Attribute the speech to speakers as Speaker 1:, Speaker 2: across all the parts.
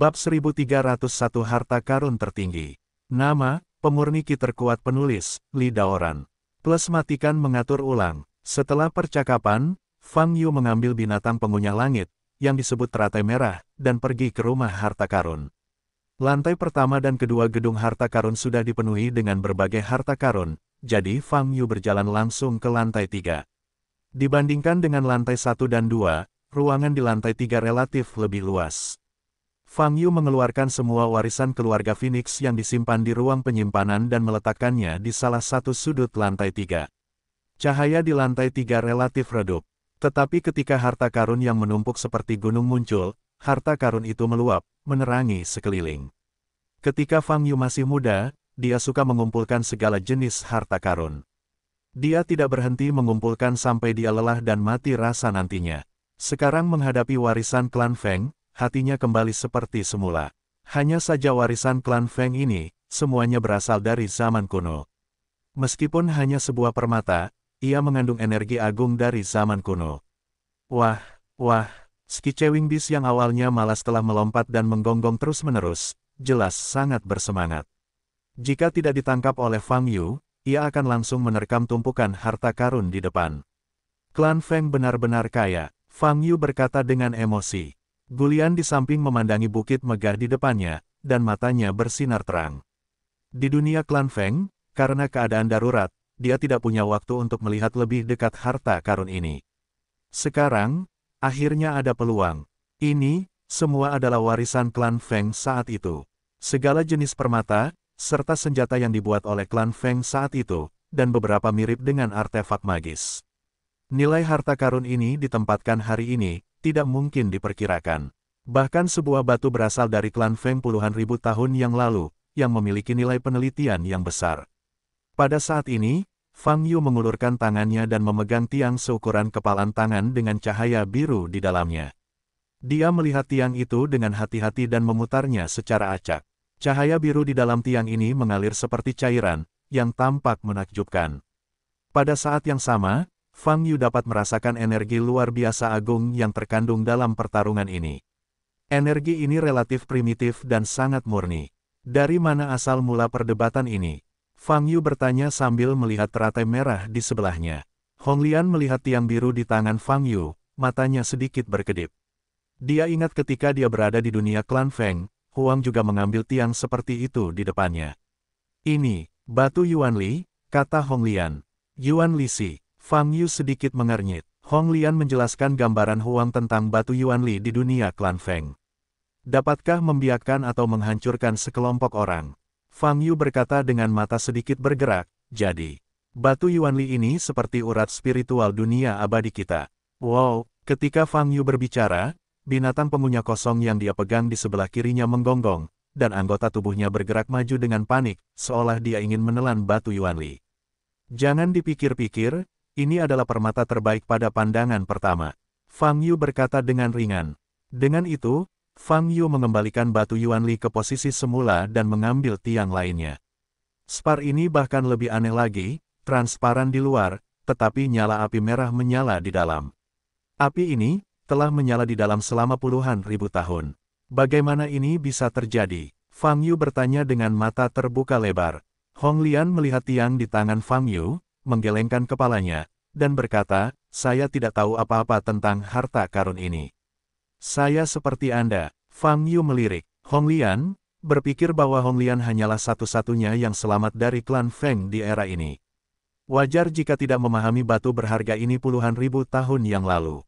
Speaker 1: Bab 1301 Harta Karun Tertinggi. Nama, pemurniki terkuat penulis, Li Daoran. Plus matikan mengatur ulang. Setelah percakapan, Fang Yu mengambil binatang pengunyah langit, yang disebut teratai merah, dan pergi ke rumah harta karun. Lantai pertama dan kedua gedung harta karun sudah dipenuhi dengan berbagai harta karun, jadi Fang Yu berjalan langsung ke lantai tiga. Dibandingkan dengan lantai satu dan dua, ruangan di lantai tiga relatif lebih luas. Fang Yu mengeluarkan semua warisan keluarga Phoenix yang disimpan di ruang penyimpanan dan meletakkannya di salah satu sudut lantai tiga. Cahaya di lantai tiga relatif redup. Tetapi ketika harta karun yang menumpuk seperti gunung muncul, harta karun itu meluap, menerangi sekeliling. Ketika Fang Yu masih muda, dia suka mengumpulkan segala jenis harta karun. Dia tidak berhenti mengumpulkan sampai dia lelah dan mati rasa nantinya. Sekarang menghadapi warisan klan Feng, hatinya kembali seperti semula. Hanya saja warisan klan Feng ini, semuanya berasal dari zaman kuno. Meskipun hanya sebuah permata, ia mengandung energi agung dari zaman kuno. Wah, wah, Skicewing Bis yang awalnya malas telah melompat dan menggonggong terus-menerus, jelas sangat bersemangat. Jika tidak ditangkap oleh Fang Yu, ia akan langsung menerkam tumpukan harta karun di depan. Klan Feng benar-benar kaya, Fang Yu berkata dengan emosi. Gulian di samping memandangi bukit megah di depannya, dan matanya bersinar terang. Di dunia klan Feng, karena keadaan darurat, dia tidak punya waktu untuk melihat lebih dekat harta karun ini. Sekarang, akhirnya ada peluang. Ini, semua adalah warisan klan Feng saat itu. Segala jenis permata, serta senjata yang dibuat oleh klan Feng saat itu, dan beberapa mirip dengan artefak magis. Nilai harta karun ini ditempatkan hari ini tidak mungkin diperkirakan. Bahkan sebuah batu berasal dari klan Feng puluhan ribu tahun yang lalu, yang memiliki nilai penelitian yang besar. Pada saat ini, Fang Yu mengulurkan tangannya dan memegang tiang seukuran kepalan tangan dengan cahaya biru di dalamnya. Dia melihat tiang itu dengan hati-hati dan memutarnya secara acak. Cahaya biru di dalam tiang ini mengalir seperti cairan, yang tampak menakjubkan. Pada saat yang sama, Fang Yu dapat merasakan energi luar biasa agung yang terkandung dalam pertarungan ini. Energi ini relatif primitif dan sangat murni. Dari mana asal mula perdebatan ini? Fang Yu bertanya sambil melihat teratai merah di sebelahnya. Hong Lian melihat tiang biru di tangan Fang Yu, matanya sedikit berkedip. Dia ingat ketika dia berada di dunia klan Feng, Huang juga mengambil tiang seperti itu di depannya. Ini, batu Yuan Li, kata Hong Lian. Yuan Li Si, Fang Yu sedikit mengernyit. Hong Lian menjelaskan gambaran Huang tentang batu Yuan Li di dunia klan Feng. Dapatkah membiakkan atau menghancurkan sekelompok orang? Fang Yu berkata dengan mata sedikit bergerak, jadi, batu Yuan Li ini seperti urat spiritual dunia abadi kita. Wow, ketika Fang Yu berbicara, binatang pengunya kosong yang dia pegang di sebelah kirinya menggonggong, dan anggota tubuhnya bergerak maju dengan panik, seolah dia ingin menelan batu Yuan Li. Jangan dipikir-pikir, ini adalah permata terbaik pada pandangan pertama. Fang Yu berkata dengan ringan. Dengan itu, Fang Yu mengembalikan batu Yuan Li ke posisi semula dan mengambil tiang lainnya. Spar ini bahkan lebih aneh lagi, transparan di luar, tetapi nyala api merah menyala di dalam. Api ini, telah menyala di dalam selama puluhan ribu tahun. Bagaimana ini bisa terjadi? Fang Yu bertanya dengan mata terbuka lebar. Hong Lian melihat tiang di tangan Fang Yu, menggelengkan kepalanya, dan berkata, saya tidak tahu apa-apa tentang harta karun ini. Saya seperti Anda, Fang Yu melirik. Hong Lian, berpikir bahwa Hong Lian hanyalah satu-satunya yang selamat dari klan Feng di era ini. Wajar jika tidak memahami batu berharga ini puluhan ribu tahun yang lalu.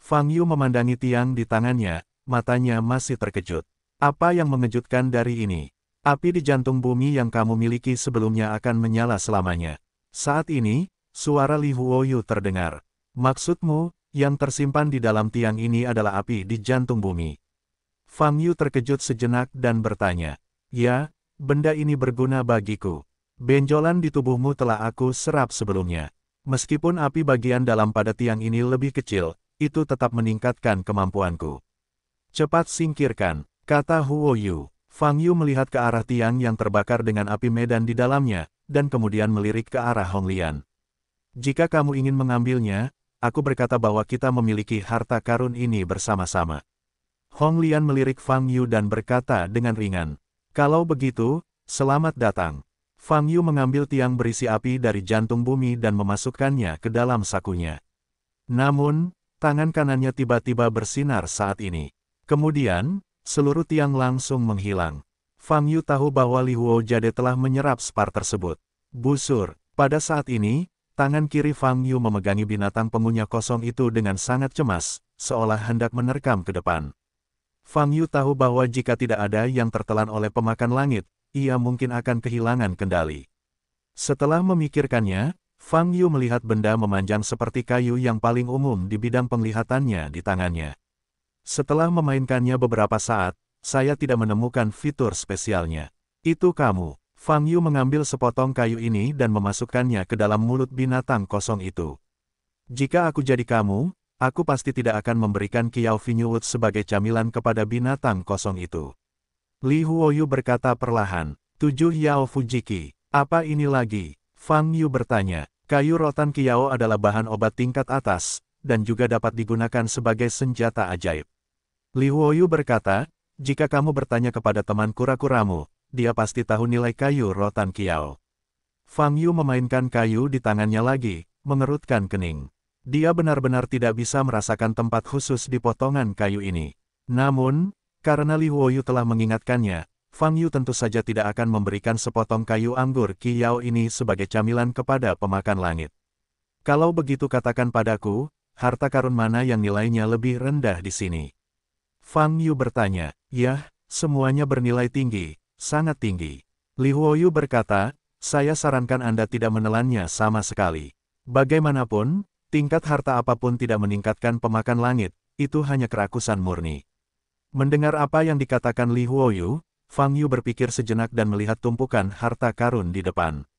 Speaker 1: Fang Yu memandangi tiang di tangannya, matanya masih terkejut. Apa yang mengejutkan dari ini? Api di jantung bumi yang kamu miliki sebelumnya akan menyala selamanya. Saat ini, suara Li Huoyu terdengar. Maksudmu, yang tersimpan di dalam tiang ini adalah api di jantung bumi. Fang Yu terkejut sejenak dan bertanya, Ya, benda ini berguna bagiku. Benjolan di tubuhmu telah aku serap sebelumnya. Meskipun api bagian dalam pada tiang ini lebih kecil, itu tetap meningkatkan kemampuanku. Cepat singkirkan, kata Huo Yu. Fang Yu melihat ke arah tiang yang terbakar dengan api medan di dalamnya, dan kemudian melirik ke arah Hong Lian. Jika kamu ingin mengambilnya, aku berkata bahwa kita memiliki harta karun ini bersama-sama. Hong Lian melirik Fang Yu dan berkata dengan ringan, Kalau begitu, selamat datang. Fang Yu mengambil tiang berisi api dari jantung bumi dan memasukkannya ke dalam sakunya. Namun, tangan kanannya tiba-tiba bersinar saat ini. Kemudian, Seluruh tiang langsung menghilang. Fang Yu tahu bahwa Li Huo Jade telah menyerap spar tersebut. Busur, pada saat ini, tangan kiri Fang Yu memegangi binatang pengunyah kosong itu dengan sangat cemas, seolah hendak menerkam ke depan. Fang Yu tahu bahwa jika tidak ada yang tertelan oleh pemakan langit, ia mungkin akan kehilangan kendali. Setelah memikirkannya, Fang Yu melihat benda memanjang seperti kayu yang paling umum di bidang penglihatannya di tangannya. Setelah memainkannya beberapa saat, saya tidak menemukan fitur spesialnya. Itu kamu. Fang Yu mengambil sepotong kayu ini dan memasukkannya ke dalam mulut binatang kosong itu. Jika aku jadi kamu, aku pasti tidak akan memberikan Kiao Finyuut sebagai camilan kepada binatang kosong itu. Li Huoyu berkata perlahan, Tujuh Yao Fujiki, apa ini lagi? Fang Yu bertanya, kayu rotan Kiao adalah bahan obat tingkat atas, dan juga dapat digunakan sebagai senjata ajaib. Li Huoyu berkata, jika kamu bertanya kepada teman kura-kuramu, dia pasti tahu nilai kayu rotan kiao. Fang Yu memainkan kayu di tangannya lagi, mengerutkan kening. Dia benar-benar tidak bisa merasakan tempat khusus di potongan kayu ini. Namun, karena Li Huoyu telah mengingatkannya, Fang Yu tentu saja tidak akan memberikan sepotong kayu anggur kiao ini sebagai camilan kepada pemakan langit. Kalau begitu katakan padaku, harta karun mana yang nilainya lebih rendah di sini? Fang Yu bertanya, Yah, semuanya bernilai tinggi, sangat tinggi. Li Huoyu berkata, saya sarankan Anda tidak menelannya sama sekali. Bagaimanapun, tingkat harta apapun tidak meningkatkan pemakan langit, itu hanya kerakusan murni. Mendengar apa yang dikatakan Li Huoyu, Fang Yu berpikir sejenak dan melihat tumpukan harta karun di depan.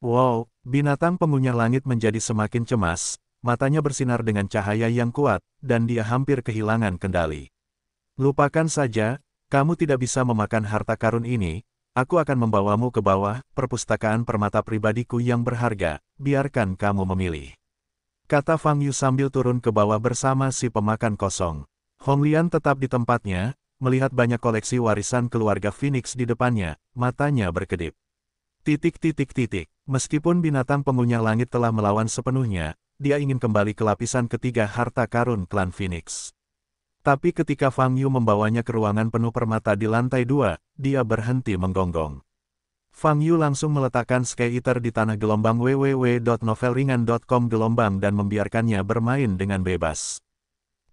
Speaker 1: Wow, binatang pengunyah langit menjadi semakin cemas, matanya bersinar dengan cahaya yang kuat, dan dia hampir kehilangan kendali. Lupakan saja, kamu tidak bisa memakan harta karun ini, aku akan membawamu ke bawah, perpustakaan permata pribadiku yang berharga, biarkan kamu memilih. Kata Fang Yu sambil turun ke bawah bersama si pemakan kosong. Hong Lian tetap di tempatnya, melihat banyak koleksi warisan keluarga Phoenix di depannya, matanya berkedip. Titik-titik-titik, meskipun binatang pengunyah langit telah melawan sepenuhnya, dia ingin kembali ke lapisan ketiga harta karun klan Phoenix. Tapi ketika Fang Yu membawanya ke ruangan penuh permata di lantai dua, dia berhenti menggonggong. Fang Yu langsung meletakkan Sky di tanah gelombang www.novelringan.com gelombang dan membiarkannya bermain dengan bebas.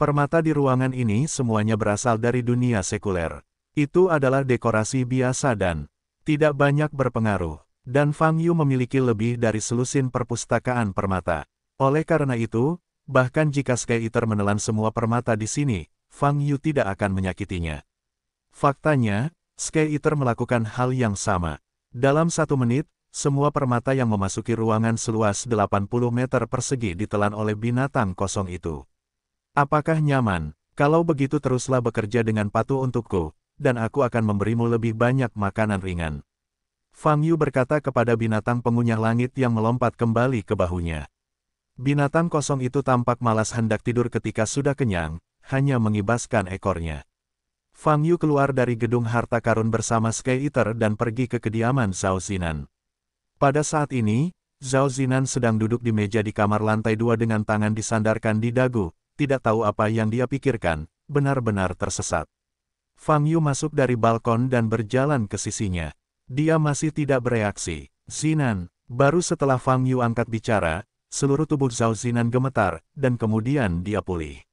Speaker 1: Permata di ruangan ini semuanya berasal dari dunia sekuler. Itu adalah dekorasi biasa dan tidak banyak berpengaruh. Dan Fang Yu memiliki lebih dari selusin perpustakaan permata. Oleh karena itu, bahkan jika Sky menelan semua permata di sini, Fang Yu tidak akan menyakitinya. Faktanya, Sky Eater melakukan hal yang sama. Dalam satu menit, semua permata yang memasuki ruangan seluas 80 meter persegi ditelan oleh binatang kosong itu. Apakah nyaman? Kalau begitu teruslah bekerja dengan patuh untukku, dan aku akan memberimu lebih banyak makanan ringan. Fang Yu berkata kepada binatang pengunyah langit yang melompat kembali ke bahunya. Binatang kosong itu tampak malas hendak tidur ketika sudah kenyang, hanya mengibaskan ekornya. Fang Yu keluar dari gedung harta karun bersama Sky Eater dan pergi ke kediaman Zhao Zinan. Pada saat ini, Zhao Zinan sedang duduk di meja di kamar lantai dua dengan tangan disandarkan di dagu, tidak tahu apa yang dia pikirkan, benar-benar tersesat. Fang Yu masuk dari balkon dan berjalan ke sisinya. Dia masih tidak bereaksi. Zinan, baru setelah Fang Yu angkat bicara, seluruh tubuh Zhao Zinan gemetar, dan kemudian dia pulih.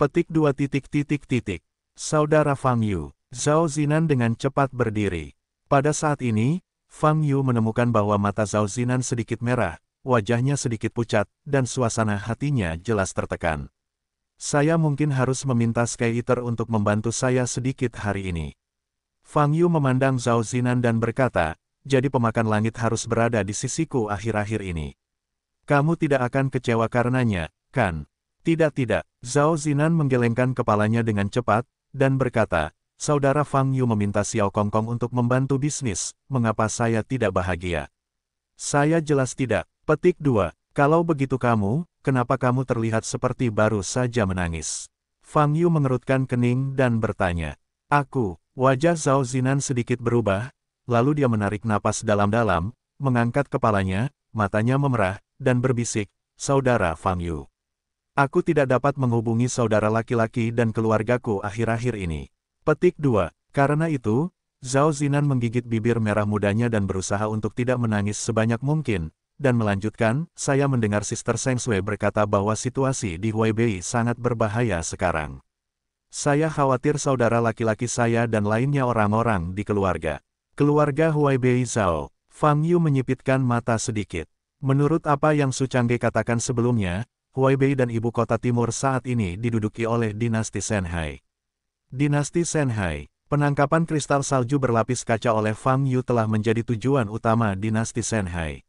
Speaker 1: Petik dua titik titik titik. Saudara Fang Yu, Zhao Zinan dengan cepat berdiri. Pada saat ini, Fang Yu menemukan bahwa mata Zhao Zinan sedikit merah, wajahnya sedikit pucat, dan suasana hatinya jelas tertekan. Saya mungkin harus meminta Sky Eater untuk membantu saya sedikit hari ini. Fang Yu memandang Zhao Zinan dan berkata, jadi pemakan langit harus berada di sisiku akhir-akhir ini. Kamu tidak akan kecewa karenanya, kan? Tidak tidak, Zhao Zinan menggelengkan kepalanya dengan cepat, dan berkata, Saudara Fang Yu meminta Xiao Kongkong untuk membantu bisnis, mengapa saya tidak bahagia? Saya jelas tidak. Petik 2. Kalau begitu kamu, kenapa kamu terlihat seperti baru saja menangis? Fang Yu mengerutkan kening dan bertanya. Aku, wajah Zhao Zinan sedikit berubah, lalu dia menarik napas dalam-dalam, mengangkat kepalanya, matanya memerah, dan berbisik, Saudara Fang Yu. Aku tidak dapat menghubungi saudara laki-laki dan keluargaku akhir-akhir ini. Petik 2. Karena itu, Zhao Zinan menggigit bibir merah mudanya dan berusaha untuk tidak menangis sebanyak mungkin, dan melanjutkan, saya mendengar Sister Seng Sui berkata bahwa situasi di Huaibei sangat berbahaya sekarang. Saya khawatir saudara laki-laki saya dan lainnya orang-orang di keluarga. Keluarga Huaibei Zhao, Fang Yu menyipitkan mata sedikit. Menurut apa yang Su Changge katakan sebelumnya, Huaibei dan ibu kota timur saat ini diduduki oleh dinasti Shanghai. Dinasti Shanghai, penangkapan kristal salju berlapis kaca oleh Fang Yu telah menjadi tujuan utama dinasti Shanghai.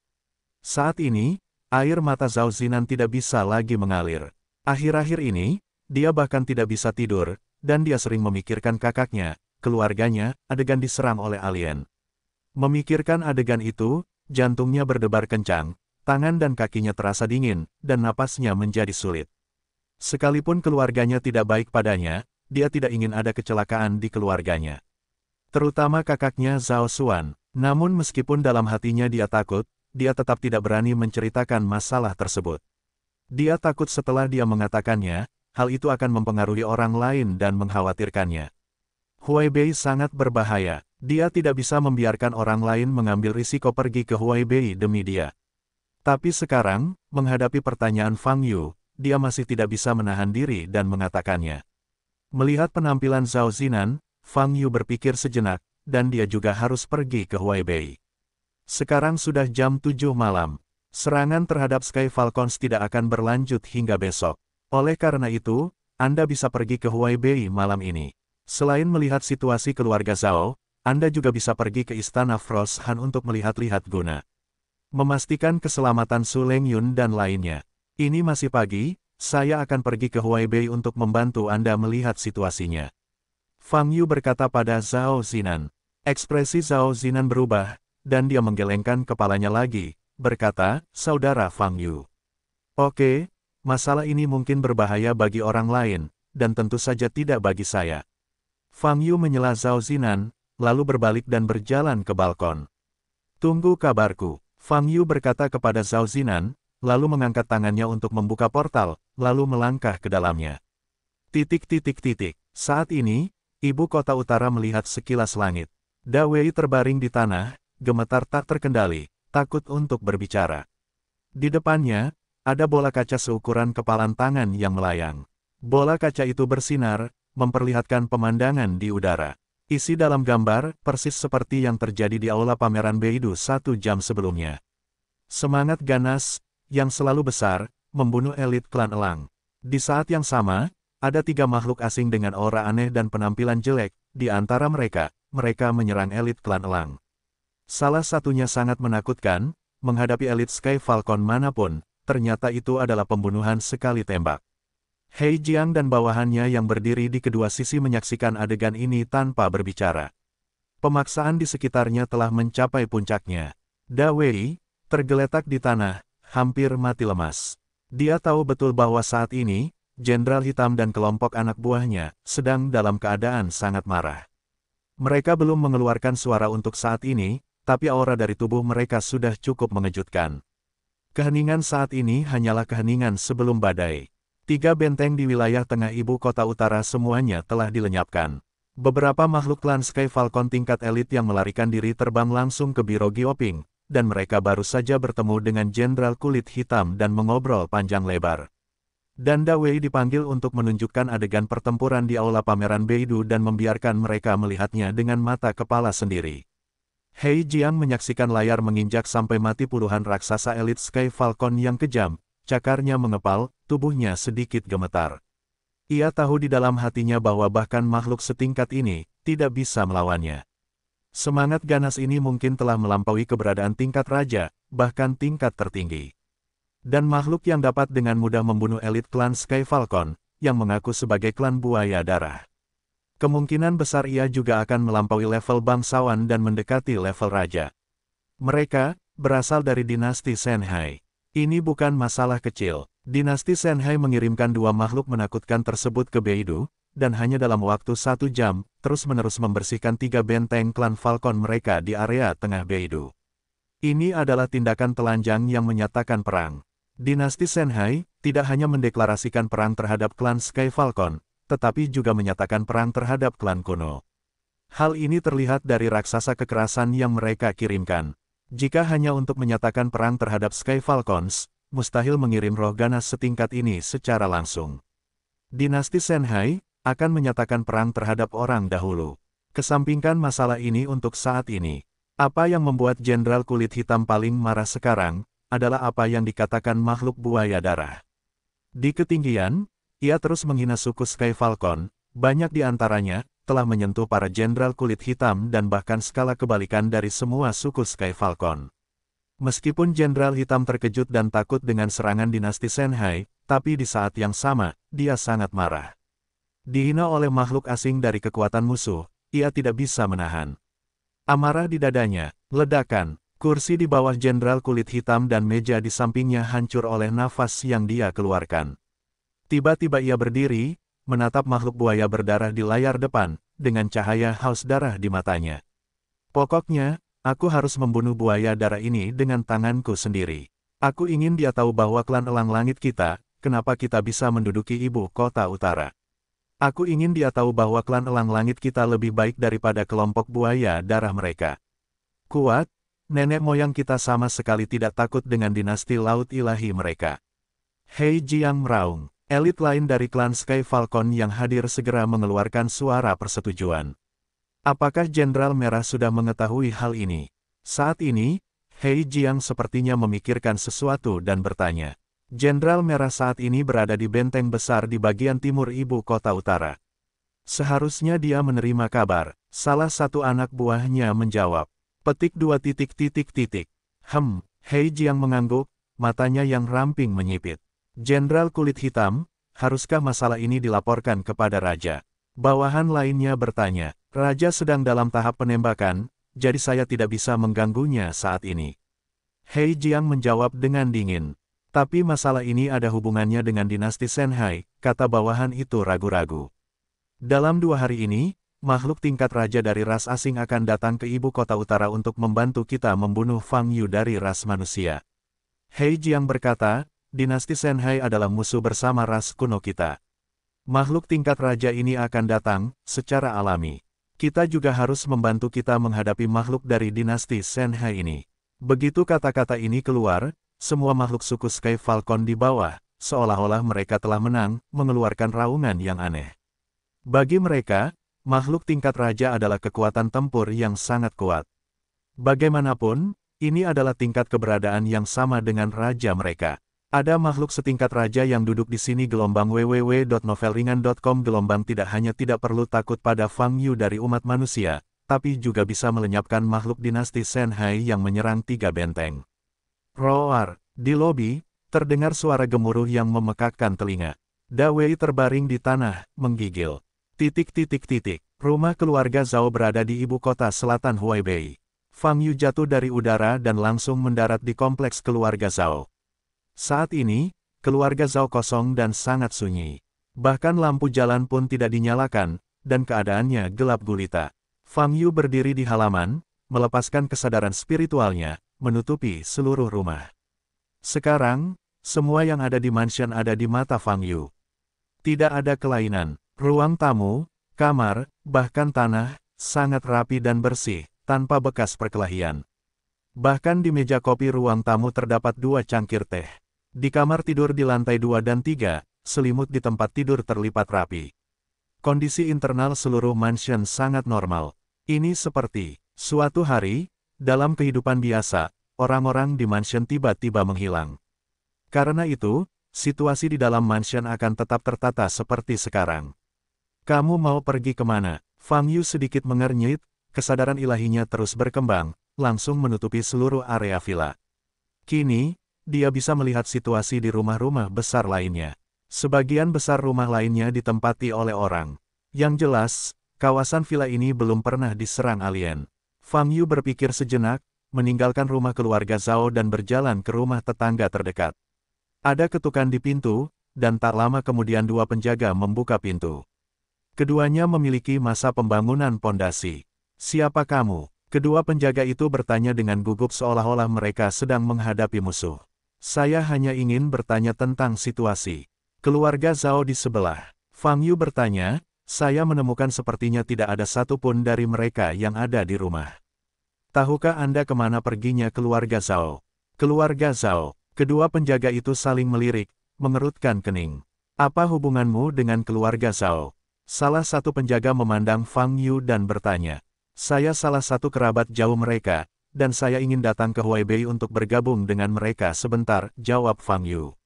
Speaker 1: Saat ini, air mata Zhao Zinan tidak bisa lagi mengalir. Akhir-akhir ini, dia bahkan tidak bisa tidur, dan dia sering memikirkan kakaknya, keluarganya, adegan diserang oleh alien. Memikirkan adegan itu, jantungnya berdebar kencang, tangan dan kakinya terasa dingin, dan napasnya menjadi sulit. Sekalipun keluarganya tidak baik padanya, dia tidak ingin ada kecelakaan di keluarganya. Terutama kakaknya Zhao Xuan, namun meskipun dalam hatinya dia takut, dia tetap tidak berani menceritakan masalah tersebut. Dia takut setelah dia mengatakannya, hal itu akan mempengaruhi orang lain dan mengkhawatirkannya. Huai Bei sangat berbahaya, dia tidak bisa membiarkan orang lain mengambil risiko pergi ke Huai Bei demi dia. Tapi sekarang, menghadapi pertanyaan Fang Yu, dia masih tidak bisa menahan diri dan mengatakannya. Melihat penampilan Zhao Zinan, Fang Yu berpikir sejenak, dan dia juga harus pergi ke Huaibei. Sekarang sudah jam 7 malam. Serangan terhadap Sky Falcons tidak akan berlanjut hingga besok. Oleh karena itu, Anda bisa pergi ke Huaibei malam ini. Selain melihat situasi keluarga Zhao, Anda juga bisa pergi ke Istana Frost Han untuk melihat-lihat guna. Memastikan keselamatan Su Yun dan lainnya. Ini masih pagi, saya akan pergi ke Huaibei untuk membantu Anda melihat situasinya. Fang Yu berkata pada Zhao Zinan. Ekspresi Zhao Zinan berubah, dan dia menggelengkan kepalanya lagi, berkata, Saudara Fang Yu. Oke, masalah ini mungkin berbahaya bagi orang lain, dan tentu saja tidak bagi saya. Fang Yu menyela Zhao Zinan, lalu berbalik dan berjalan ke balkon. Tunggu kabarku. Fang Yu berkata kepada Zhao Zinan, lalu mengangkat tangannya untuk membuka portal, lalu melangkah ke dalamnya. Titik titik titik. Saat ini, ibu kota utara melihat sekilas langit. Da Wei terbaring di tanah, gemetar tak terkendali, takut untuk berbicara. Di depannya, ada bola kaca seukuran kepalan tangan yang melayang. Bola kaca itu bersinar, memperlihatkan pemandangan di udara. Isi dalam gambar, persis seperti yang terjadi di Aula Pameran Beidu satu jam sebelumnya. Semangat ganas, yang selalu besar, membunuh elit klan Elang. Di saat yang sama, ada tiga makhluk asing dengan aura aneh dan penampilan jelek, di antara mereka, mereka menyerang elit klan Elang. Salah satunya sangat menakutkan, menghadapi elit Sky Falcon manapun, ternyata itu adalah pembunuhan sekali tembak. Hei Jiang dan bawahannya yang berdiri di kedua sisi menyaksikan adegan ini tanpa berbicara. Pemaksaan di sekitarnya telah mencapai puncaknya. Da Wei, tergeletak di tanah, hampir mati lemas. Dia tahu betul bahwa saat ini, Jenderal Hitam dan kelompok anak buahnya sedang dalam keadaan sangat marah. Mereka belum mengeluarkan suara untuk saat ini, tapi aura dari tubuh mereka sudah cukup mengejutkan. Keheningan saat ini hanyalah keheningan sebelum badai. Tiga benteng di wilayah tengah ibu kota utara semuanya telah dilenyapkan. Beberapa makhluk klan Sky Falcon tingkat elit yang melarikan diri terbang langsung ke Biro Gioping, dan mereka baru saja bertemu dengan Jenderal Kulit Hitam dan mengobrol panjang lebar. Dan Dawei dipanggil untuk menunjukkan adegan pertempuran di Aula Pameran Beidu dan membiarkan mereka melihatnya dengan mata kepala sendiri. Hei Jiang menyaksikan layar menginjak sampai mati puluhan raksasa elit Sky Falcon yang kejam, Cakarnya mengepal, tubuhnya sedikit gemetar. Ia tahu di dalam hatinya bahwa bahkan makhluk setingkat ini tidak bisa melawannya. Semangat ganas ini mungkin telah melampaui keberadaan tingkat raja, bahkan tingkat tertinggi. Dan makhluk yang dapat dengan mudah membunuh elit klan Sky Falcon, yang mengaku sebagai klan buaya darah. Kemungkinan besar ia juga akan melampaui level bangsawan dan mendekati level raja. Mereka berasal dari dinasti Senhai. Ini bukan masalah kecil. Dinasti Senhai mengirimkan dua makhluk menakutkan tersebut ke Beidou, dan hanya dalam waktu satu jam, terus-menerus membersihkan tiga benteng klan Falcon mereka di area tengah Beidou. Ini adalah tindakan telanjang yang menyatakan perang. Dinasti Senhai tidak hanya mendeklarasikan perang terhadap klan Sky Falcon, tetapi juga menyatakan perang terhadap klan kuno. Hal ini terlihat dari raksasa kekerasan yang mereka kirimkan. Jika hanya untuk menyatakan perang terhadap Sky Falcons, mustahil mengirim roh ganas setingkat ini secara langsung. Dinasti Senhai akan menyatakan perang terhadap orang dahulu. Kesampingkan masalah ini untuk saat ini. Apa yang membuat Jenderal Kulit Hitam paling marah sekarang adalah apa yang dikatakan makhluk buaya darah. Di ketinggian, ia terus menghina suku Sky Falcon, banyak di antaranya telah menyentuh para jenderal kulit hitam dan bahkan skala kebalikan dari semua suku Sky Falcon. Meskipun jenderal hitam terkejut dan takut dengan serangan dinasti Senhai, tapi di saat yang sama, dia sangat marah. Dihina oleh makhluk asing dari kekuatan musuh, ia tidak bisa menahan. Amarah di dadanya, ledakan, kursi di bawah jenderal kulit hitam dan meja di sampingnya hancur oleh nafas yang dia keluarkan. Tiba-tiba ia berdiri, menatap makhluk buaya berdarah di layar depan, dengan cahaya haus darah di matanya. Pokoknya, aku harus membunuh buaya darah ini dengan tanganku sendiri. Aku ingin dia tahu bahwa klan elang langit kita, kenapa kita bisa menduduki ibu kota utara. Aku ingin dia tahu bahwa klan elang langit kita lebih baik daripada kelompok buaya darah mereka. Kuat, nenek moyang kita sama sekali tidak takut dengan dinasti laut ilahi mereka. Hei Jiang Meraung. Elit lain dari klan Sky Falcon yang hadir segera mengeluarkan suara persetujuan. Apakah Jenderal Merah sudah mengetahui hal ini? Saat ini, Hei Jiang sepertinya memikirkan sesuatu dan bertanya. Jenderal Merah saat ini berada di benteng besar di bagian timur ibu kota utara. Seharusnya dia menerima kabar, salah satu anak buahnya menjawab. Petik dua titik titik titik. Hem, Hei Jiang mengangguk, matanya yang ramping menyipit. Jenderal kulit hitam, haruskah masalah ini dilaporkan kepada raja? Bawahan lainnya bertanya, raja sedang dalam tahap penembakan, jadi saya tidak bisa mengganggunya saat ini. Hei Jiang menjawab dengan dingin. Tapi masalah ini ada hubungannya dengan dinasti Senhai, kata bawahan itu ragu-ragu. Dalam dua hari ini, makhluk tingkat raja dari ras asing akan datang ke ibu kota utara untuk membantu kita membunuh Fang Yu dari ras manusia. Hei Jiang berkata, dinasti Senhai adalah musuh bersama ras kuno kita. Makhluk tingkat raja ini akan datang, secara alami. Kita juga harus membantu kita menghadapi makhluk dari dinasti Senhai ini. Begitu kata-kata ini keluar, semua makhluk suku Sky Falcon di bawah, seolah-olah mereka telah menang, mengeluarkan raungan yang aneh. Bagi mereka, makhluk tingkat raja adalah kekuatan tempur yang sangat kuat. Bagaimanapun, ini adalah tingkat keberadaan yang sama dengan raja mereka. Ada makhluk setingkat raja yang duduk di sini gelombang www.novelringan.com gelombang tidak hanya tidak perlu takut pada Fang Yu dari umat manusia, tapi juga bisa melenyapkan makhluk dinasti Senhai yang menyerang tiga benteng. Roar, di lobi, terdengar suara gemuruh yang memekakkan telinga. Dawei terbaring di tanah, menggigil. Titik-titik-titik, rumah keluarga Zhao berada di ibu kota selatan Huaibei. Fang Yu jatuh dari udara dan langsung mendarat di kompleks keluarga Zhao. Saat ini, keluarga Zhao kosong dan sangat sunyi. Bahkan lampu jalan pun tidak dinyalakan, dan keadaannya gelap gulita. Fang Yu berdiri di halaman, melepaskan kesadaran spiritualnya, menutupi seluruh rumah. Sekarang, semua yang ada di mansion ada di mata Fang Yu. Tidak ada kelainan, ruang tamu, kamar, bahkan tanah, sangat rapi dan bersih, tanpa bekas perkelahian. Bahkan di meja kopi ruang tamu terdapat dua cangkir teh. Di kamar tidur di lantai dua dan tiga, selimut di tempat tidur terlipat rapi. Kondisi internal seluruh mansion sangat normal. Ini seperti, suatu hari, dalam kehidupan biasa, orang-orang di mansion tiba-tiba menghilang. Karena itu, situasi di dalam mansion akan tetap tertata seperti sekarang. Kamu mau pergi kemana? Fang Yu sedikit mengernyit, kesadaran ilahinya terus berkembang, langsung menutupi seluruh area villa. Kini, dia bisa melihat situasi di rumah-rumah besar lainnya. Sebagian besar rumah lainnya ditempati oleh orang. Yang jelas, kawasan villa ini belum pernah diserang alien. Fang Yu berpikir sejenak, meninggalkan rumah keluarga Zhao dan berjalan ke rumah tetangga terdekat. Ada ketukan di pintu, dan tak lama kemudian dua penjaga membuka pintu. Keduanya memiliki masa pembangunan pondasi. Siapa kamu? Kedua penjaga itu bertanya dengan gugup seolah-olah mereka sedang menghadapi musuh. Saya hanya ingin bertanya tentang situasi. Keluarga Zhao di sebelah. Fang Yu bertanya, saya menemukan sepertinya tidak ada satupun dari mereka yang ada di rumah. Tahukah Anda kemana perginya keluarga Zhao? Keluarga Zhao, kedua penjaga itu saling melirik, mengerutkan kening. Apa hubunganmu dengan keluarga Zhao? Salah satu penjaga memandang Fang Yu dan bertanya, saya salah satu kerabat jauh mereka, dan saya ingin datang ke Huaibei untuk bergabung dengan mereka sebentar, jawab Fang Yu.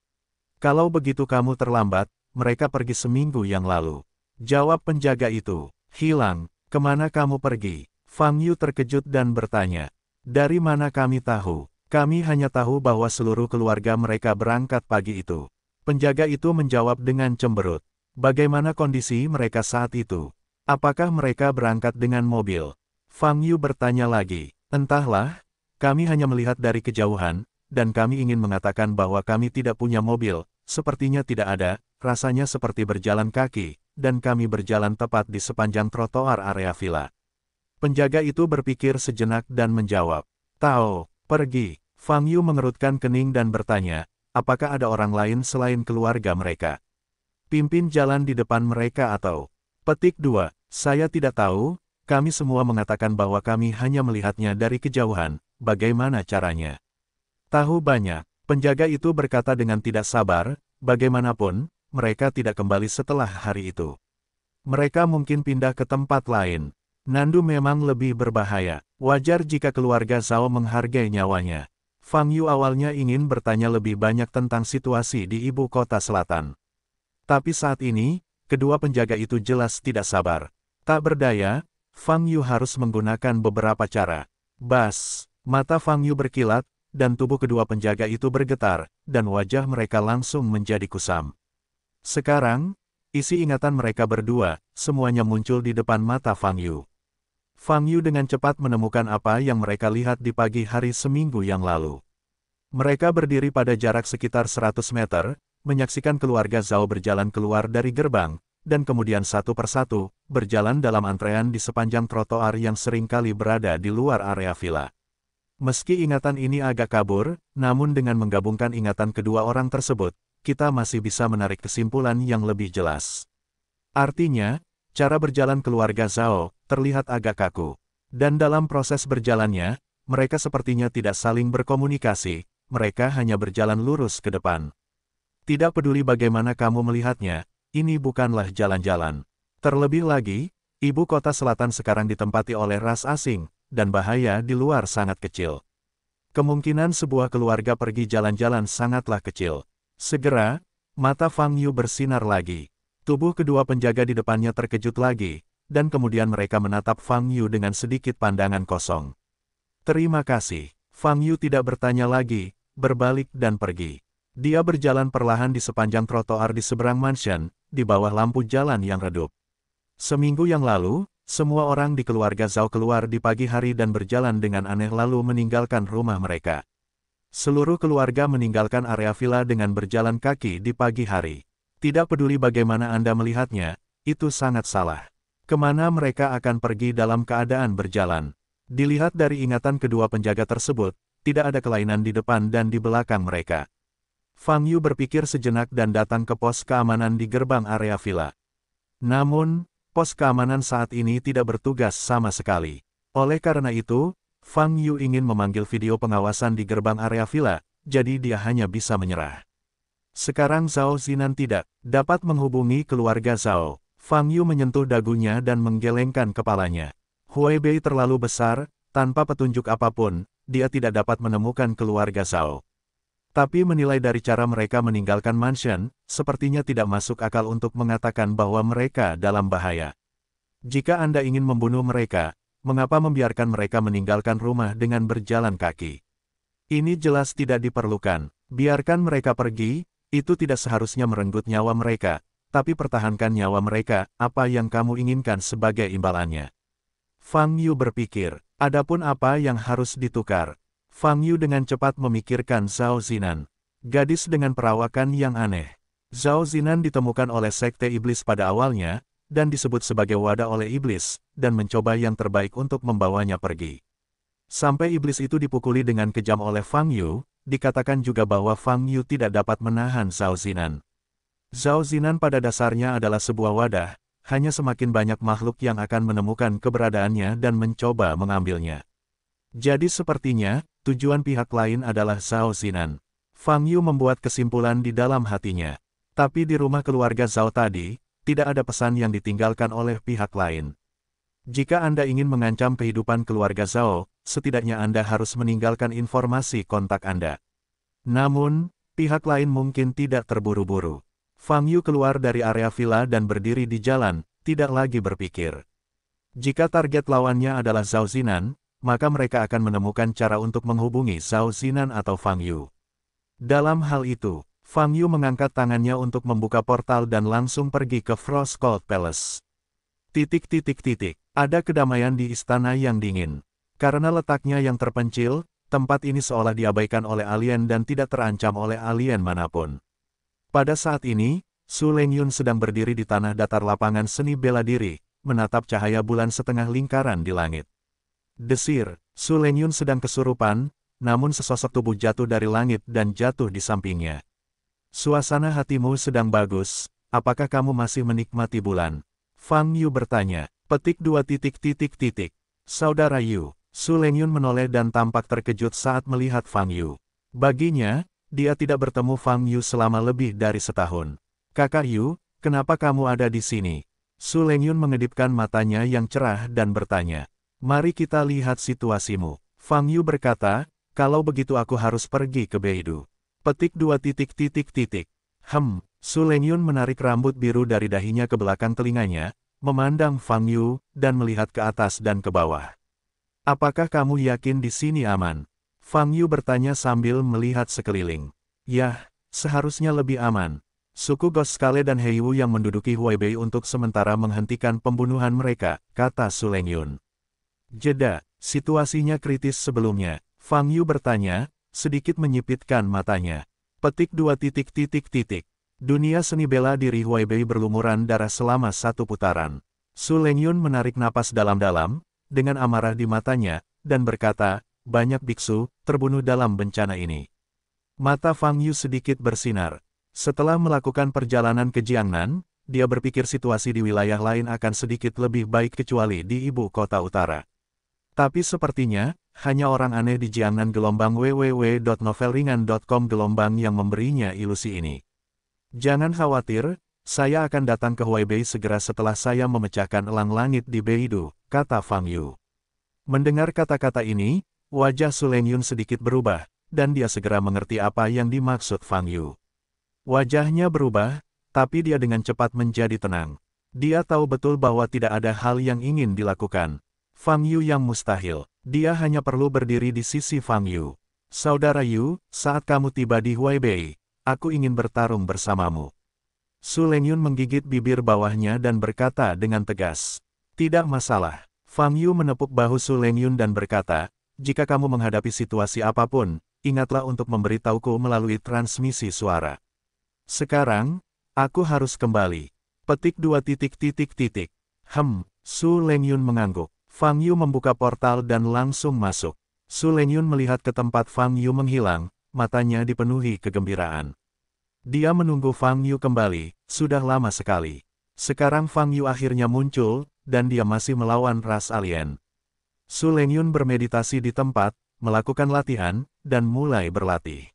Speaker 1: Kalau begitu kamu terlambat, mereka pergi seminggu yang lalu. Jawab penjaga itu, hilang, kemana kamu pergi? Fang Yu terkejut dan bertanya, dari mana kami tahu? Kami hanya tahu bahwa seluruh keluarga mereka berangkat pagi itu. Penjaga itu menjawab dengan cemberut. Bagaimana kondisi mereka saat itu? Apakah mereka berangkat dengan mobil? Fang Yu bertanya lagi. Entahlah, kami hanya melihat dari kejauhan, dan kami ingin mengatakan bahwa kami tidak punya mobil, sepertinya tidak ada, rasanya seperti berjalan kaki, dan kami berjalan tepat di sepanjang trotoar area villa. Penjaga itu berpikir sejenak dan menjawab, Tao, pergi. Fang Yu mengerutkan kening dan bertanya, apakah ada orang lain selain keluarga mereka? Pimpin jalan di depan mereka atau? Petik 2, saya tidak tahu, kami semua mengatakan bahwa kami hanya melihatnya dari kejauhan, bagaimana caranya? Tahu banyak, penjaga itu berkata dengan tidak sabar, bagaimanapun, mereka tidak kembali setelah hari itu. Mereka mungkin pindah ke tempat lain. Nandu memang lebih berbahaya, wajar jika keluarga Zhao menghargai nyawanya. Fang Yu awalnya ingin bertanya lebih banyak tentang situasi di ibu kota selatan. Tapi saat ini, kedua penjaga itu jelas tidak sabar. Tak berdaya, Fang Yu harus menggunakan beberapa cara. Bas, mata Fang Yu berkilat, dan tubuh kedua penjaga itu bergetar, dan wajah mereka langsung menjadi kusam. Sekarang, isi ingatan mereka berdua, semuanya muncul di depan mata Fang Yu. Fang Yu dengan cepat menemukan apa yang mereka lihat di pagi hari seminggu yang lalu. Mereka berdiri pada jarak sekitar 100 meter, menyaksikan keluarga Zhao berjalan keluar dari gerbang, dan kemudian satu persatu, berjalan dalam antrean di sepanjang trotoar yang seringkali berada di luar area villa. Meski ingatan ini agak kabur, namun dengan menggabungkan ingatan kedua orang tersebut, kita masih bisa menarik kesimpulan yang lebih jelas. Artinya, cara berjalan keluarga Zhao terlihat agak kaku. Dan dalam proses berjalannya, mereka sepertinya tidak saling berkomunikasi, mereka hanya berjalan lurus ke depan. Tidak peduli bagaimana kamu melihatnya, ini bukanlah jalan-jalan. Terlebih lagi, ibu kota selatan sekarang ditempati oleh ras asing, dan bahaya di luar sangat kecil. Kemungkinan sebuah keluarga pergi jalan-jalan sangatlah kecil. Segera, mata Fang Yu bersinar lagi. Tubuh kedua penjaga di depannya terkejut lagi, dan kemudian mereka menatap Fang Yu dengan sedikit pandangan kosong. Terima kasih. Fang Yu tidak bertanya lagi, berbalik dan pergi. Dia berjalan perlahan di sepanjang trotoar di seberang mansion, di bawah lampu jalan yang redup. Seminggu yang lalu, semua orang di keluarga Zhao keluar di pagi hari dan berjalan dengan aneh lalu meninggalkan rumah mereka. Seluruh keluarga meninggalkan area villa dengan berjalan kaki di pagi hari. Tidak peduli bagaimana Anda melihatnya, itu sangat salah. Kemana mereka akan pergi dalam keadaan berjalan. Dilihat dari ingatan kedua penjaga tersebut, tidak ada kelainan di depan dan di belakang mereka. Fang Yu berpikir sejenak dan datang ke pos keamanan di gerbang area villa. Namun, pos keamanan saat ini tidak bertugas sama sekali. Oleh karena itu, Fang Yu ingin memanggil video pengawasan di gerbang area villa, jadi dia hanya bisa menyerah. Sekarang Zhao Zinan tidak dapat menghubungi keluarga Zhao. Fang Yu menyentuh dagunya dan menggelengkan kepalanya. Huai Bei terlalu besar, tanpa petunjuk apapun, dia tidak dapat menemukan keluarga Zhao. Tapi menilai dari cara mereka meninggalkan mansion, sepertinya tidak masuk akal untuk mengatakan bahwa mereka dalam bahaya. Jika Anda ingin membunuh mereka, mengapa membiarkan mereka meninggalkan rumah dengan berjalan kaki? Ini jelas tidak diperlukan. Biarkan mereka pergi, itu tidak seharusnya merenggut nyawa mereka, tapi pertahankan nyawa mereka, apa yang kamu inginkan sebagai imbalannya. Fang Yu berpikir, adapun apa yang harus ditukar, Fang Yu dengan cepat memikirkan Zhao Zinan, gadis dengan perawakan yang aneh. Zhao Zinan ditemukan oleh Sekte Iblis pada awalnya, dan disebut sebagai wadah oleh Iblis, dan mencoba yang terbaik untuk membawanya pergi. Sampai Iblis itu dipukuli dengan kejam oleh Fang Yu, dikatakan juga bahwa Fang Yu tidak dapat menahan Zhao Zinan. Zhao Zinan pada dasarnya adalah sebuah wadah, hanya semakin banyak makhluk yang akan menemukan keberadaannya dan mencoba mengambilnya. Jadi sepertinya, tujuan pihak lain adalah Zhao Xinan. Fang Yu membuat kesimpulan di dalam hatinya. Tapi di rumah keluarga Zhao tadi, tidak ada pesan yang ditinggalkan oleh pihak lain. Jika Anda ingin mengancam kehidupan keluarga Zhao, setidaknya Anda harus meninggalkan informasi kontak Anda. Namun, pihak lain mungkin tidak terburu-buru. Fang Yu keluar dari area villa dan berdiri di jalan, tidak lagi berpikir. Jika target lawannya adalah Zhao Zinan, maka mereka akan menemukan cara untuk menghubungi Zhao Zinan atau Fang Yu. Dalam hal itu, Fang Yu mengangkat tangannya untuk membuka portal dan langsung pergi ke Frost Cold Palace. Titik titik titik, ada kedamaian di istana yang dingin. Karena letaknya yang terpencil, tempat ini seolah diabaikan oleh alien dan tidak terancam oleh alien manapun. Pada saat ini, Su Leng Yun sedang berdiri di tanah datar lapangan seni bela diri, menatap cahaya bulan setengah lingkaran di langit. Desir, Sulenyun sedang kesurupan, namun sesosok tubuh jatuh dari langit dan jatuh di sampingnya. Suasana hatimu sedang bagus, apakah kamu masih menikmati bulan? Fang Yu bertanya, petik dua titik titik titik. Saudara Yu, Sulenyun menoleh dan tampak terkejut saat melihat Fang Yu. Baginya, dia tidak bertemu Fang Yu selama lebih dari setahun. Kakak Yu, kenapa kamu ada di sini? Su Lengyun mengedipkan matanya yang cerah dan bertanya. Mari kita lihat situasimu. Fang Yu berkata, kalau begitu aku harus pergi ke Beidu. Petik dua titik titik titik. Hem, Lengyun menarik rambut biru dari dahinya ke belakang telinganya, memandang Fang Yu, dan melihat ke atas dan ke bawah. Apakah kamu yakin di sini aman? Fang Yu bertanya sambil melihat sekeliling. Yah, seharusnya lebih aman. Suku Skale dan Heiwu yang menduduki Huaibei untuk sementara menghentikan pembunuhan mereka, kata Lengyun. Jeda, situasinya kritis sebelumnya. Fang Yu bertanya, sedikit menyipitkan matanya. Petik dua titik titik titik. Dunia seni bela diri Huaibei berlumuran darah selama satu putaran. Su Lengyun menarik napas dalam-dalam, dengan amarah di matanya, dan berkata, banyak biksu, terbunuh dalam bencana ini. Mata Fang Yu sedikit bersinar. Setelah melakukan perjalanan ke Jiangnan, dia berpikir situasi di wilayah lain akan sedikit lebih baik kecuali di ibu kota utara. Tapi sepertinya, hanya orang aneh di jangan gelombang www.novelringan.com gelombang yang memberinya ilusi ini. Jangan khawatir, saya akan datang ke Huaibei segera setelah saya memecahkan elang langit di Beidou, kata Fang Yu. Mendengar kata-kata ini, wajah Suleng Yun sedikit berubah, dan dia segera mengerti apa yang dimaksud Fang Yu. Wajahnya berubah, tapi dia dengan cepat menjadi tenang. Dia tahu betul bahwa tidak ada hal yang ingin dilakukan, Fang Yu yang mustahil, dia hanya perlu berdiri di sisi Fang Yu. Saudara Yu, saat kamu tiba di Huaibei, aku ingin bertarung bersamamu. Su Lengyun menggigit bibir bawahnya dan berkata dengan tegas. Tidak masalah. Fang Yu menepuk bahu Su Lengyun dan berkata, jika kamu menghadapi situasi apapun, ingatlah untuk memberitahuku melalui transmisi suara. Sekarang, aku harus kembali. Petik dua titik titik titik. Hem, Su Lengyun mengangguk. Fang Yu membuka portal dan langsung masuk. Su Lenyun melihat ke tempat Fang Yu menghilang, matanya dipenuhi kegembiraan. Dia menunggu Fang Yu kembali, sudah lama sekali. Sekarang Fang Yu akhirnya muncul, dan dia masih melawan ras alien. Su Lenyun bermeditasi di tempat, melakukan latihan, dan mulai berlatih.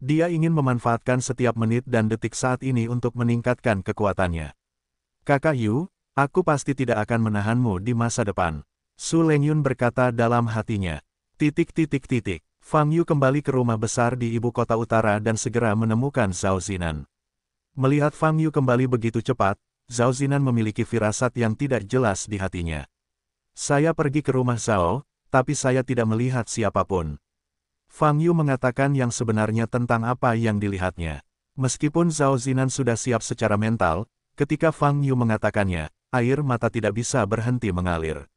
Speaker 1: Dia ingin memanfaatkan setiap menit dan detik saat ini untuk meningkatkan kekuatannya. Kakak Yu, Aku pasti tidak akan menahanmu di masa depan. Su Lengyun berkata dalam hatinya. Titik titik titik. Fang Yu kembali ke rumah besar di ibu kota utara dan segera menemukan Zhao Zinan. Melihat Fang Yu kembali begitu cepat, Zhao Zinan memiliki firasat yang tidak jelas di hatinya. Saya pergi ke rumah Zhao, tapi saya tidak melihat siapapun. Fang Yu mengatakan yang sebenarnya tentang apa yang dilihatnya. Meskipun Zhao Zinan sudah siap secara mental, ketika Fang Yu mengatakannya, air mata tidak bisa berhenti mengalir.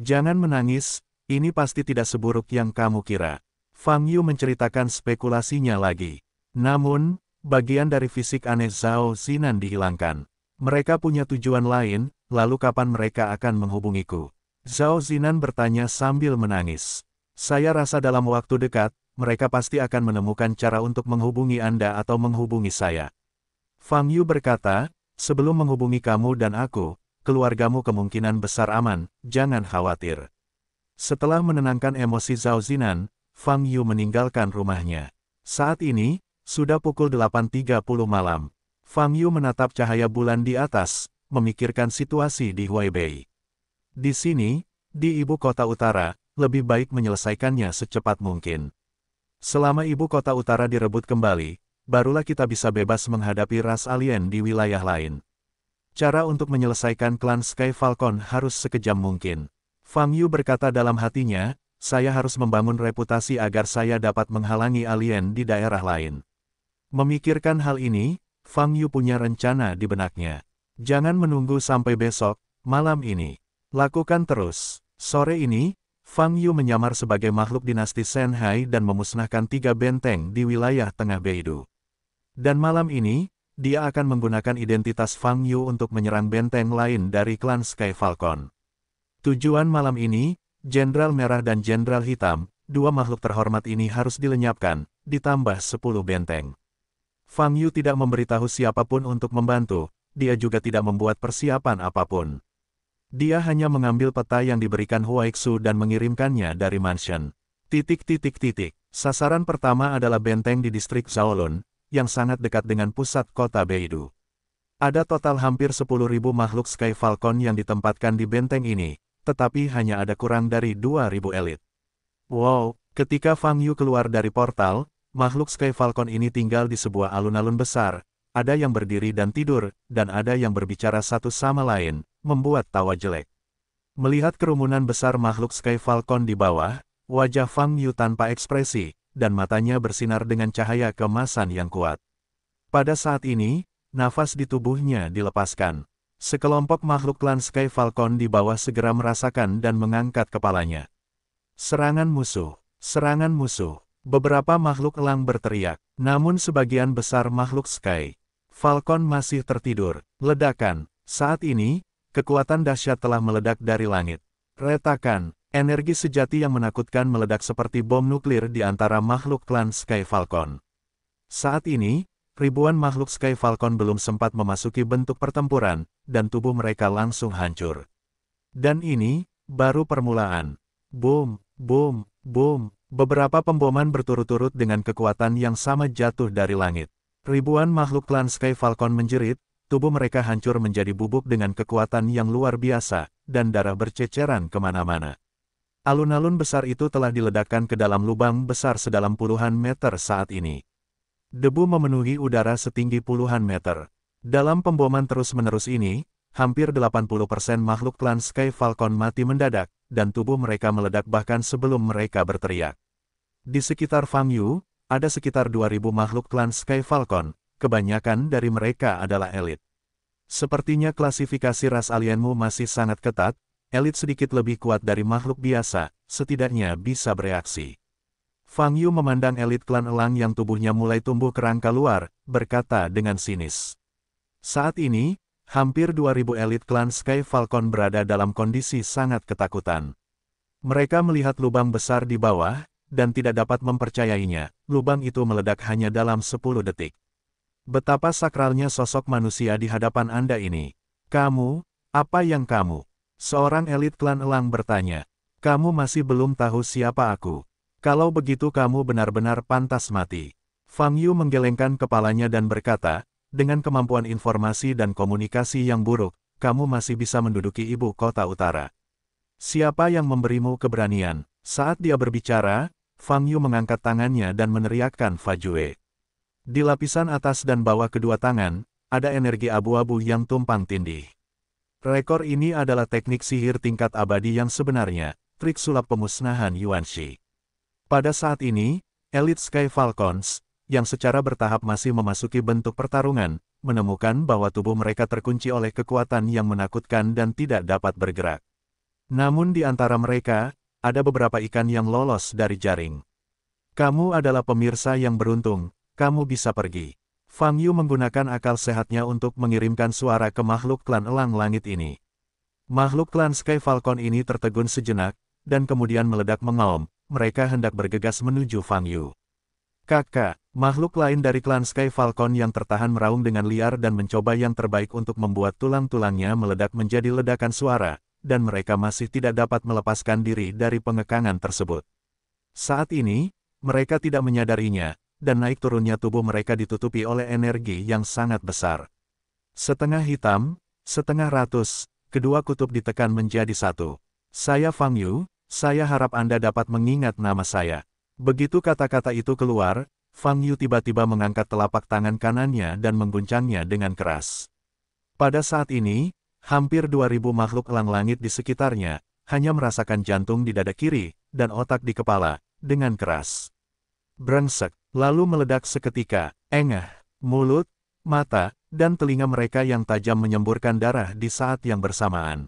Speaker 1: Jangan menangis, ini pasti tidak seburuk yang kamu kira. Fang Yu menceritakan spekulasinya lagi. Namun, bagian dari fisik aneh Zhao Zinan dihilangkan. Mereka punya tujuan lain, lalu kapan mereka akan menghubungiku? Zhao Zinan bertanya sambil menangis. Saya rasa dalam waktu dekat, mereka pasti akan menemukan cara untuk menghubungi Anda atau menghubungi saya. Fang Yu berkata, sebelum menghubungi kamu dan aku, keluargamu kemungkinan besar aman, jangan khawatir. Setelah menenangkan emosi Zhao Zinan, Fang Yu meninggalkan rumahnya. Saat ini, sudah pukul 8.30 malam. Fang Yu menatap cahaya bulan di atas, memikirkan situasi di Huaibei. Di sini, di ibu kota utara, lebih baik menyelesaikannya secepat mungkin. Selama ibu kota utara direbut kembali, barulah kita bisa bebas menghadapi ras alien di wilayah lain. Cara untuk menyelesaikan klan Sky Falcon harus sekejam mungkin. Fang Yu berkata dalam hatinya, saya harus membangun reputasi agar saya dapat menghalangi alien di daerah lain. Memikirkan hal ini, Fang Yu punya rencana di benaknya. Jangan menunggu sampai besok, malam ini. Lakukan terus. Sore ini, Fang Yu menyamar sebagai makhluk dinasti Shenhai dan memusnahkan tiga benteng di wilayah tengah Beidou. Dan malam ini, dia akan menggunakan identitas Fang Yu untuk menyerang benteng lain dari klan Sky Falcon. Tujuan malam ini, Jenderal Merah dan Jenderal Hitam, dua makhluk terhormat ini harus dilenyapkan, ditambah 10 benteng. Fang Yu tidak memberitahu siapapun untuk membantu, dia juga tidak membuat persiapan apapun. Dia hanya mengambil peta yang diberikan Huaixu dan mengirimkannya dari mansion. Titik titik titik. Sasaran pertama adalah benteng di distrik Zaolun, yang sangat dekat dengan pusat kota Beidou. Ada total hampir 10.000 makhluk Sky Falcon yang ditempatkan di benteng ini, tetapi hanya ada kurang dari 2.000 elit. Wow, ketika Fang Yu keluar dari portal, makhluk Sky Falcon ini tinggal di sebuah alun-alun besar, ada yang berdiri dan tidur, dan ada yang berbicara satu sama lain, membuat tawa jelek. Melihat kerumunan besar makhluk Sky Falcon di bawah, wajah Fang Yu tanpa ekspresi, dan matanya bersinar dengan cahaya kemasan yang kuat. Pada saat ini, nafas di tubuhnya dilepaskan. Sekelompok makhluk klan Sky Falcon di bawah segera merasakan dan mengangkat kepalanya. Serangan musuh! Serangan musuh! Beberapa makhluk elang berteriak, namun sebagian besar makhluk Sky Falcon masih tertidur. Ledakan! Saat ini, kekuatan dahsyat telah meledak dari langit. Retakan! Energi sejati yang menakutkan meledak seperti bom nuklir di antara makhluk klan Sky Falcon. Saat ini, ribuan makhluk Sky Falcon belum sempat memasuki bentuk pertempuran, dan tubuh mereka langsung hancur. Dan ini, baru permulaan. Boom, boom, boom. Beberapa pemboman berturut-turut dengan kekuatan yang sama jatuh dari langit. Ribuan makhluk klan Sky Falcon menjerit, tubuh mereka hancur menjadi bubuk dengan kekuatan yang luar biasa, dan darah berceceran kemana-mana. Alun-alun besar itu telah diledakkan ke dalam lubang besar sedalam puluhan meter saat ini. Debu memenuhi udara setinggi puluhan meter. Dalam pemboman terus-menerus ini, hampir 80% makhluk klan Sky Falcon mati mendadak, dan tubuh mereka meledak bahkan sebelum mereka berteriak. Di sekitar Fang Yu, ada sekitar 2.000 makhluk klan Sky Falcon, kebanyakan dari mereka adalah elit. Sepertinya klasifikasi ras alienmu masih sangat ketat, elit sedikit lebih kuat dari makhluk biasa, setidaknya bisa bereaksi. Fang Yu memandang elit klan elang yang tubuhnya mulai tumbuh kerangka luar, berkata dengan sinis. Saat ini, hampir 2000 elit klan Sky Falcon berada dalam kondisi sangat ketakutan. Mereka melihat lubang besar di bawah, dan tidak dapat mempercayainya, lubang itu meledak hanya dalam 10 detik. Betapa sakralnya sosok manusia di hadapan Anda ini. Kamu, apa yang kamu? Seorang elit klan Elang bertanya. Kamu masih belum tahu siapa aku. Kalau begitu kamu benar-benar pantas mati. Fang Yu menggelengkan kepalanya dan berkata, dengan kemampuan informasi dan komunikasi yang buruk, kamu masih bisa menduduki ibu kota utara. Siapa yang memberimu keberanian? Saat dia berbicara, Fang Yu mengangkat tangannya dan meneriakkan Fajue. Di lapisan atas dan bawah kedua tangan, ada energi abu-abu yang tumpang tindih. Rekor ini adalah teknik sihir tingkat abadi yang sebenarnya, trik sulap pemusnahan Yuan Shi. Pada saat ini, elit Sky Falcons, yang secara bertahap masih memasuki bentuk pertarungan, menemukan bahwa tubuh mereka terkunci oleh kekuatan yang menakutkan dan tidak dapat bergerak. Namun di antara mereka, ada beberapa ikan yang lolos dari jaring. Kamu adalah pemirsa yang beruntung, kamu bisa pergi. Fang Yu menggunakan akal sehatnya untuk mengirimkan suara ke makhluk klan elang langit ini. Makhluk klan Sky Falcon ini tertegun sejenak, dan kemudian meledak mengaum, mereka hendak bergegas menuju Fang Yu. Kakak, makhluk lain dari klan Sky Falcon yang tertahan meraung dengan liar dan mencoba yang terbaik untuk membuat tulang-tulangnya meledak menjadi ledakan suara, dan mereka masih tidak dapat melepaskan diri dari pengekangan tersebut. Saat ini, mereka tidak menyadarinya, dan naik turunnya tubuh mereka ditutupi oleh energi yang sangat besar. Setengah hitam, setengah ratus, kedua kutub ditekan menjadi satu. Saya Fang Yu, saya harap Anda dapat mengingat nama saya. Begitu kata-kata itu keluar, Fang Yu tiba-tiba mengangkat telapak tangan kanannya dan mengguncangnya dengan keras. Pada saat ini, hampir 2000 makhluk elang langit di sekitarnya, hanya merasakan jantung di dada kiri, dan otak di kepala, dengan keras brengsek, lalu meledak seketika, engah, mulut, mata, dan telinga mereka yang tajam menyemburkan darah di saat yang bersamaan.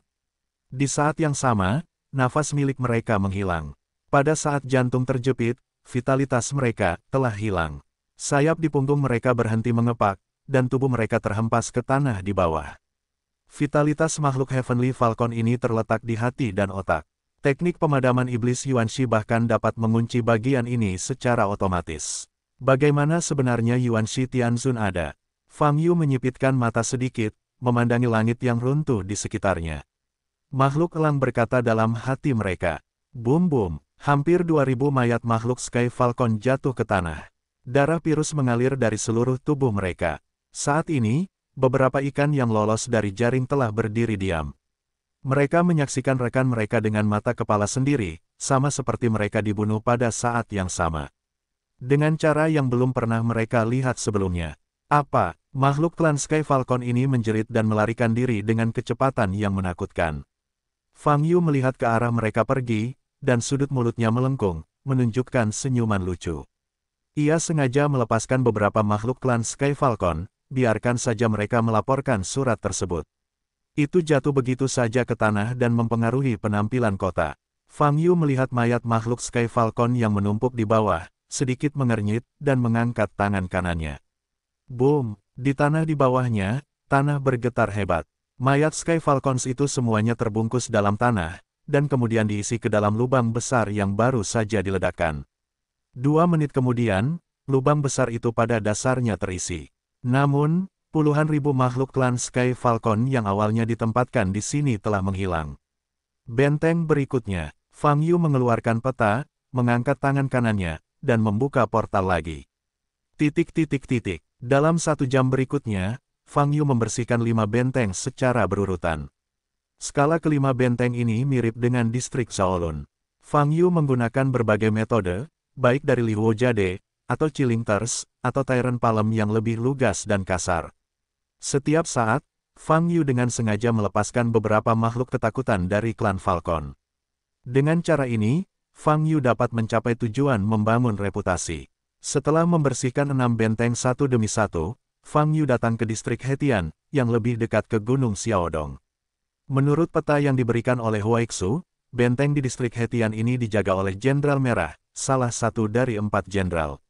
Speaker 1: Di saat yang sama, nafas milik mereka menghilang. Pada saat jantung terjepit, vitalitas mereka telah hilang. Sayap di punggung mereka berhenti mengepak, dan tubuh mereka terhempas ke tanah di bawah. Vitalitas makhluk Heavenly Falcon ini terletak di hati dan otak. Teknik pemadaman iblis Yuan Yuanxi bahkan dapat mengunci bagian ini secara otomatis. Bagaimana sebenarnya Yuan Yuanxi Tianzun ada? Fang Yu menyipitkan mata sedikit, memandangi langit yang runtuh di sekitarnya. Makhluk elang berkata dalam hati mereka, Bum bum, hampir 2000 mayat makhluk Sky Falcon jatuh ke tanah. Darah virus mengalir dari seluruh tubuh mereka. Saat ini, beberapa ikan yang lolos dari jaring telah berdiri diam. Mereka menyaksikan rekan mereka dengan mata kepala sendiri, sama seperti mereka dibunuh pada saat yang sama. Dengan cara yang belum pernah mereka lihat sebelumnya. Apa, makhluk klan Sky Falcon ini menjerit dan melarikan diri dengan kecepatan yang menakutkan. Fang Yu melihat ke arah mereka pergi, dan sudut mulutnya melengkung, menunjukkan senyuman lucu. Ia sengaja melepaskan beberapa makhluk klan Sky Falcon, biarkan saja mereka melaporkan surat tersebut. Itu jatuh begitu saja ke tanah dan mempengaruhi penampilan kota. Fang Yu melihat mayat makhluk Sky Falcon yang menumpuk di bawah, sedikit mengernyit dan mengangkat tangan kanannya. Boom! Di tanah di bawahnya, tanah bergetar hebat. Mayat Sky Falcons itu semuanya terbungkus dalam tanah, dan kemudian diisi ke dalam lubang besar yang baru saja diledakkan. Dua menit kemudian, lubang besar itu pada dasarnya terisi. Namun, Puluhan ribu makhluk klan Sky Falcon yang awalnya ditempatkan di sini telah menghilang. Benteng berikutnya, Fang Yu mengeluarkan peta, mengangkat tangan kanannya, dan membuka portal lagi. Titik titik titik. Dalam satu jam berikutnya, Fang Yu membersihkan lima benteng secara berurutan. Skala kelima benteng ini mirip dengan distrik Shaolun. Fang Yu menggunakan berbagai metode, baik dari Liwo Jade, atau Chilling Thirst, atau Tyrant Palem yang lebih lugas dan kasar. Setiap saat, Fang Yu dengan sengaja melepaskan beberapa makhluk ketakutan dari klan Falcon. Dengan cara ini, Fang Yu dapat mencapai tujuan membangun reputasi. Setelah membersihkan enam benteng satu demi satu, Fang Yu datang ke distrik Hetian, yang lebih dekat ke Gunung Xiaodong. Menurut peta yang diberikan oleh Huaixu, benteng di distrik Hetian ini dijaga oleh Jenderal Merah, salah satu dari empat jenderal.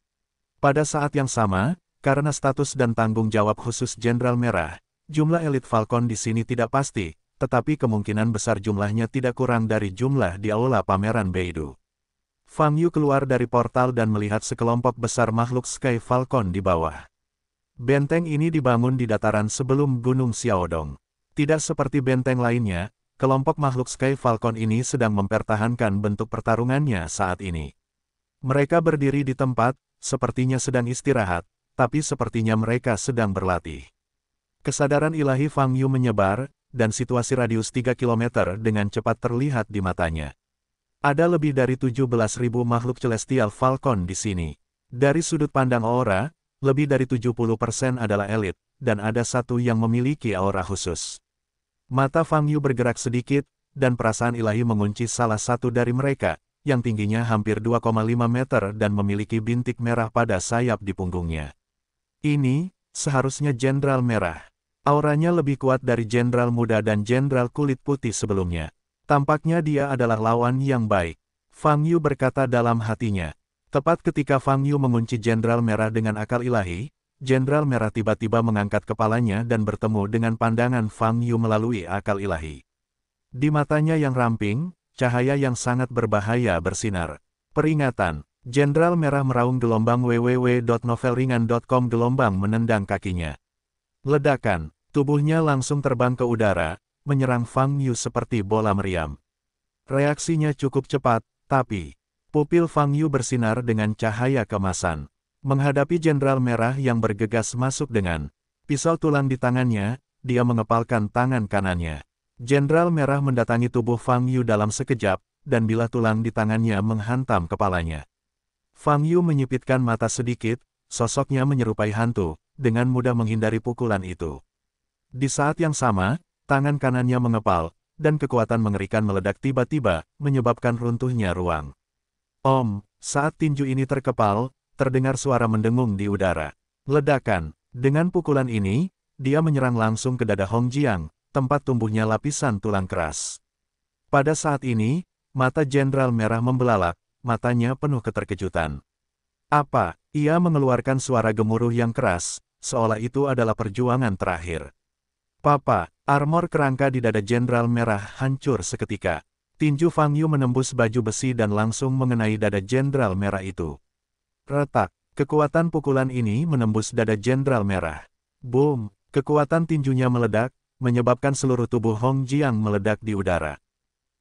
Speaker 1: Pada saat yang sama, karena status dan tanggung jawab khusus Jenderal Merah, jumlah elit Falcon di sini tidak pasti, tetapi kemungkinan besar jumlahnya tidak kurang dari jumlah di aula pameran Beidou. Fang Yu keluar dari portal dan melihat sekelompok besar makhluk Sky Falcon di bawah. Benteng ini dibangun di dataran sebelum Gunung Xiaodong. Tidak seperti benteng lainnya, kelompok makhluk Sky Falcon ini sedang mempertahankan bentuk pertarungannya saat ini. Mereka berdiri di tempat, sepertinya sedang istirahat, tapi sepertinya mereka sedang berlatih. Kesadaran ilahi Fang Yu menyebar, dan situasi radius 3 km dengan cepat terlihat di matanya. Ada lebih dari 17.000 makhluk celestial Falcon di sini. Dari sudut pandang aura, lebih dari 70% adalah elit, dan ada satu yang memiliki aura khusus. Mata Fang Yu bergerak sedikit, dan perasaan ilahi mengunci salah satu dari mereka, yang tingginya hampir 2,5 meter dan memiliki bintik merah pada sayap di punggungnya. Ini, seharusnya Jenderal Merah. Auranya lebih kuat dari Jenderal Muda dan Jenderal Kulit Putih sebelumnya. Tampaknya dia adalah lawan yang baik. Fang Yu berkata dalam hatinya. Tepat ketika Fang Yu mengunci Jenderal Merah dengan akal ilahi, Jenderal Merah tiba-tiba mengangkat kepalanya dan bertemu dengan pandangan Fang Yu melalui akal ilahi. Di matanya yang ramping, cahaya yang sangat berbahaya bersinar. Peringatan, Jenderal Merah Meraung gelombang www.novelringan.com gelombang menendang kakinya. Ledakan, tubuhnya langsung terbang ke udara, menyerang Fang Yu seperti bola meriam. Reaksinya cukup cepat, tapi pupil Fang Yu bersinar dengan cahaya kemasan. Menghadapi Jenderal Merah yang bergegas masuk dengan pisau tulang di tangannya, dia mengepalkan tangan kanannya. Jenderal Merah mendatangi tubuh Fang Yu dalam sekejap, dan bila tulang di tangannya menghantam kepalanya. Fang Yu menyipitkan mata sedikit, sosoknya menyerupai hantu, dengan mudah menghindari pukulan itu. Di saat yang sama, tangan kanannya mengepal, dan kekuatan mengerikan meledak tiba-tiba, menyebabkan runtuhnya ruang. Om, saat tinju ini terkepal, terdengar suara mendengung di udara. Ledakan, dengan pukulan ini, dia menyerang langsung ke dada Hong Jiang, tempat tumbuhnya lapisan tulang keras. Pada saat ini, mata Jenderal Merah membelalak, matanya penuh keterkejutan. Apa? Ia mengeluarkan suara gemuruh yang keras, seolah itu adalah perjuangan terakhir. Papa, armor kerangka di dada Jenderal Merah hancur seketika. Tinju Fang Yu menembus baju besi dan langsung mengenai dada Jenderal Merah itu. Retak, kekuatan pukulan ini menembus dada Jenderal Merah. Boom, kekuatan tinjunya meledak, menyebabkan seluruh tubuh Hong Jiang meledak di udara.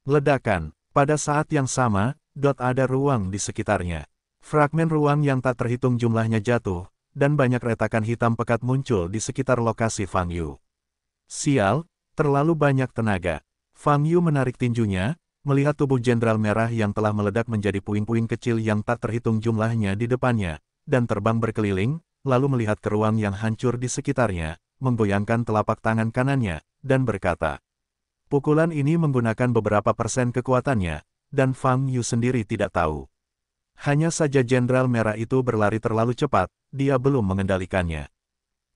Speaker 1: Ledakan, pada saat yang sama, dot ada ruang di sekitarnya. Fragmen ruang yang tak terhitung jumlahnya jatuh, dan banyak retakan hitam pekat muncul di sekitar lokasi Fang Yu. Sial, terlalu banyak tenaga. Fang Yu menarik tinjunya, melihat tubuh jenderal merah yang telah meledak menjadi puing-puing kecil yang tak terhitung jumlahnya di depannya, dan terbang berkeliling, lalu melihat ke ruang yang hancur di sekitarnya, menggoyangkan telapak tangan kanannya, dan berkata, Pukulan ini menggunakan beberapa persen kekuatannya, dan Fang Yu sendiri tidak tahu. Hanya saja Jenderal Merah itu berlari terlalu cepat, dia belum mengendalikannya.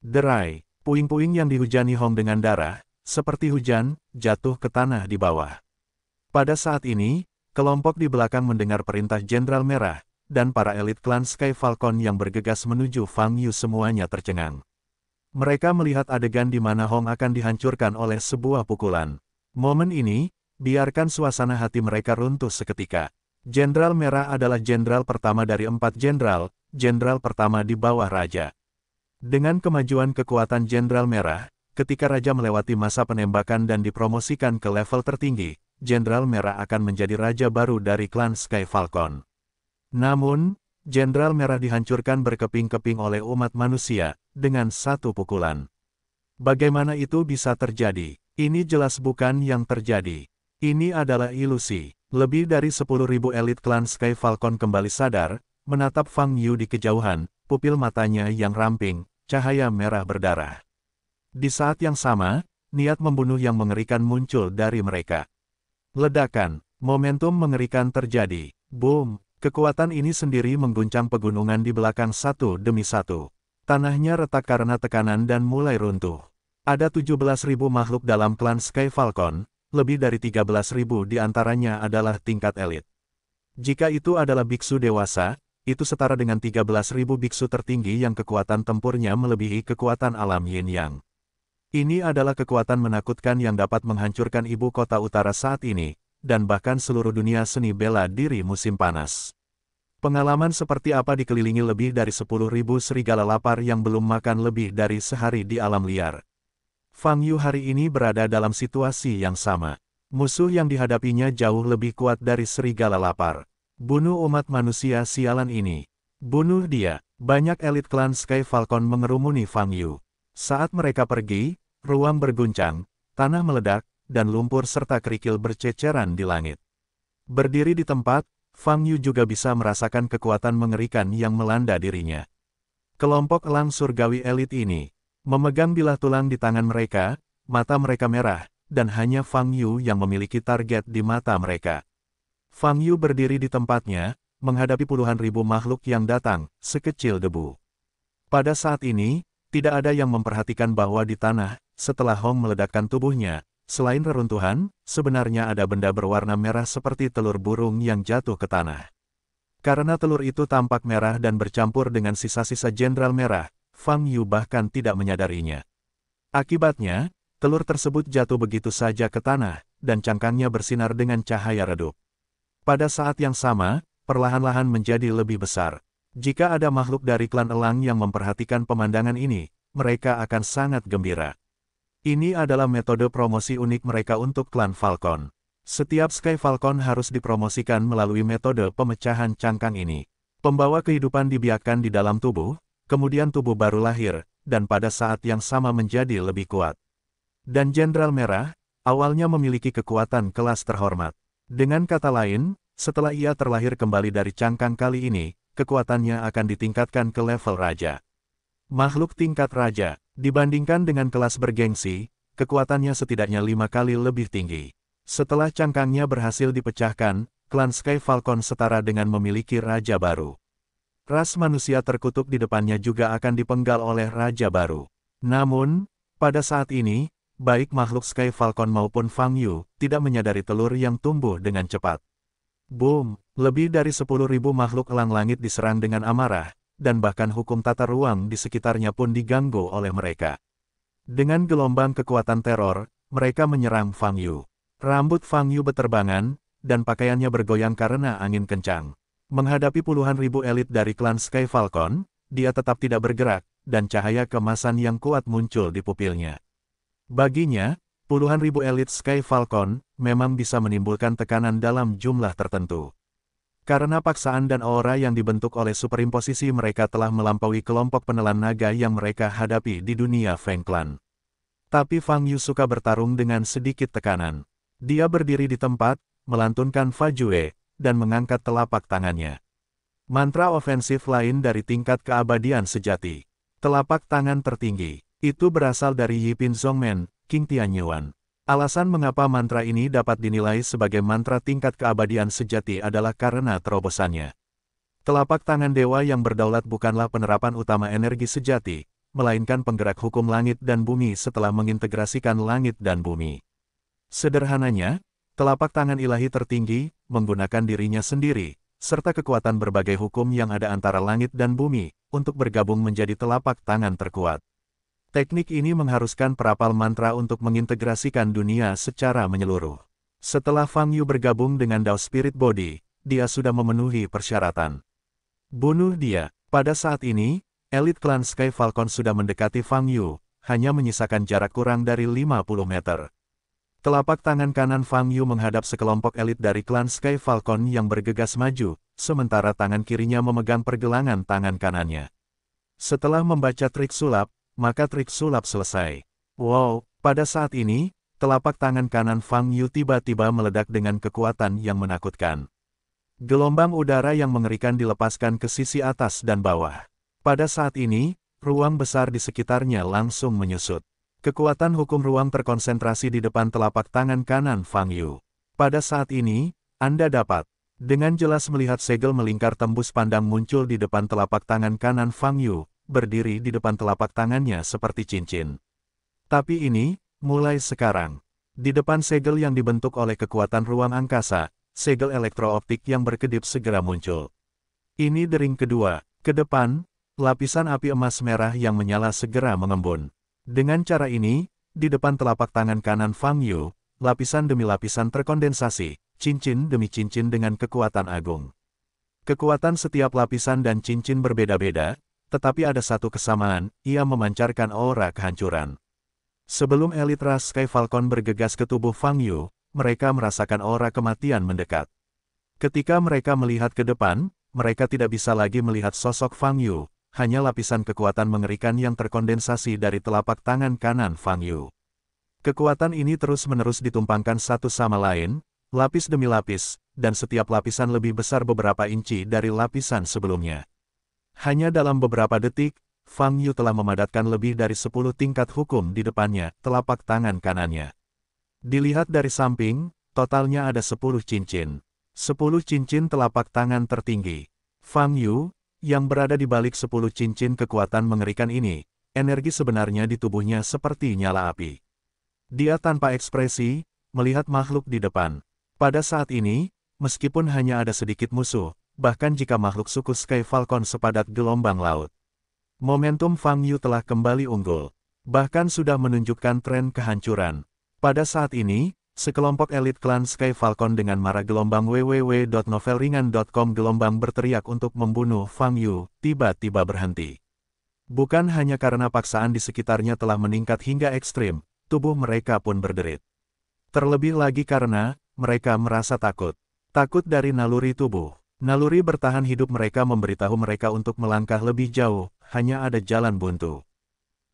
Speaker 1: Derai, puing-puing yang dihujani Hong dengan darah, seperti hujan, jatuh ke tanah di bawah. Pada saat ini, kelompok di belakang mendengar perintah Jenderal Merah, dan para elit klan Sky Falcon yang bergegas menuju Fang Yu semuanya tercengang. Mereka melihat adegan di mana Hong akan dihancurkan oleh sebuah pukulan. Momen ini, Biarkan suasana hati mereka runtuh seketika. Jenderal Merah adalah jenderal pertama dari empat jenderal, jenderal pertama di bawah raja. Dengan kemajuan kekuatan Jenderal Merah, ketika Raja melewati masa penembakan dan dipromosikan ke level tertinggi, Jenderal Merah akan menjadi raja baru dari klan Sky Falcon. Namun, Jenderal Merah dihancurkan berkeping-keping oleh umat manusia, dengan satu pukulan. Bagaimana itu bisa terjadi? Ini jelas bukan yang terjadi. Ini adalah ilusi. Lebih dari 10.000 elit klan Sky Falcon kembali sadar, menatap Fang Yu di kejauhan, pupil matanya yang ramping, cahaya merah berdarah. Di saat yang sama, niat membunuh yang mengerikan muncul dari mereka. Ledakan, momentum mengerikan terjadi. Boom, kekuatan ini sendiri mengguncang pegunungan di belakang satu demi satu. Tanahnya retak karena tekanan dan mulai runtuh. Ada 17.000 makhluk dalam klan Sky Falcon, lebih dari 13.000 di antaranya adalah tingkat elit. Jika itu adalah biksu dewasa, itu setara dengan ribu biksu tertinggi yang kekuatan tempurnya melebihi kekuatan alam yin yang. Ini adalah kekuatan menakutkan yang dapat menghancurkan ibu kota utara saat ini, dan bahkan seluruh dunia seni bela diri musim panas. Pengalaman seperti apa dikelilingi lebih dari 10.000 serigala lapar yang belum makan lebih dari sehari di alam liar, Fang Yu hari ini berada dalam situasi yang sama. Musuh yang dihadapinya jauh lebih kuat dari serigala lapar. Bunuh umat manusia sialan ini. Bunuh dia. Banyak elit klan Sky Falcon mengerumuni Fang Yu. Saat mereka pergi, ruang berguncang, tanah meledak, dan lumpur serta kerikil berceceran di langit. Berdiri di tempat, Fang Yu juga bisa merasakan kekuatan mengerikan yang melanda dirinya. Kelompok elang surgawi elit ini, Memegang bilah tulang di tangan mereka, mata mereka merah, dan hanya Fang Yu yang memiliki target di mata mereka. Fang Yu berdiri di tempatnya, menghadapi puluhan ribu makhluk yang datang, sekecil debu. Pada saat ini, tidak ada yang memperhatikan bahwa di tanah, setelah Hong meledakkan tubuhnya, Selain reruntuhan, sebenarnya ada benda berwarna merah seperti telur burung yang jatuh ke tanah. Karena telur itu tampak merah dan bercampur dengan sisa-sisa jenderal merah, Fang Yu bahkan tidak menyadarinya. Akibatnya, telur tersebut jatuh begitu saja ke tanah, dan cangkangnya bersinar dengan cahaya redup. Pada saat yang sama, perlahan-lahan menjadi lebih besar. Jika ada makhluk dari klan elang yang memperhatikan pemandangan ini, mereka akan sangat gembira. Ini adalah metode promosi unik mereka untuk klan Falcon. Setiap Sky Falcon harus dipromosikan melalui metode pemecahan cangkang ini. Pembawa kehidupan dibiarkan di dalam tubuh, kemudian tubuh baru lahir, dan pada saat yang sama menjadi lebih kuat. Dan Jenderal Merah, awalnya memiliki kekuatan kelas terhormat. Dengan kata lain, setelah ia terlahir kembali dari cangkang kali ini, kekuatannya akan ditingkatkan ke level raja. Makhluk tingkat raja, dibandingkan dengan kelas bergengsi, kekuatannya setidaknya lima kali lebih tinggi. Setelah cangkangnya berhasil dipecahkan, klan Sky Falcon setara dengan memiliki raja baru ras manusia terkutuk di depannya juga akan dipenggal oleh Raja Baru. Namun, pada saat ini, baik makhluk Sky Falcon maupun Fang Yu tidak menyadari telur yang tumbuh dengan cepat. Boom! Lebih dari 10.000 makhluk elang langit diserang dengan amarah, dan bahkan hukum tata ruang di sekitarnya pun diganggu oleh mereka. Dengan gelombang kekuatan teror, mereka menyerang Fang Yu. Rambut Fang Yu beterbangan, dan pakaiannya bergoyang karena angin kencang. Menghadapi puluhan ribu elit dari klan Sky Falcon, dia tetap tidak bergerak, dan cahaya kemasan yang kuat muncul di pupilnya. Baginya, puluhan ribu elit Sky Falcon memang bisa menimbulkan tekanan dalam jumlah tertentu. Karena paksaan dan aura yang dibentuk oleh superimposisi mereka telah melampaui kelompok penelan naga yang mereka hadapi di dunia Feng Clan. Tapi Fang Yu suka bertarung dengan sedikit tekanan. Dia berdiri di tempat, melantunkan Fajue, dan mengangkat telapak tangannya. Mantra ofensif lain dari tingkat keabadian sejati. Telapak tangan tertinggi. Itu berasal dari Yipin Zongmen, King Tianyuan. Alasan mengapa mantra ini dapat dinilai sebagai mantra tingkat keabadian sejati adalah karena terobosannya. Telapak tangan dewa yang berdaulat bukanlah penerapan utama energi sejati, melainkan penggerak hukum langit dan bumi setelah mengintegrasikan langit dan bumi. Sederhananya, Telapak tangan ilahi tertinggi, menggunakan dirinya sendiri, serta kekuatan berbagai hukum yang ada antara langit dan bumi, untuk bergabung menjadi telapak tangan terkuat. Teknik ini mengharuskan perapal mantra untuk mengintegrasikan dunia secara menyeluruh. Setelah Fang Yu bergabung dengan Dao Spirit Body, dia sudah memenuhi persyaratan. Bunuh dia. Pada saat ini, elit klan Sky Falcon sudah mendekati Fang Yu, hanya menyisakan jarak kurang dari 50 meter. Telapak tangan kanan Fang Yu menghadap sekelompok elit dari klan Sky Falcon yang bergegas maju, sementara tangan kirinya memegang pergelangan tangan kanannya. Setelah membaca trik sulap, maka trik sulap selesai. Wow, pada saat ini, telapak tangan kanan Fang Yu tiba-tiba meledak dengan kekuatan yang menakutkan. Gelombang udara yang mengerikan dilepaskan ke sisi atas dan bawah. Pada saat ini, ruang besar di sekitarnya langsung menyusut. Kekuatan hukum ruang terkonsentrasi di depan telapak tangan kanan Fang Yu. Pada saat ini, Anda dapat dengan jelas melihat segel melingkar tembus pandang muncul di depan telapak tangan kanan Fang Yu, berdiri di depan telapak tangannya seperti cincin. Tapi ini, mulai sekarang. Di depan segel yang dibentuk oleh kekuatan ruang angkasa, segel elektrooptik yang berkedip segera muncul. Ini dering kedua. Ke depan, lapisan api emas merah yang menyala segera mengembun. Dengan cara ini, di depan telapak tangan kanan Fang Yu, lapisan demi lapisan terkondensasi, cincin demi cincin dengan kekuatan agung. Kekuatan setiap lapisan dan cincin berbeda-beda, tetapi ada satu kesamaan, ia memancarkan aura kehancuran. Sebelum elit ras Sky Falcon bergegas ke tubuh Fang Yu, mereka merasakan aura kematian mendekat. Ketika mereka melihat ke depan, mereka tidak bisa lagi melihat sosok Fang Yu, hanya lapisan kekuatan mengerikan yang terkondensasi dari telapak tangan kanan Fang Yu. Kekuatan ini terus-menerus ditumpangkan satu sama lain, lapis demi lapis, dan setiap lapisan lebih besar beberapa inci dari lapisan sebelumnya. Hanya dalam beberapa detik, Fang Yu telah memadatkan lebih dari 10 tingkat hukum di depannya, telapak tangan kanannya. Dilihat dari samping, totalnya ada 10 cincin. 10 cincin telapak tangan tertinggi. Fang Yu, yang berada di balik sepuluh cincin kekuatan mengerikan ini, energi sebenarnya di tubuhnya seperti nyala api. Dia tanpa ekspresi, melihat makhluk di depan. Pada saat ini, meskipun hanya ada sedikit musuh, bahkan jika makhluk suku Sky Falcon sepadat gelombang laut. Momentum Fang Yu telah kembali unggul. Bahkan sudah menunjukkan tren kehancuran. Pada saat ini, Sekelompok elit klan Sky Falcon dengan marah gelombang www.novelringan.com gelombang berteriak untuk membunuh Fang Yu, tiba-tiba berhenti. Bukan hanya karena paksaan di sekitarnya telah meningkat hingga ekstrim, tubuh mereka pun berderit. Terlebih lagi karena, mereka merasa takut. Takut dari naluri tubuh. Naluri bertahan hidup mereka memberitahu mereka untuk melangkah lebih jauh, hanya ada jalan buntu.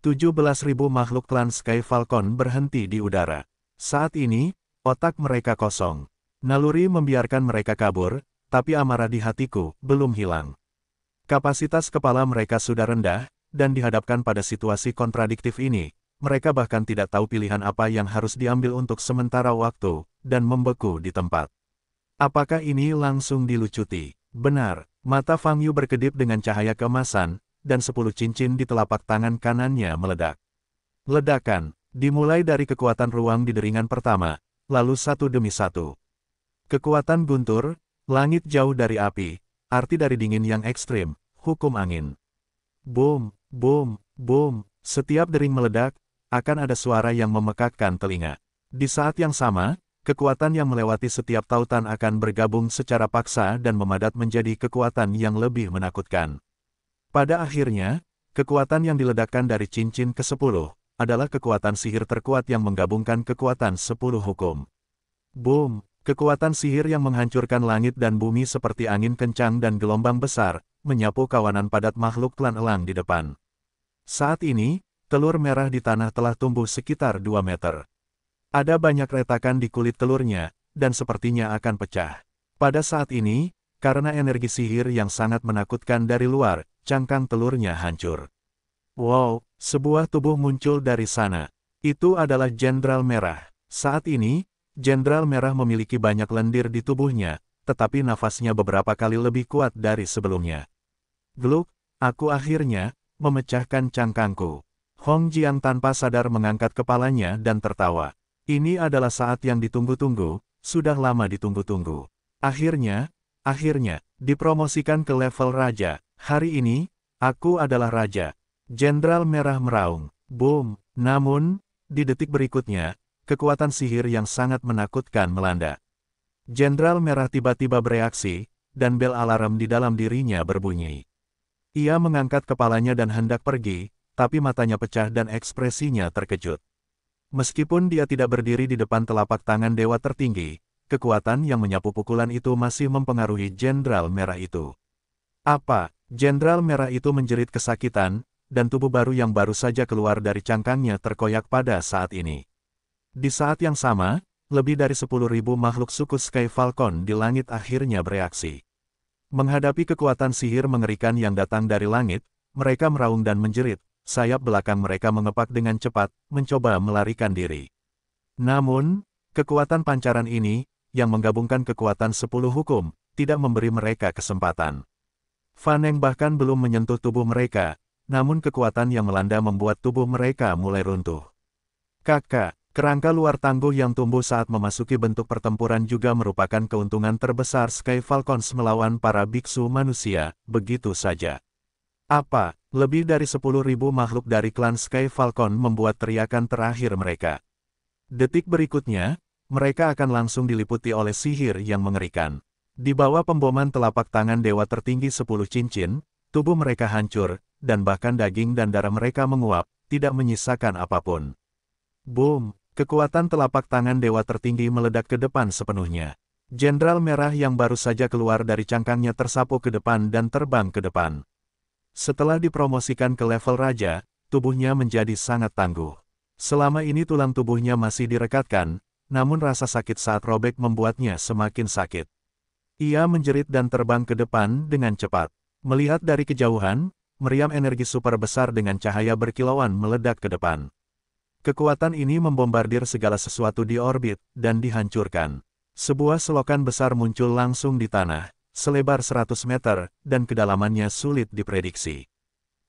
Speaker 1: 17.000 makhluk klan Sky Falcon berhenti di udara. Saat ini, otak mereka kosong. Naluri membiarkan mereka kabur, tapi amarah di hatiku belum hilang. Kapasitas kepala mereka sudah rendah, dan dihadapkan pada situasi kontradiktif ini, mereka bahkan tidak tahu pilihan apa yang harus diambil untuk sementara waktu, dan membeku di tempat. Apakah ini langsung dilucuti? Benar, mata Fang Yu berkedip dengan cahaya kemasan dan sepuluh cincin di telapak tangan kanannya meledak. Ledakan, Dimulai dari kekuatan ruang di deringan pertama, lalu satu demi satu. Kekuatan guntur, langit jauh dari api, arti dari dingin yang ekstrim, hukum angin. Boom, boom, boom, setiap dering meledak, akan ada suara yang memekakkan telinga. Di saat yang sama, kekuatan yang melewati setiap tautan akan bergabung secara paksa dan memadat menjadi kekuatan yang lebih menakutkan. Pada akhirnya, kekuatan yang diledakkan dari cincin ke-10, adalah kekuatan sihir terkuat yang menggabungkan kekuatan sepuluh hukum. Boom! Kekuatan sihir yang menghancurkan langit dan bumi seperti angin kencang dan gelombang besar, menyapu kawanan padat makhluk klan elang di depan. Saat ini, telur merah di tanah telah tumbuh sekitar 2 meter. Ada banyak retakan di kulit telurnya, dan sepertinya akan pecah. Pada saat ini, karena energi sihir yang sangat menakutkan dari luar, cangkang telurnya hancur. Wow, sebuah tubuh muncul dari sana. Itu adalah Jenderal Merah. Saat ini, Jenderal Merah memiliki banyak lendir di tubuhnya, tetapi nafasnya beberapa kali lebih kuat dari sebelumnya. Gluk, aku akhirnya memecahkan cangkangku. Hong Jiang tanpa sadar mengangkat kepalanya dan tertawa. Ini adalah saat yang ditunggu-tunggu, sudah lama ditunggu-tunggu. Akhirnya, akhirnya, dipromosikan ke level raja. Hari ini, aku adalah raja. Jenderal Merah Meraung, boom. Namun, di detik berikutnya, kekuatan sihir yang sangat menakutkan melanda. Jenderal Merah tiba-tiba bereaksi, dan bel alarm di dalam dirinya berbunyi. Ia mengangkat kepalanya dan hendak pergi, tapi matanya pecah dan ekspresinya terkejut. Meskipun dia tidak berdiri di depan telapak tangan dewa tertinggi, kekuatan yang menyapu pukulan itu masih mempengaruhi Jenderal Merah itu. Apa? Jenderal Merah itu menjerit kesakitan, dan tubuh baru yang baru saja keluar dari cangkangnya terkoyak pada saat ini. Di saat yang sama, lebih dari 10.000 makhluk suku Sky Falcon di langit akhirnya bereaksi. Menghadapi kekuatan sihir mengerikan yang datang dari langit, mereka meraung dan menjerit, sayap belakang mereka mengepak dengan cepat, mencoba melarikan diri. Namun, kekuatan pancaran ini, yang menggabungkan kekuatan 10 hukum, tidak memberi mereka kesempatan. Faneng bahkan belum menyentuh tubuh mereka, namun kekuatan yang melanda membuat tubuh mereka mulai runtuh. Kakak, kerangka luar tangguh yang tumbuh saat memasuki bentuk pertempuran juga merupakan keuntungan terbesar Sky Falcons melawan para biksu manusia, begitu saja. Apa, lebih dari 10.000 makhluk dari klan Sky Falcon membuat teriakan terakhir mereka. Detik berikutnya, mereka akan langsung diliputi oleh sihir yang mengerikan. Di bawah pemboman telapak tangan dewa tertinggi 10 cincin, tubuh mereka hancur, dan bahkan daging dan darah mereka menguap, tidak menyisakan apapun. Boom! Kekuatan telapak tangan dewa tertinggi meledak ke depan sepenuhnya. Jenderal merah yang baru saja keluar dari cangkangnya tersapu ke depan dan terbang ke depan. Setelah dipromosikan ke level raja, tubuhnya menjadi sangat tangguh. Selama ini tulang tubuhnya masih direkatkan, namun rasa sakit saat robek membuatnya semakin sakit. Ia menjerit dan terbang ke depan dengan cepat. Melihat dari kejauhan, meriam energi super besar dengan cahaya berkilauan meledak ke depan. Kekuatan ini membombardir segala sesuatu di orbit, dan dihancurkan. Sebuah selokan besar muncul langsung di tanah, selebar 100 meter, dan kedalamannya sulit diprediksi.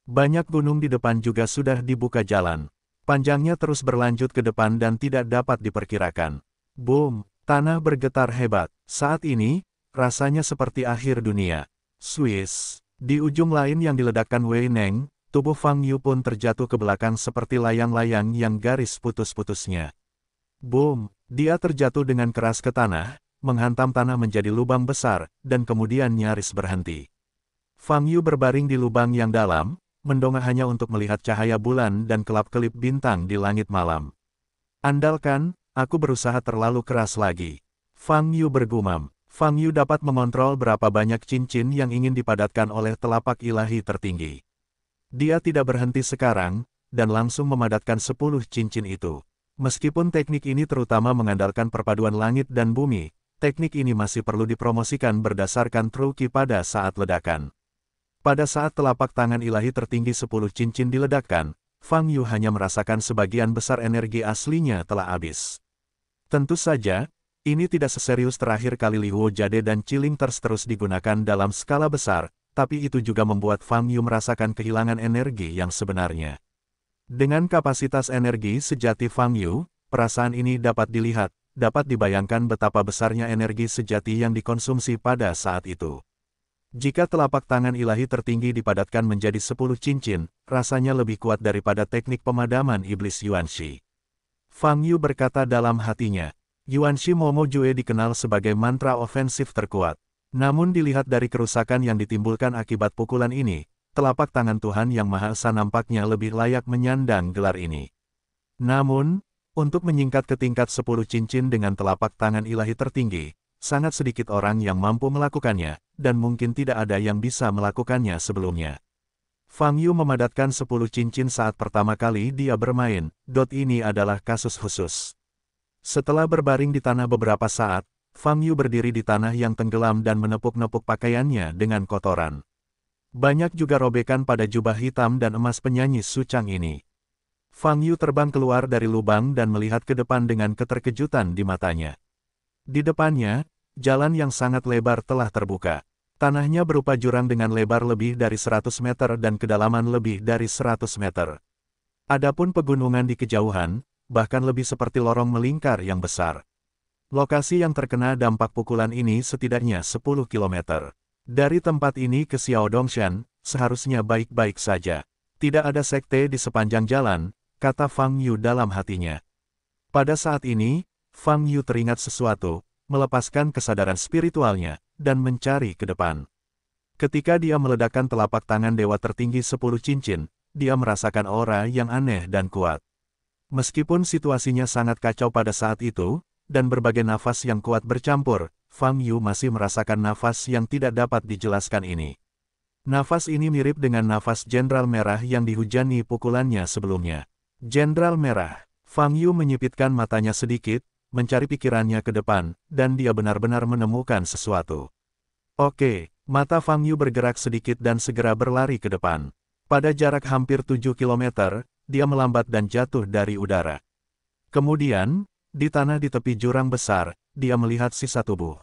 Speaker 1: Banyak gunung di depan juga sudah dibuka jalan. Panjangnya terus berlanjut ke depan dan tidak dapat diperkirakan. Boom, tanah bergetar hebat. Saat ini, rasanya seperti akhir dunia. Swiss. Di ujung lain yang diledakkan Wei Neng, tubuh Fang Yu pun terjatuh ke belakang seperti layang-layang yang garis putus-putusnya. Boom! Dia terjatuh dengan keras ke tanah, menghantam tanah menjadi lubang besar, dan kemudian nyaris berhenti. Fang Yu berbaring di lubang yang dalam, mendongak hanya untuk melihat cahaya bulan dan kelap-kelip bintang di langit malam. Andalkan, aku berusaha terlalu keras lagi. Fang Yu bergumam. Fang Yu dapat mengontrol berapa banyak cincin yang ingin dipadatkan oleh telapak ilahi tertinggi. Dia tidak berhenti sekarang, dan langsung memadatkan sepuluh cincin itu. Meskipun teknik ini terutama mengandalkan perpaduan langit dan bumi, teknik ini masih perlu dipromosikan berdasarkan truki pada saat ledakan. Pada saat telapak tangan ilahi tertinggi sepuluh cincin diledakkan, Fang Yu hanya merasakan sebagian besar energi aslinya telah habis. Tentu saja, ini tidak seserius terakhir kali Liuo Jade dan Chillingters terus digunakan dalam skala besar, tapi itu juga membuat Fang Yu merasakan kehilangan energi yang sebenarnya. Dengan kapasitas energi sejati Fang Yu, perasaan ini dapat dilihat, dapat dibayangkan betapa besarnya energi sejati yang dikonsumsi pada saat itu. Jika telapak tangan ilahi tertinggi dipadatkan menjadi sepuluh cincin, rasanya lebih kuat daripada teknik pemadaman iblis Yuan Shi. Fang Yu berkata dalam hatinya, Yuan Shi Momo Jue dikenal sebagai mantra ofensif terkuat. Namun dilihat dari kerusakan yang ditimbulkan akibat pukulan ini, telapak tangan Tuhan Yang Maha Esa nampaknya lebih layak menyandang gelar ini. Namun, untuk menyingkat ke tingkat 10 cincin dengan telapak tangan ilahi tertinggi, sangat sedikit orang yang mampu melakukannya, dan mungkin tidak ada yang bisa melakukannya sebelumnya. Fang Yu memadatkan 10 cincin saat pertama kali dia bermain, dot ini adalah kasus khusus. Setelah berbaring di tanah beberapa saat, Fang Yu berdiri di tanah yang tenggelam dan menepuk-nepuk pakaiannya dengan kotoran. Banyak juga robekan pada jubah hitam dan emas penyanyi sucang ini. Fang Yu terbang keluar dari lubang dan melihat ke depan dengan keterkejutan di matanya. Di depannya, jalan yang sangat lebar telah terbuka. Tanahnya berupa jurang dengan lebar lebih dari 100 meter dan kedalaman lebih dari 100 meter. Adapun pegunungan di kejauhan, bahkan lebih seperti lorong melingkar yang besar. Lokasi yang terkena dampak pukulan ini setidaknya 10 km. Dari tempat ini ke Xiao Dongshan seharusnya baik-baik saja. Tidak ada sekte di sepanjang jalan, kata Fang Yu dalam hatinya. Pada saat ini, Fang Yu teringat sesuatu, melepaskan kesadaran spiritualnya, dan mencari ke depan. Ketika dia meledakkan telapak tangan dewa tertinggi sepuluh cincin, dia merasakan aura yang aneh dan kuat. Meskipun situasinya sangat kacau pada saat itu, dan berbagai nafas yang kuat bercampur, Fang Yu masih merasakan nafas yang tidak dapat dijelaskan ini. Nafas ini mirip dengan nafas Jenderal Merah yang dihujani pukulannya sebelumnya. Jenderal Merah, Fang Yu menyipitkan matanya sedikit, mencari pikirannya ke depan, dan dia benar-benar menemukan sesuatu. Oke, mata Fang Yu bergerak sedikit dan segera berlari ke depan. Pada jarak hampir 7 kilometer dia melambat dan jatuh dari udara. Kemudian, di tanah di tepi jurang besar, dia melihat sisa tubuh.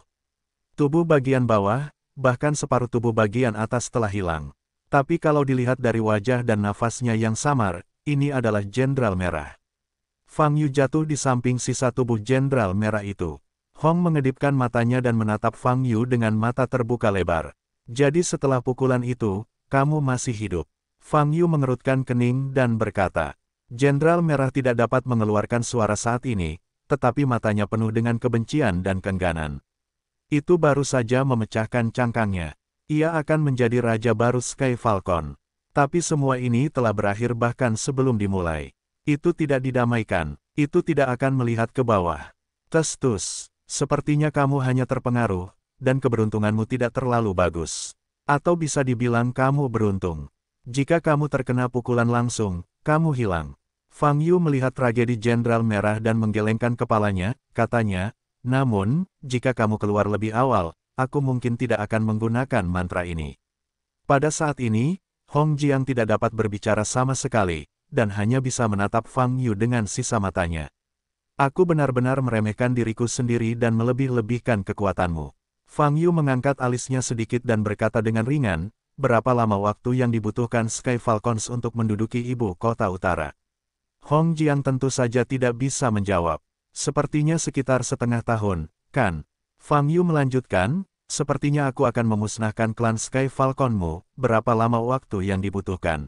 Speaker 1: Tubuh bagian bawah, bahkan separuh tubuh bagian atas telah hilang. Tapi kalau dilihat dari wajah dan nafasnya yang samar, ini adalah Jenderal Merah. Fang Yu jatuh di samping sisa tubuh Jenderal Merah itu. Hong mengedipkan matanya dan menatap Fang Yu dengan mata terbuka lebar. Jadi setelah pukulan itu, kamu masih hidup. Fang Yu mengerutkan kening dan berkata, Jenderal Merah tidak dapat mengeluarkan suara saat ini, tetapi matanya penuh dengan kebencian dan kengganan. Itu baru saja memecahkan cangkangnya. Ia akan menjadi raja baru Sky Falcon. Tapi semua ini telah berakhir bahkan sebelum dimulai. Itu tidak didamaikan, itu tidak akan melihat ke bawah. Testus, sepertinya kamu hanya terpengaruh, dan keberuntunganmu tidak terlalu bagus. Atau bisa dibilang kamu beruntung. Jika kamu terkena pukulan langsung, kamu hilang. Fang Yu melihat tragedi Jenderal Merah dan menggelengkan kepalanya, katanya, namun, jika kamu keluar lebih awal, aku mungkin tidak akan menggunakan mantra ini. Pada saat ini, Hong Jiang tidak dapat berbicara sama sekali, dan hanya bisa menatap Fang Yu dengan sisa matanya. Aku benar-benar meremehkan diriku sendiri dan melebih-lebihkan kekuatanmu. Fang Yu mengangkat alisnya sedikit dan berkata dengan ringan, berapa lama waktu yang dibutuhkan Sky Falcons untuk menduduki ibu kota utara. Hong Jiang tentu saja tidak bisa menjawab. Sepertinya sekitar setengah tahun, kan? Fang Yu melanjutkan, sepertinya aku akan memusnahkan klan Sky Falconmu, berapa lama waktu yang dibutuhkan.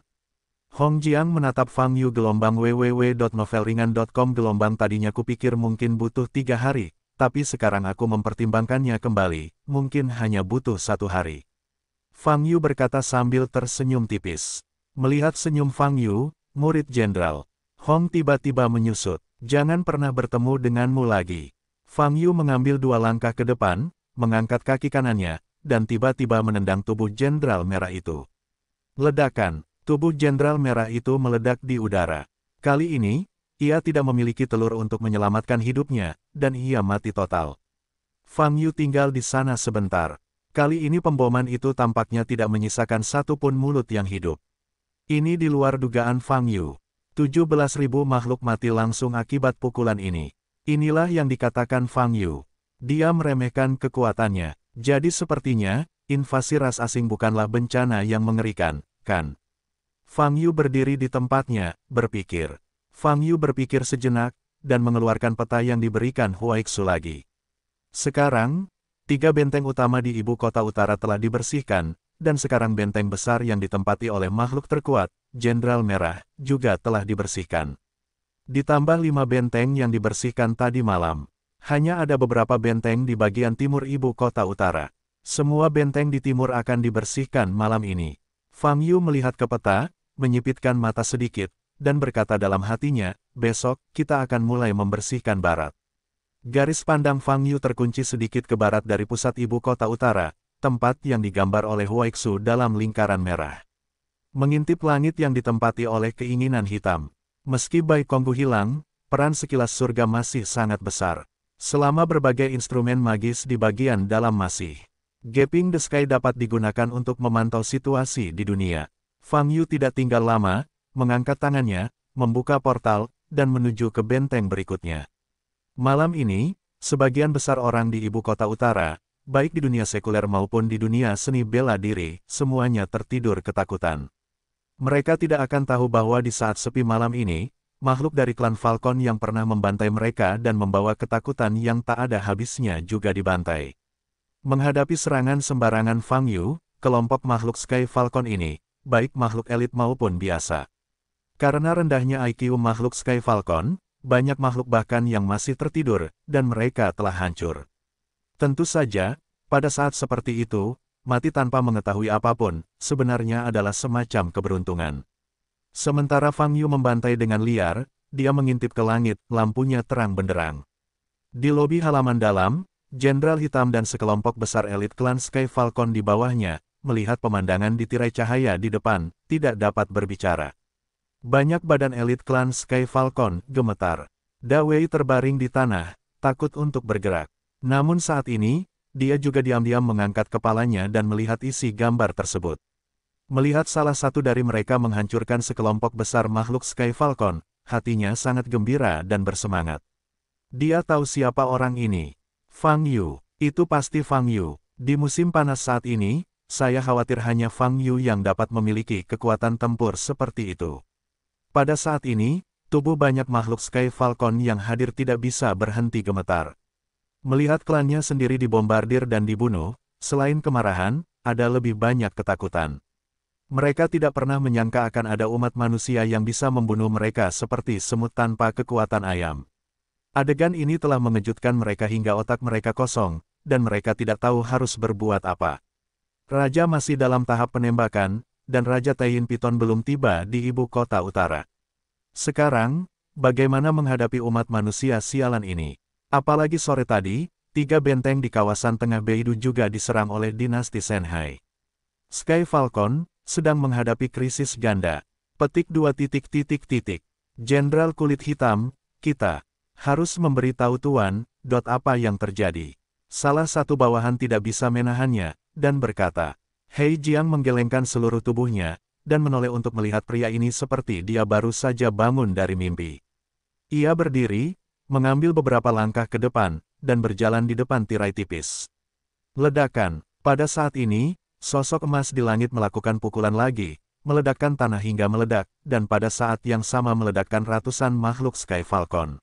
Speaker 1: Hong Jiang menatap Fang Yu gelombang www.novelringan.com gelombang tadinya kupikir mungkin butuh tiga hari, tapi sekarang aku mempertimbangkannya kembali, mungkin hanya butuh satu hari. Fang Yu berkata sambil tersenyum tipis. Melihat senyum Fang Yu, murid jenderal, Hong tiba-tiba menyusut. Jangan pernah bertemu denganmu lagi. Fang Yu mengambil dua langkah ke depan, mengangkat kaki kanannya, dan tiba-tiba menendang tubuh jenderal merah itu. Ledakan, tubuh jenderal merah itu meledak di udara. Kali ini, ia tidak memiliki telur untuk menyelamatkan hidupnya, dan ia mati total. Fang Yu tinggal di sana sebentar. Kali ini pemboman itu tampaknya tidak menyisakan satu pun mulut yang hidup. Ini di luar dugaan Fang Yu. 17.000 makhluk mati langsung akibat pukulan ini. Inilah yang dikatakan Fang Yu. Dia meremehkan kekuatannya. Jadi sepertinya, invasi ras asing bukanlah bencana yang mengerikan, kan? Fang Yu berdiri di tempatnya, berpikir. Fang Yu berpikir sejenak, dan mengeluarkan peta yang diberikan Huaixu lagi. Sekarang, Tiga benteng utama di ibu kota utara telah dibersihkan, dan sekarang benteng besar yang ditempati oleh makhluk terkuat, Jenderal Merah, juga telah dibersihkan. Ditambah lima benteng yang dibersihkan tadi malam. Hanya ada beberapa benteng di bagian timur ibu kota utara. Semua benteng di timur akan dibersihkan malam ini. Fang Yu melihat ke peta, menyipitkan mata sedikit, dan berkata dalam hatinya, besok, kita akan mulai membersihkan barat. Garis pandang Fang Yu terkunci sedikit ke barat dari pusat ibu kota utara, tempat yang digambar oleh Huaixu dalam lingkaran merah. Mengintip langit yang ditempati oleh keinginan hitam. Meski Bai Konggu hilang, peran sekilas surga masih sangat besar. Selama berbagai instrumen magis di bagian dalam masih. Gaping the Sky dapat digunakan untuk memantau situasi di dunia. Fang Yu tidak tinggal lama, mengangkat tangannya, membuka portal, dan menuju ke benteng berikutnya. Malam ini, sebagian besar orang di ibu kota utara, baik di dunia sekuler maupun di dunia seni bela diri, semuanya tertidur ketakutan. Mereka tidak akan tahu bahwa di saat sepi malam ini, makhluk dari klan Falcon yang pernah membantai mereka dan membawa ketakutan yang tak ada habisnya juga dibantai. Menghadapi serangan sembarangan Fang Yu, kelompok makhluk Sky Falcon ini, baik makhluk elit maupun biasa. Karena rendahnya IQ makhluk Sky Falcon, banyak makhluk bahkan yang masih tertidur, dan mereka telah hancur. Tentu saja, pada saat seperti itu, mati tanpa mengetahui apapun, sebenarnya adalah semacam keberuntungan. Sementara Fang Yu membantai dengan liar, dia mengintip ke langit, lampunya terang benderang. Di lobi halaman dalam, Jenderal Hitam dan sekelompok besar elit klan Sky Falcon di bawahnya, melihat pemandangan di tirai cahaya di depan, tidak dapat berbicara. Banyak badan elit klan Sky Falcon gemetar. Dawei terbaring di tanah, takut untuk bergerak. Namun saat ini, dia juga diam-diam mengangkat kepalanya dan melihat isi gambar tersebut. Melihat salah satu dari mereka menghancurkan sekelompok besar makhluk Sky Falcon, hatinya sangat gembira dan bersemangat. Dia tahu siapa orang ini. Fang Yu. Itu pasti Fang Yu. Di musim panas saat ini, saya khawatir hanya Fang Yu yang dapat memiliki kekuatan tempur seperti itu. Pada saat ini, tubuh banyak makhluk Sky Falcon yang hadir tidak bisa berhenti gemetar. Melihat klannya sendiri dibombardir dan dibunuh, selain kemarahan, ada lebih banyak ketakutan. Mereka tidak pernah menyangka akan ada umat manusia yang bisa membunuh mereka seperti semut tanpa kekuatan ayam. Adegan ini telah mengejutkan mereka hingga otak mereka kosong, dan mereka tidak tahu harus berbuat apa. Raja masih dalam tahap penembakan, dan Raja Tayin Piton belum tiba di ibu kota utara. Sekarang, bagaimana menghadapi umat manusia sialan ini? Apalagi sore tadi, tiga benteng di kawasan tengah Beidu juga diserang oleh dinasti Senhai. Sky Falcon sedang menghadapi krisis ganda. Petik dua titik titik titik. Jenderal kulit hitam, kita harus memberitahu Tuan, dot apa yang terjadi. Salah satu bawahan tidak bisa menahannya, dan berkata, Hei Jiang menggelengkan seluruh tubuhnya, dan menoleh untuk melihat pria ini seperti dia baru saja bangun dari mimpi. Ia berdiri, mengambil beberapa langkah ke depan, dan berjalan di depan tirai tipis. Ledakan, pada saat ini, sosok emas di langit melakukan pukulan lagi, meledakkan tanah hingga meledak, dan pada saat yang sama meledakkan ratusan makhluk Sky Falcon.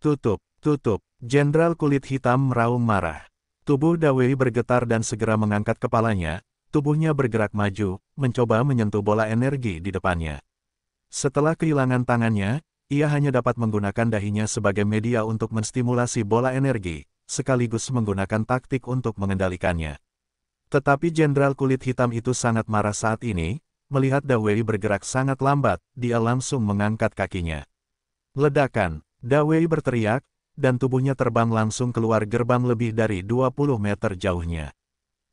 Speaker 1: Tutup, tutup, jenderal kulit hitam meraung marah. Tubuh Dawei bergetar dan segera mengangkat kepalanya, tubuhnya bergerak maju, mencoba menyentuh bola energi di depannya. Setelah kehilangan tangannya, ia hanya dapat menggunakan dahinya sebagai media untuk menstimulasi bola energi, sekaligus menggunakan taktik untuk mengendalikannya. Tetapi jenderal kulit hitam itu sangat marah saat ini, melihat Dawei bergerak sangat lambat, dia langsung mengangkat kakinya. Ledakan, Dawei berteriak, dan tubuhnya terbang langsung keluar gerbang lebih dari 20 meter jauhnya.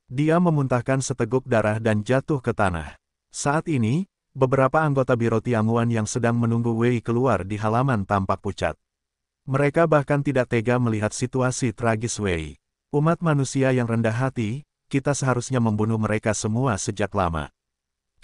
Speaker 1: Dia memuntahkan seteguk darah dan jatuh ke tanah. Saat ini, beberapa anggota Biro Tianguan yang sedang menunggu Wei keluar di halaman tampak pucat. Mereka bahkan tidak tega melihat situasi tragis Wei. Umat manusia yang rendah hati, kita seharusnya membunuh mereka semua sejak lama.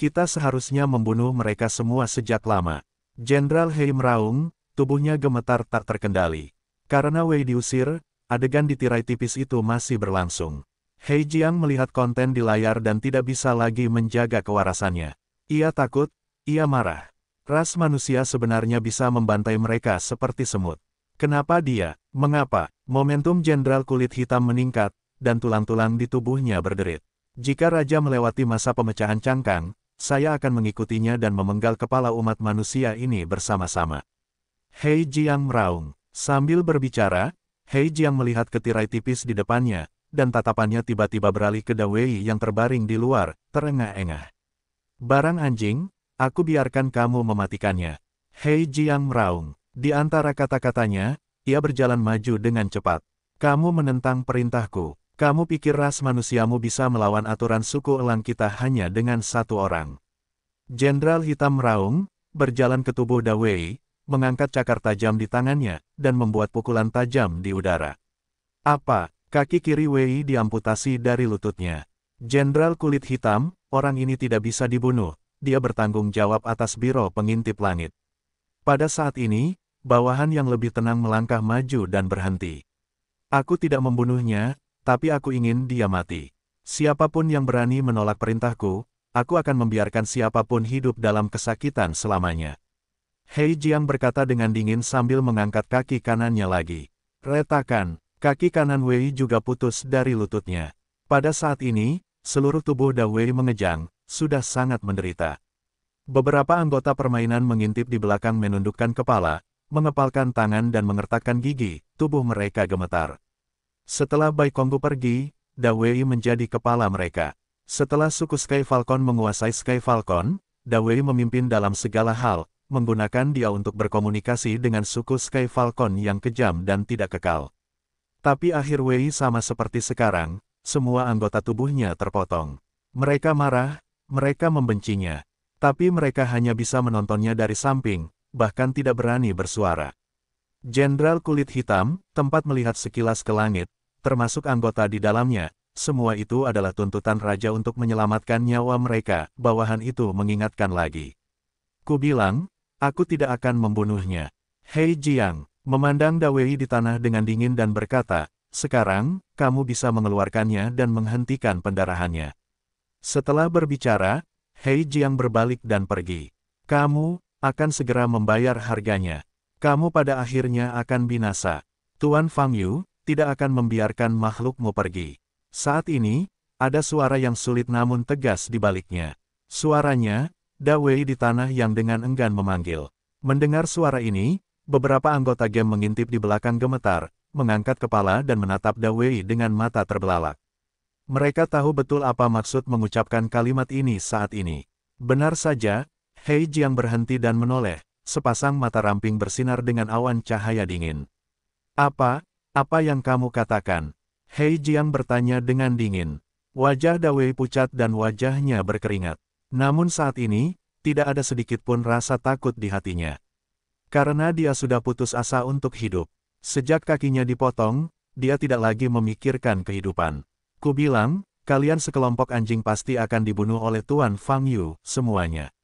Speaker 1: Kita seharusnya membunuh mereka semua sejak lama. Jenderal Hei meraung, tubuhnya gemetar tak terkendali. Karena Wei diusir, adegan di tirai tipis itu masih berlangsung. Hei Jiang melihat konten di layar dan tidak bisa lagi menjaga kewarasannya. Ia takut, ia marah. Ras manusia sebenarnya bisa membantai mereka seperti semut. Kenapa dia? Mengapa? Momentum jenderal kulit hitam meningkat, dan tulang-tulang di tubuhnya berderit. Jika Raja melewati masa pemecahan cangkang, saya akan mengikutinya dan memenggal kepala umat manusia ini bersama-sama. Hei Jiang meraung. Sambil berbicara, Hei Jiang melihat ketirai tipis di depannya, dan tatapannya tiba-tiba beralih ke Dawei yang terbaring di luar, terengah-engah. Barang anjing, aku biarkan kamu mematikannya. Hei Jiang meraung. Di antara kata-katanya, ia berjalan maju dengan cepat. Kamu menentang perintahku. Kamu pikir ras manusiamu bisa melawan aturan suku elang kita hanya dengan satu orang. Jenderal Hitam Raung, berjalan ke tubuh Dawei, mengangkat cakar tajam di tangannya, dan membuat pukulan tajam di udara. Apa, Kaki kiri Wei diamputasi dari lututnya. Jenderal kulit hitam, orang ini tidak bisa dibunuh, dia bertanggung jawab atas biro pengintip langit. Pada saat ini, bawahan yang lebih tenang melangkah maju dan berhenti. Aku tidak membunuhnya, tapi aku ingin dia mati. Siapapun yang berani menolak perintahku, aku akan membiarkan siapapun hidup dalam kesakitan selamanya. Hei Jiang berkata dengan dingin sambil mengangkat kaki kanannya lagi. Retakan, Kaki kanan Wei juga putus dari lututnya. Pada saat ini, seluruh tubuh Da Wei mengejang, sudah sangat menderita. Beberapa anggota permainan mengintip di belakang menundukkan kepala, mengepalkan tangan dan mengertakkan gigi, tubuh mereka gemetar. Setelah Bai Konggu pergi, Da Wei menjadi kepala mereka. Setelah suku Sky Falcon menguasai Sky Falcon, Da Wei memimpin dalam segala hal, menggunakan dia untuk berkomunikasi dengan suku Sky Falcon yang kejam dan tidak kekal. Tapi akhir Wei sama seperti sekarang, semua anggota tubuhnya terpotong. Mereka marah, mereka membencinya. Tapi mereka hanya bisa menontonnya dari samping, bahkan tidak berani bersuara. Jenderal kulit hitam, tempat melihat sekilas ke langit, termasuk anggota di dalamnya, semua itu adalah tuntutan raja untuk menyelamatkan nyawa mereka, bawahan itu mengingatkan lagi. Ku bilang, aku tidak akan membunuhnya. Hei Jiang, Memandang Dawei di tanah dengan dingin dan berkata, sekarang, kamu bisa mengeluarkannya dan menghentikan pendarahannya. Setelah berbicara, Hei Jiang berbalik dan pergi. Kamu, akan segera membayar harganya. Kamu pada akhirnya akan binasa. Tuan Fang Yu, tidak akan membiarkan makhlukmu pergi. Saat ini, ada suara yang sulit namun tegas di baliknya. Suaranya, Dawei di tanah yang dengan enggan memanggil. Mendengar suara ini, Beberapa anggota game mengintip di belakang gemetar, mengangkat kepala dan menatap Dawei dengan mata terbelalak. Mereka tahu betul apa maksud mengucapkan kalimat ini saat ini. Benar saja, Hei Jiang berhenti dan menoleh, sepasang mata ramping bersinar dengan awan cahaya dingin. Apa, apa yang kamu katakan? Hei Jiang bertanya dengan dingin. Wajah Dawei pucat dan wajahnya berkeringat. Namun saat ini, tidak ada sedikit pun rasa takut di hatinya. Karena dia sudah putus asa untuk hidup. Sejak kakinya dipotong, dia tidak lagi memikirkan kehidupan. Ku bilang, kalian sekelompok anjing pasti akan dibunuh oleh Tuan Fang Yu, semuanya.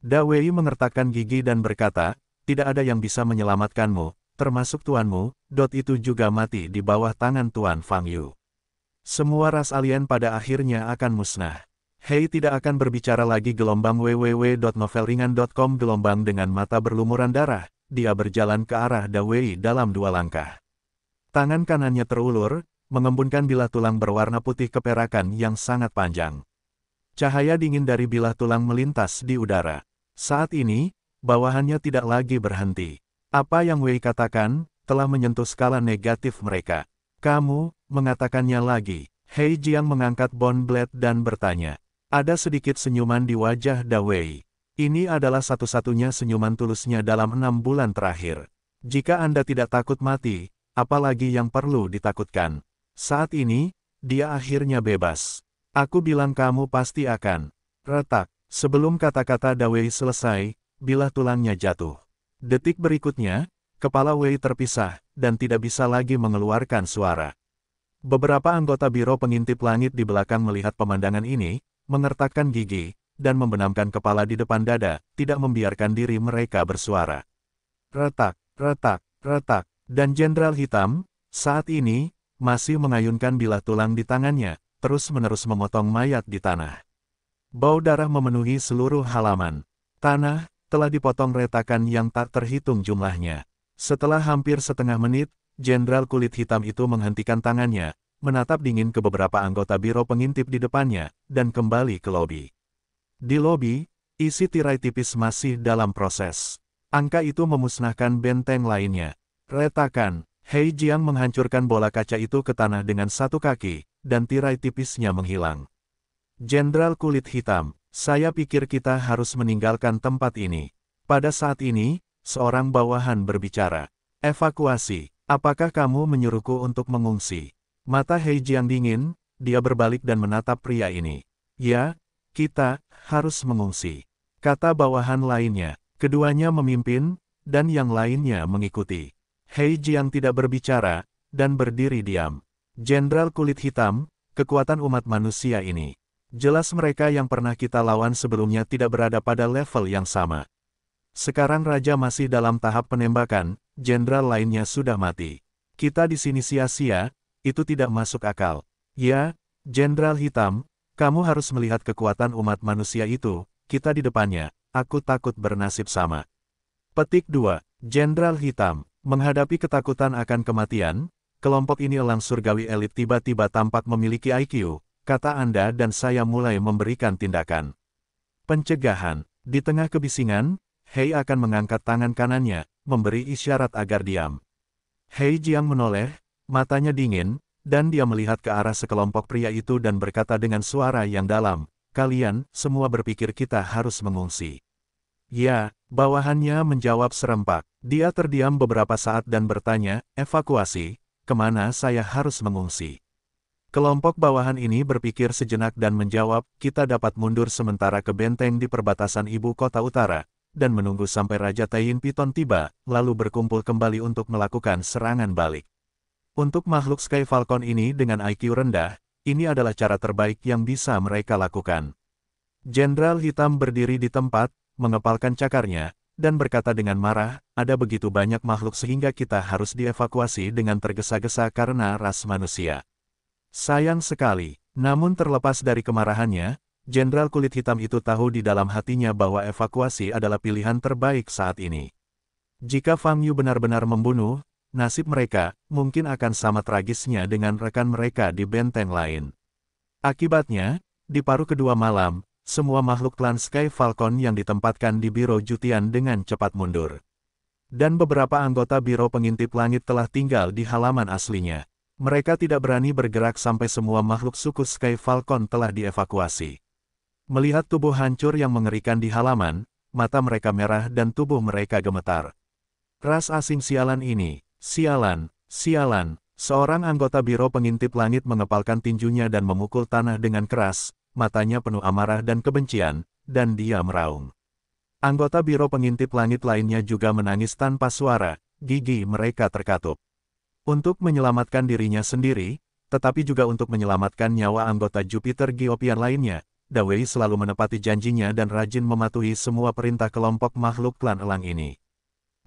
Speaker 1: Da Wei mengertakkan gigi dan berkata, tidak ada yang bisa menyelamatkanmu, termasuk tuanmu, Dot itu juga mati di bawah tangan Tuan Fang Yu. Semua ras alien pada akhirnya akan musnah. Hei tidak akan berbicara lagi gelombang www.novelringan.com gelombang dengan mata berlumuran darah, dia berjalan ke arah Dawei dalam dua langkah. Tangan kanannya terulur, mengembunkan bilah tulang berwarna putih keperakan yang sangat panjang. Cahaya dingin dari bilah tulang melintas di udara. Saat ini, bawahannya tidak lagi berhenti. Apa yang Wei katakan, telah menyentuh skala negatif mereka. Kamu, mengatakannya lagi. Hei Jiang mengangkat Bon Blade dan bertanya, ada sedikit senyuman di wajah Dawei. Ini adalah satu-satunya senyuman tulusnya dalam enam bulan terakhir. Jika Anda tidak takut mati, apalagi yang perlu ditakutkan. Saat ini, dia akhirnya bebas. Aku bilang kamu pasti akan. Retak. Sebelum kata-kata Dawei selesai, bilah tulangnya jatuh. Detik berikutnya, kepala Wei terpisah, dan tidak bisa lagi mengeluarkan suara. Beberapa anggota Biro Pengintip Langit di belakang melihat pemandangan ini, mengertakkan gigi, dan membenamkan kepala di depan dada, tidak membiarkan diri mereka bersuara. Retak, retak, retak, dan Jenderal Hitam, saat ini, masih mengayunkan bilah tulang di tangannya, terus-menerus memotong mayat di tanah. Bau darah memenuhi seluruh halaman. Tanah, telah dipotong retakan yang tak terhitung jumlahnya. Setelah hampir setengah menit, Jenderal kulit hitam itu menghentikan tangannya, menatap dingin ke beberapa anggota biro pengintip di depannya, dan kembali ke lobi. Di lobi, isi tirai tipis masih dalam proses. Angka itu memusnahkan benteng lainnya. Retakan, Hei Jiang menghancurkan bola kaca itu ke tanah dengan satu kaki, dan tirai tipisnya menghilang. Jenderal kulit hitam, saya pikir kita harus meninggalkan tempat ini. Pada saat ini, seorang bawahan berbicara. Evakuasi, apakah kamu menyuruhku untuk mengungsi? Mata Hei Jiang dingin, dia berbalik dan menatap pria ini. Ya, kita harus mengungsi. Kata bawahan lainnya, keduanya memimpin, dan yang lainnya mengikuti. Hei Jiang tidak berbicara, dan berdiri diam. Jenderal kulit hitam, kekuatan umat manusia ini. Jelas mereka yang pernah kita lawan sebelumnya tidak berada pada level yang sama. Sekarang Raja masih dalam tahap penembakan, jenderal lainnya sudah mati. Kita di sini sia-sia, itu tidak masuk akal. Ya, Jenderal Hitam, kamu harus melihat kekuatan umat manusia itu, kita di depannya, aku takut bernasib sama. Petik 2. Jenderal Hitam, menghadapi ketakutan akan kematian, kelompok ini elang surgawi elit tiba-tiba tampak memiliki IQ, kata Anda dan saya mulai memberikan tindakan. Pencegahan, di tengah kebisingan, Hei akan mengangkat tangan kanannya, memberi isyarat agar diam. Hei Jiang menoleh, Matanya dingin, dan dia melihat ke arah sekelompok pria itu dan berkata dengan suara yang dalam, kalian semua berpikir kita harus mengungsi. Ya, bawahannya menjawab serempak. Dia terdiam beberapa saat dan bertanya, evakuasi, kemana saya harus mengungsi? Kelompok bawahan ini berpikir sejenak dan menjawab, kita dapat mundur sementara ke benteng di perbatasan ibu kota utara, dan menunggu sampai Raja Tayin Piton tiba, lalu berkumpul kembali untuk melakukan serangan balik. Untuk makhluk Sky Falcon ini dengan IQ rendah, ini adalah cara terbaik yang bisa mereka lakukan. Jenderal hitam berdiri di tempat, mengepalkan cakarnya, dan berkata dengan marah, ada begitu banyak makhluk sehingga kita harus dievakuasi dengan tergesa-gesa karena ras manusia. Sayang sekali, namun terlepas dari kemarahannya, Jenderal kulit hitam itu tahu di dalam hatinya bahwa evakuasi adalah pilihan terbaik saat ini. Jika Fang Yu benar-benar membunuh, nasib mereka mungkin akan sama tragisnya dengan rekan mereka di benteng lain. Akibatnya, di paruh kedua malam, semua makhluk klan Sky Falcon yang ditempatkan di Biro Jutian dengan cepat mundur. Dan beberapa anggota Biro Pengintip Langit telah tinggal di halaman aslinya. Mereka tidak berani bergerak sampai semua makhluk suku Sky Falcon telah dievakuasi. Melihat tubuh hancur yang mengerikan di halaman, mata mereka merah dan tubuh mereka gemetar. Ras asing sialan ini, Sialan, sialan, seorang anggota Biro Pengintip Langit mengepalkan tinjunya dan memukul tanah dengan keras, matanya penuh amarah dan kebencian, dan dia meraung. Anggota Biro Pengintip Langit lainnya juga menangis tanpa suara, gigi mereka terkatup. Untuk menyelamatkan dirinya sendiri, tetapi juga untuk menyelamatkan nyawa anggota Jupiter Giopian lainnya, Dawei selalu menepati janjinya dan rajin mematuhi semua perintah kelompok makhluk klan elang ini.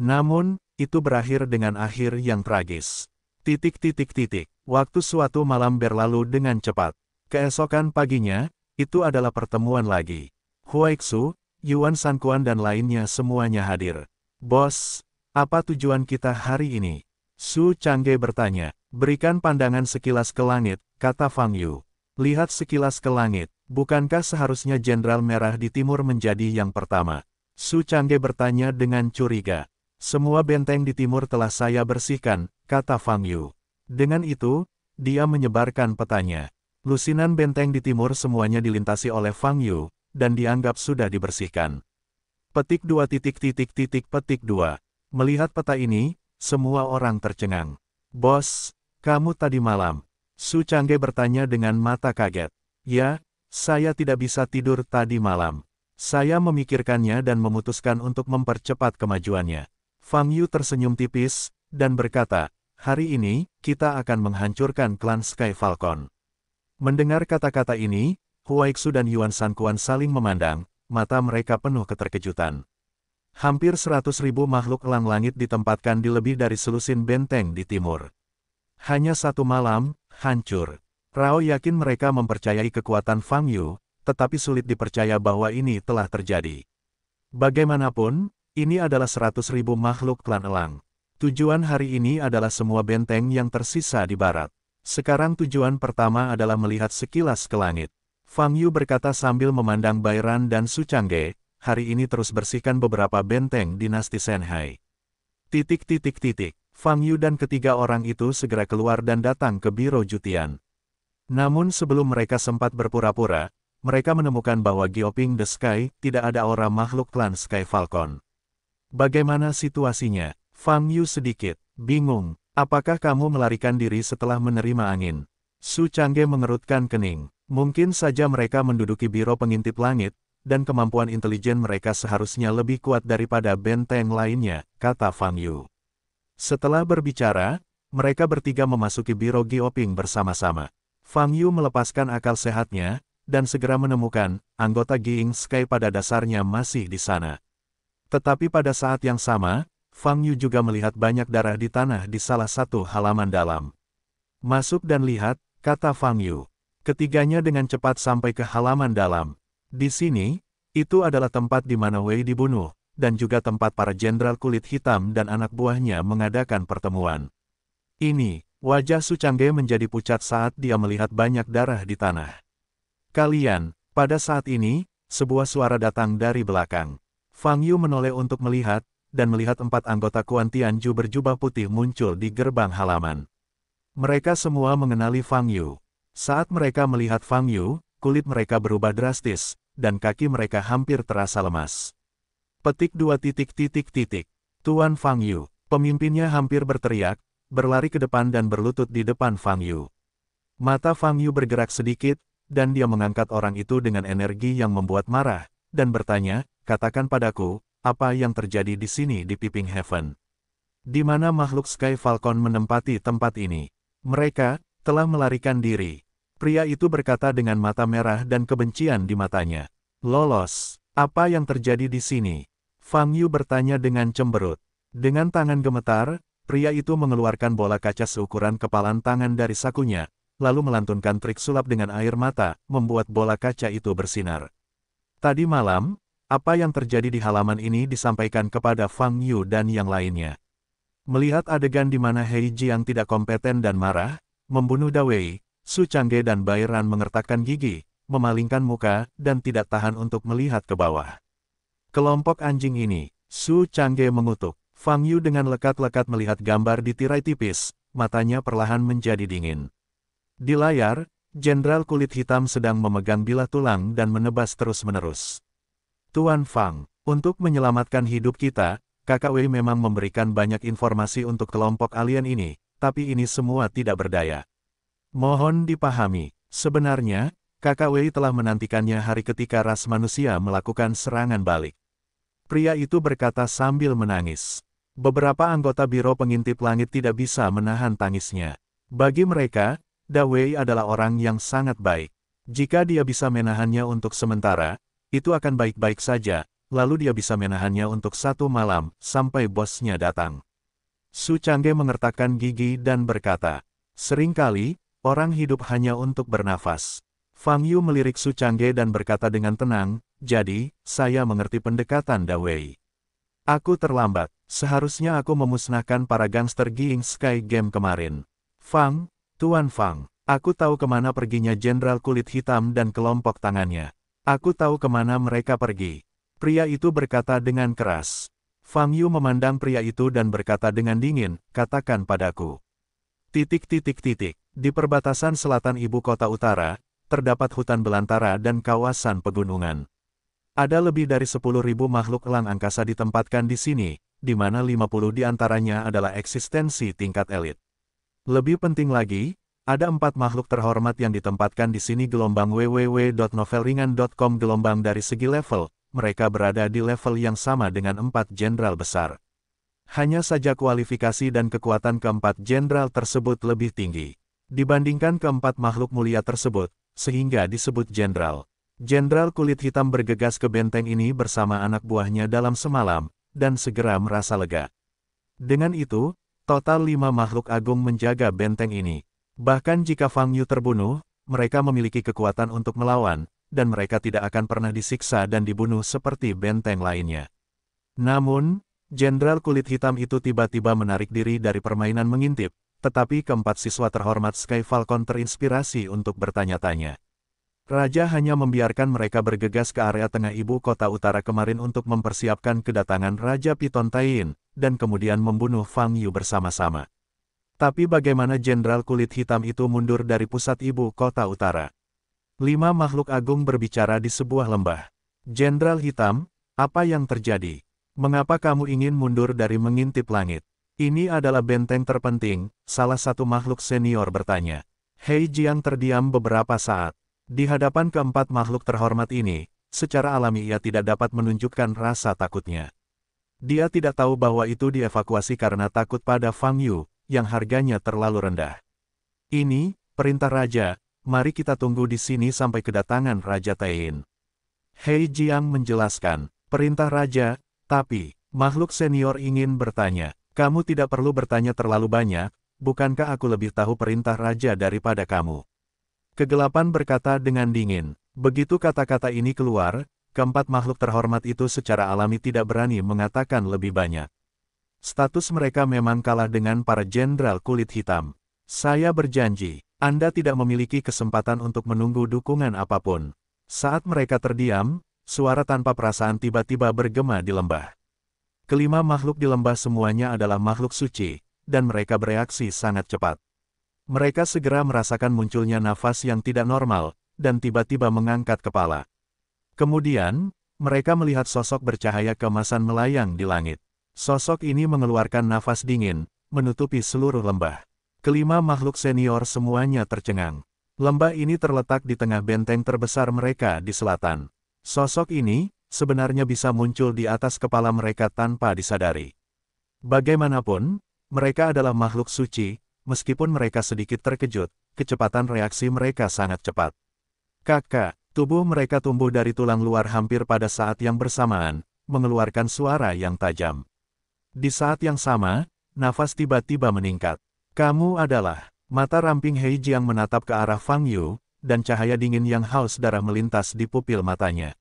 Speaker 1: Namun, itu berakhir dengan akhir yang tragis. Titik titik titik, waktu suatu malam berlalu dengan cepat. Keesokan paginya, itu adalah pertemuan lagi. Huaixu, Yuan Sankuan dan lainnya semuanya hadir. Bos, apa tujuan kita hari ini? Su Changge bertanya. Berikan pandangan sekilas ke langit, kata Fang Yu. Lihat sekilas ke langit, bukankah seharusnya Jenderal Merah di Timur menjadi yang pertama? Su Changge bertanya dengan curiga. Semua benteng di timur telah saya bersihkan, kata Fang Yu. Dengan itu, dia menyebarkan petanya. Lusinan benteng di timur semuanya dilintasi oleh Fang Yu, dan dianggap sudah dibersihkan. Petik dua titik titik titik petik dua. Melihat peta ini, semua orang tercengang. Bos, kamu tadi malam. Su Changge bertanya dengan mata kaget. Ya, saya tidak bisa tidur tadi malam. Saya memikirkannya dan memutuskan untuk mempercepat kemajuannya. Fang Yu tersenyum tipis, dan berkata, hari ini, kita akan menghancurkan klan Sky Falcon. Mendengar kata-kata ini, Huaixu dan Yuan Sankuan saling memandang, mata mereka penuh keterkejutan. Hampir seratus ribu makhluk elang langit ditempatkan di lebih dari selusin benteng di timur. Hanya satu malam, hancur. Rao yakin mereka mempercayai kekuatan Fang Yu, tetapi sulit dipercaya bahwa ini telah terjadi. Bagaimanapun, ini adalah 100.000 makhluk klan elang. Tujuan hari ini adalah semua benteng yang tersisa di barat. Sekarang tujuan pertama adalah melihat sekilas ke langit. Fang Yu berkata sambil memandang Bairan dan Su Changge, hari ini terus bersihkan beberapa benteng dinasti Senhai. Titik titik titik, Fang Yu dan ketiga orang itu segera keluar dan datang ke Biro Jutian. Namun sebelum mereka sempat berpura-pura, mereka menemukan bahwa Gioping the Sky tidak ada aura makhluk klan Sky Falcon. Bagaimana situasinya? Fang Yu sedikit bingung. Apakah kamu melarikan diri setelah menerima angin? Su Changge mengerutkan kening. Mungkin saja mereka menduduki biro pengintip langit, dan kemampuan intelijen mereka seharusnya lebih kuat daripada benteng lainnya, kata Fang Yu. Setelah berbicara, mereka bertiga memasuki biro Gioping bersama-sama. Fang Yu melepaskan akal sehatnya, dan segera menemukan, anggota Ging Sky pada dasarnya masih di sana. Tetapi pada saat yang sama, Fang Yu juga melihat banyak darah di tanah di salah satu halaman dalam. Masuk dan lihat, kata Fang Yu. Ketiganya dengan cepat sampai ke halaman dalam. Di sini, itu adalah tempat di mana Wei dibunuh, dan juga tempat para jenderal kulit hitam dan anak buahnya mengadakan pertemuan. Ini, wajah Su Changge menjadi pucat saat dia melihat banyak darah di tanah. Kalian, pada saat ini, sebuah suara datang dari belakang. Fang Yu menoleh untuk melihat, dan melihat empat anggota Kuan Tianju berjubah putih muncul di gerbang halaman. Mereka semua mengenali Fang Yu. Saat mereka melihat Fang Yu, kulit mereka berubah drastis, dan kaki mereka hampir terasa lemas. Petik dua titik titik titik. Tuan Fang Yu, pemimpinnya hampir berteriak, berlari ke depan dan berlutut di depan Fang Yu. Mata Fang Yu bergerak sedikit, dan dia mengangkat orang itu dengan energi yang membuat marah, dan bertanya, katakan padaku, apa yang terjadi di sini di Piping Heaven? Di mana makhluk Sky Falcon menempati tempat ini? Mereka telah melarikan diri. Pria itu berkata dengan mata merah dan kebencian di matanya. Lolos, apa yang terjadi di sini? Fang Yu bertanya dengan cemberut. Dengan tangan gemetar, pria itu mengeluarkan bola kaca seukuran kepalan tangan dari sakunya, lalu melantunkan trik sulap dengan air mata, membuat bola kaca itu bersinar. Tadi malam, apa yang terjadi di halaman ini disampaikan kepada Fang Yu dan yang lainnya. Melihat adegan di mana Hei Jiang tidak kompeten dan marah, membunuh Dawei, Su Changge dan Bai Ran mengertakkan gigi, memalingkan muka, dan tidak tahan untuk melihat ke bawah. Kelompok anjing ini, Su Changge mengutuk. Fang Yu dengan lekat-lekat melihat gambar di tirai tipis, matanya perlahan menjadi dingin. Di layar, jenderal kulit hitam sedang memegang bilah tulang dan menebas terus-menerus. Tuan Fang, untuk menyelamatkan hidup kita, kakak Wei memang memberikan banyak informasi untuk kelompok alien ini, tapi ini semua tidak berdaya. Mohon dipahami, sebenarnya, kakak Wei telah menantikannya hari ketika ras manusia melakukan serangan balik. Pria itu berkata sambil menangis. Beberapa anggota Biro Pengintip Langit tidak bisa menahan tangisnya. Bagi mereka, Dawei adalah orang yang sangat baik. Jika dia bisa menahannya untuk sementara, itu akan baik-baik saja, lalu dia bisa menahannya untuk satu malam, sampai bosnya datang. Su Changge mengertakkan gigi dan berkata, Seringkali, orang hidup hanya untuk bernafas. Fang Yu melirik Su Changge dan berkata dengan tenang, jadi, saya mengerti pendekatan Dawei. Aku terlambat, seharusnya aku memusnahkan para gangster Giing Sky Game kemarin. Fang, Tuan Fang, aku tahu kemana perginya Jenderal Kulit Hitam dan kelompok tangannya. Aku tahu kemana mereka pergi. Pria itu berkata dengan keras. Fang Yu memandang pria itu dan berkata dengan dingin, katakan padaku. Titik titik titik. Di perbatasan selatan ibu kota utara, terdapat hutan belantara dan kawasan pegunungan. Ada lebih dari 10.000 makhluk elang angkasa ditempatkan di sini, di mana 50 di antaranya adalah eksistensi tingkat elit. Lebih penting lagi, ada empat makhluk terhormat yang ditempatkan di sini gelombang www.novelringan.com gelombang dari segi level, mereka berada di level yang sama dengan empat jenderal besar. Hanya saja kualifikasi dan kekuatan keempat jenderal tersebut lebih tinggi. Dibandingkan keempat makhluk mulia tersebut, sehingga disebut jenderal. Jenderal kulit hitam bergegas ke benteng ini bersama anak buahnya dalam semalam, dan segera merasa lega. Dengan itu, total lima makhluk agung menjaga benteng ini. Bahkan jika Fang Yu terbunuh, mereka memiliki kekuatan untuk melawan, dan mereka tidak akan pernah disiksa dan dibunuh seperti benteng lainnya. Namun, jenderal kulit hitam itu tiba-tiba menarik diri dari permainan mengintip, tetapi keempat siswa terhormat Sky Falcon terinspirasi untuk bertanya-tanya. Raja hanya membiarkan mereka bergegas ke area tengah ibu kota utara kemarin untuk mempersiapkan kedatangan Raja Piton Tain, dan kemudian membunuh Fang Yu bersama-sama. Tapi bagaimana jenderal kulit hitam itu mundur dari pusat ibu kota utara? Lima makhluk agung berbicara di sebuah lembah. Jenderal hitam, apa yang terjadi? Mengapa kamu ingin mundur dari mengintip langit? Ini adalah benteng terpenting, salah satu makhluk senior bertanya. Hei Jiang terdiam beberapa saat. Di hadapan keempat makhluk terhormat ini, secara alami ia tidak dapat menunjukkan rasa takutnya. Dia tidak tahu bahwa itu dievakuasi karena takut pada Fang Yu, yang harganya terlalu rendah. Ini, perintah Raja, mari kita tunggu di sini sampai kedatangan Raja Tain. Hei Jiang menjelaskan, perintah Raja, tapi, makhluk senior ingin bertanya, kamu tidak perlu bertanya terlalu banyak, bukankah aku lebih tahu perintah Raja daripada kamu? Kegelapan berkata dengan dingin, begitu kata-kata ini keluar, keempat makhluk terhormat itu secara alami tidak berani mengatakan lebih banyak. Status mereka memang kalah dengan para jenderal kulit hitam. Saya berjanji, Anda tidak memiliki kesempatan untuk menunggu dukungan apapun. Saat mereka terdiam, suara tanpa perasaan tiba-tiba bergema di lembah. Kelima makhluk di lembah semuanya adalah makhluk suci, dan mereka bereaksi sangat cepat. Mereka segera merasakan munculnya nafas yang tidak normal, dan tiba-tiba mengangkat kepala. Kemudian, mereka melihat sosok bercahaya kemasan melayang di langit. Sosok ini mengeluarkan nafas dingin, menutupi seluruh lembah. Kelima makhluk senior semuanya tercengang. Lembah ini terletak di tengah benteng terbesar mereka di selatan. Sosok ini, sebenarnya bisa muncul di atas kepala mereka tanpa disadari. Bagaimanapun, mereka adalah makhluk suci, meskipun mereka sedikit terkejut, kecepatan reaksi mereka sangat cepat. Kakak, tubuh mereka tumbuh dari tulang luar hampir pada saat yang bersamaan, mengeluarkan suara yang tajam. Di saat yang sama, nafas tiba-tiba meningkat. Kamu adalah mata ramping Hei Jiang menatap ke arah Fang Yu, dan cahaya dingin yang haus darah melintas di pupil matanya.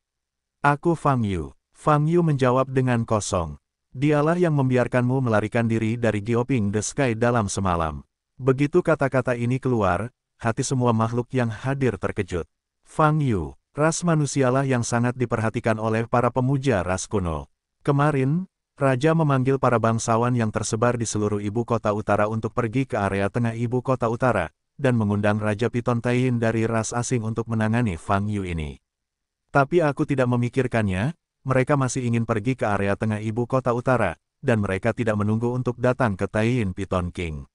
Speaker 1: Aku Fang Yu. Fang Yu menjawab dengan kosong. Dialah yang membiarkanmu melarikan diri dari Gioping the Sky dalam semalam. Begitu kata-kata ini keluar, hati semua makhluk yang hadir terkejut. Fang Yu, ras manusialah yang sangat diperhatikan oleh para pemuja ras kuno. Kemarin, Raja memanggil para bangsawan yang tersebar di seluruh ibu kota utara untuk pergi ke area tengah ibu kota utara, dan mengundang Raja Piton Taiyin dari ras asing untuk menangani Fang Yu ini. Tapi aku tidak memikirkannya, mereka masih ingin pergi ke area tengah ibu kota utara, dan mereka tidak menunggu untuk datang ke Taiyin Piton King.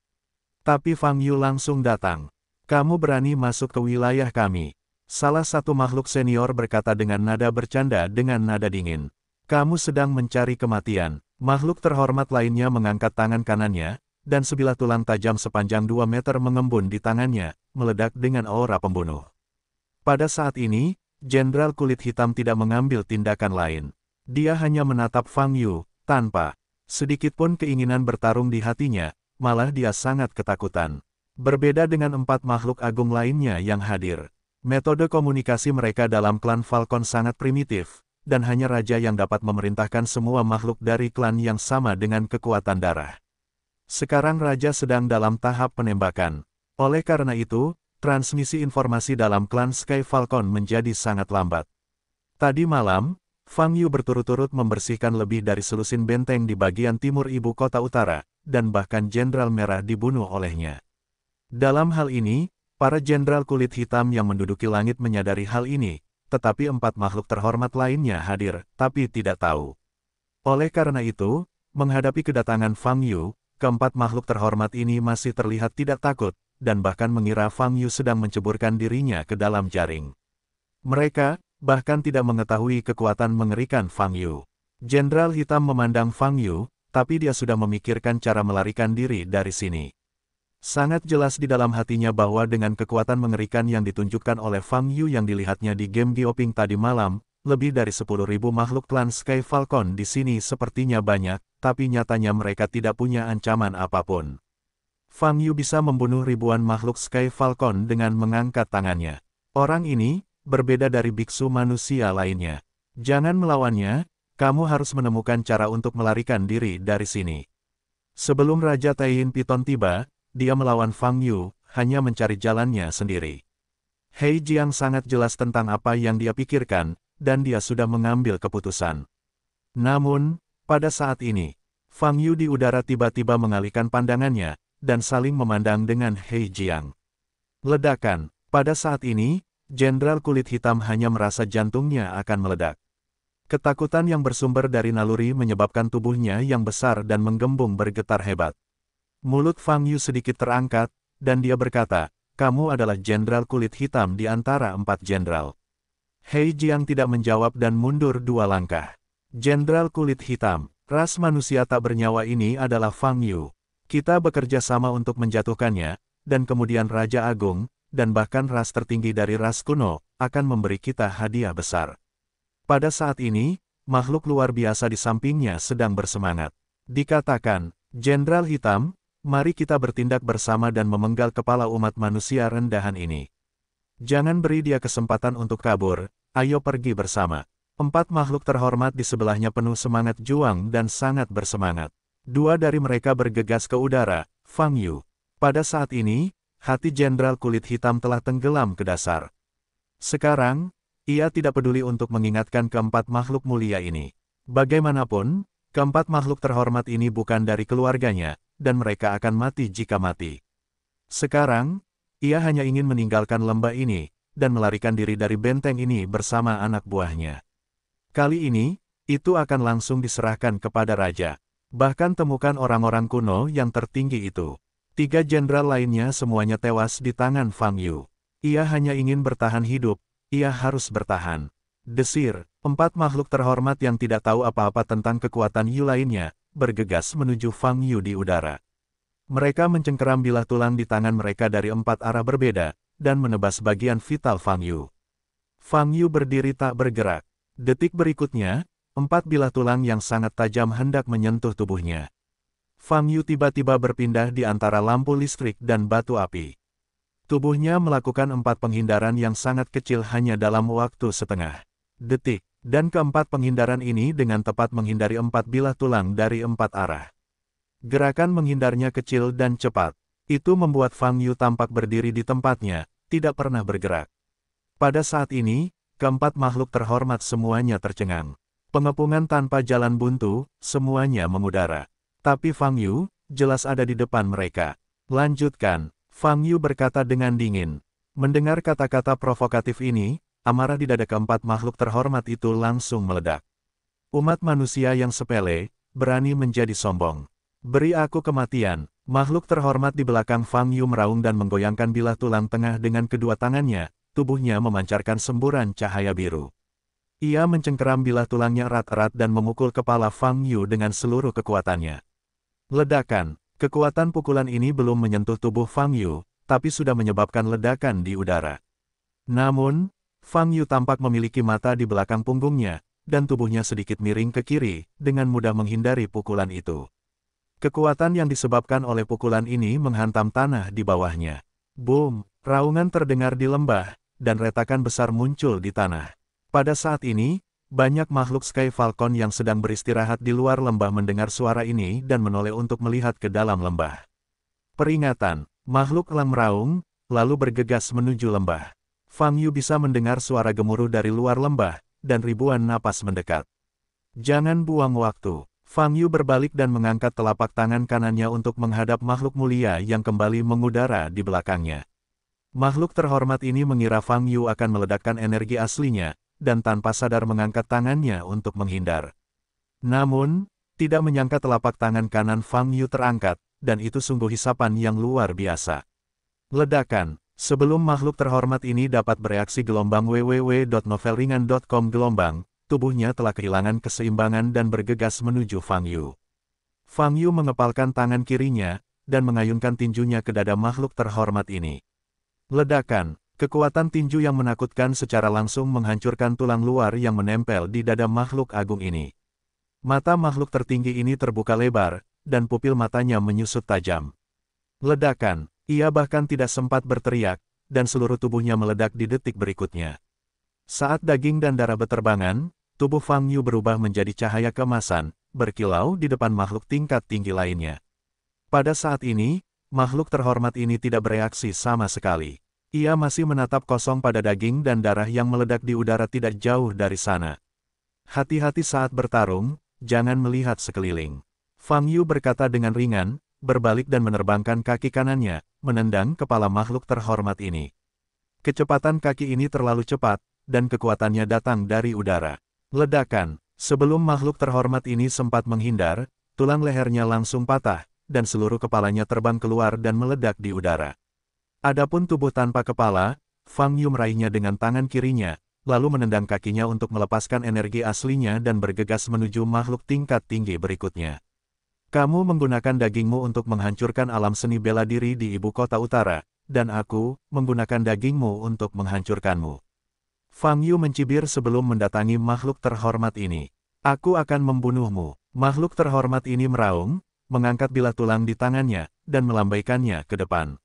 Speaker 1: Tapi Fang Yu langsung datang. Kamu berani masuk ke wilayah kami. Salah satu makhluk senior berkata dengan nada bercanda dengan nada dingin. Kamu sedang mencari kematian. Makhluk terhormat lainnya mengangkat tangan kanannya, dan sebilah tulang tajam sepanjang 2 meter mengembun di tangannya, meledak dengan aura pembunuh. Pada saat ini, Jenderal kulit hitam tidak mengambil tindakan lain. Dia hanya menatap Fang Yu, tanpa sedikitpun keinginan bertarung di hatinya, malah dia sangat ketakutan. Berbeda dengan empat makhluk agung lainnya yang hadir, metode komunikasi mereka dalam klan Falcon sangat primitif, dan hanya raja yang dapat memerintahkan semua makhluk dari klan yang sama dengan kekuatan darah. Sekarang raja sedang dalam tahap penembakan. Oleh karena itu, transmisi informasi dalam klan Sky Falcon menjadi sangat lambat. Tadi malam, Fang Yu berturut-turut membersihkan lebih dari selusin benteng di bagian timur ibu kota utara, dan bahkan Jenderal Merah dibunuh olehnya. Dalam hal ini, para jenderal kulit hitam yang menduduki langit menyadari hal ini, tetapi empat makhluk terhormat lainnya hadir, tapi tidak tahu. Oleh karena itu, menghadapi kedatangan Fang Yu, keempat makhluk terhormat ini masih terlihat tidak takut, dan bahkan mengira Fang Yu sedang menceburkan dirinya ke dalam jaring. Mereka, bahkan tidak mengetahui kekuatan mengerikan Fang Yu. Jenderal Hitam memandang Fang Yu, tapi dia sudah memikirkan cara melarikan diri dari sini. Sangat jelas di dalam hatinya bahwa dengan kekuatan mengerikan yang ditunjukkan oleh Fang Yu yang dilihatnya di game Dioping tadi malam, lebih dari 10.000 makhluk klan Sky Falcon di sini sepertinya banyak, tapi nyatanya mereka tidak punya ancaman apapun. Fang Yu bisa membunuh ribuan makhluk Sky Falcon dengan mengangkat tangannya. Orang ini, berbeda dari biksu manusia lainnya. Jangan melawannya, kamu harus menemukan cara untuk melarikan diri dari sini. Sebelum Raja Taiyin Piton tiba, dia melawan Fang Yu, hanya mencari jalannya sendiri. Hei Jiang sangat jelas tentang apa yang dia pikirkan, dan dia sudah mengambil keputusan. Namun, pada saat ini, Fang Yu di udara tiba-tiba mengalihkan pandangannya, dan saling memandang dengan Hei Jiang. Ledakan, pada saat ini, Jenderal kulit hitam hanya merasa jantungnya akan meledak. Ketakutan yang bersumber dari naluri menyebabkan tubuhnya yang besar dan menggembung bergetar hebat. Mulut Fang Yu sedikit terangkat, dan dia berkata, kamu adalah jenderal kulit hitam di antara empat jenderal. Hei Jiang tidak menjawab dan mundur dua langkah. Jenderal kulit hitam, ras manusia tak bernyawa ini adalah Fang Yu. Kita bekerja sama untuk menjatuhkannya, dan kemudian Raja Agung, dan bahkan ras tertinggi dari ras kuno, akan memberi kita hadiah besar. Pada saat ini, makhluk luar biasa di sampingnya sedang bersemangat. Dikatakan, Jenderal Hitam, mari kita bertindak bersama dan memenggal kepala umat manusia rendahan ini. Jangan beri dia kesempatan untuk kabur, ayo pergi bersama. Empat makhluk terhormat di sebelahnya penuh semangat juang dan sangat bersemangat. Dua dari mereka bergegas ke udara, Fang Yu. Pada saat ini, hati jenderal kulit hitam telah tenggelam ke dasar. Sekarang, ia tidak peduli untuk mengingatkan keempat makhluk mulia ini. Bagaimanapun, keempat makhluk terhormat ini bukan dari keluarganya, dan mereka akan mati jika mati. Sekarang, ia hanya ingin meninggalkan lembah ini, dan melarikan diri dari benteng ini bersama anak buahnya. Kali ini, itu akan langsung diserahkan kepada raja. Bahkan temukan orang-orang kuno yang tertinggi itu. Tiga jenderal lainnya semuanya tewas di tangan Fang Yu. Ia hanya ingin bertahan hidup, ia harus bertahan. Desir, empat makhluk terhormat yang tidak tahu apa-apa tentang kekuatan Yu lainnya, bergegas menuju Fang Yu di udara. Mereka mencengkeram bilah tulang di tangan mereka dari empat arah berbeda, dan menebas bagian vital Fang Yu. Fang Yu berdiri tak bergerak. Detik berikutnya, empat bilah tulang yang sangat tajam hendak menyentuh tubuhnya. Fang Yu tiba-tiba berpindah di antara lampu listrik dan batu api. Tubuhnya melakukan empat penghindaran yang sangat kecil hanya dalam waktu setengah detik. Dan keempat penghindaran ini dengan tepat menghindari empat bilah tulang dari empat arah. Gerakan menghindarnya kecil dan cepat. Itu membuat Fang Yu tampak berdiri di tempatnya, tidak pernah bergerak. Pada saat ini, keempat makhluk terhormat semuanya tercengang. Pengepungan tanpa jalan buntu, semuanya mengudara. Tapi Fang Yu, jelas ada di depan mereka. Lanjutkan, Fang Yu berkata dengan dingin. Mendengar kata-kata provokatif ini, amarah di dada keempat makhluk terhormat itu langsung meledak. Umat manusia yang sepele, berani menjadi sombong. Beri aku kematian, makhluk terhormat di belakang Fang Yu meraung dan menggoyangkan bilah tulang tengah dengan kedua tangannya, tubuhnya memancarkan semburan cahaya biru. Ia mencengkeram bilah tulangnya erat-erat dan memukul kepala Fang Yu dengan seluruh kekuatannya. Ledakan, kekuatan pukulan ini belum menyentuh tubuh Fang Yu, tapi sudah menyebabkan ledakan di udara. Namun, Fang Yu tampak memiliki mata di belakang punggungnya, dan tubuhnya sedikit miring ke kiri, dengan mudah menghindari pukulan itu. Kekuatan yang disebabkan oleh pukulan ini menghantam tanah di bawahnya. Boom! Raungan terdengar di lembah, dan retakan besar muncul di tanah. Pada saat ini, banyak makhluk Sky Falcon yang sedang beristirahat di luar lembah mendengar suara ini dan menoleh untuk melihat ke dalam lembah. Peringatan, makhluk elang meraung, lalu bergegas menuju lembah. Fang Yu bisa mendengar suara gemuruh dari luar lembah, dan ribuan napas mendekat. Jangan buang waktu. Fang Yu berbalik dan mengangkat telapak tangan kanannya untuk menghadap makhluk mulia yang kembali mengudara di belakangnya. Makhluk terhormat ini mengira Fang Yu akan meledakkan energi aslinya, dan tanpa sadar mengangkat tangannya untuk menghindar. Namun, tidak menyangka telapak tangan kanan Fang Yu terangkat, dan itu sungguh hisapan yang luar biasa. Ledakan, Sebelum makhluk terhormat ini dapat bereaksi gelombang www.novelringan.com gelombang, tubuhnya telah kehilangan keseimbangan dan bergegas menuju Fang Yu. Fang Yu mengepalkan tangan kirinya, dan mengayunkan tinjunya ke dada makhluk terhormat ini. Ledakan, kekuatan tinju yang menakutkan secara langsung menghancurkan tulang luar yang menempel di dada makhluk agung ini. Mata makhluk tertinggi ini terbuka lebar, dan pupil matanya menyusut tajam. Ledakan, ia bahkan tidak sempat berteriak, dan seluruh tubuhnya meledak di detik berikutnya. Saat daging dan darah beterbangan, tubuh Fang Yu berubah menjadi cahaya kemasan, berkilau di depan makhluk tingkat tinggi lainnya. Pada saat ini, makhluk terhormat ini tidak bereaksi sama sekali. Ia masih menatap kosong pada daging dan darah yang meledak di udara tidak jauh dari sana. Hati-hati saat bertarung, jangan melihat sekeliling. Fang Yu berkata dengan ringan, berbalik dan menerbangkan kaki kanannya, menendang kepala makhluk terhormat ini. Kecepatan kaki ini terlalu cepat, dan kekuatannya datang dari udara. Ledakan, sebelum makhluk terhormat ini sempat menghindar, tulang lehernya langsung patah, dan seluruh kepalanya terbang keluar dan meledak di udara. Adapun tubuh tanpa kepala, Fang Yu meraihnya dengan tangan kirinya, lalu menendang kakinya untuk melepaskan energi aslinya dan bergegas menuju makhluk tingkat tinggi berikutnya. Kamu menggunakan dagingmu untuk menghancurkan alam seni bela diri di ibu kota utara, dan aku menggunakan dagingmu untuk menghancurkanmu. Fang Yu mencibir sebelum mendatangi makhluk terhormat ini. Aku akan membunuhmu. Makhluk terhormat ini meraung, mengangkat bilah tulang di tangannya, dan melambaikannya ke depan.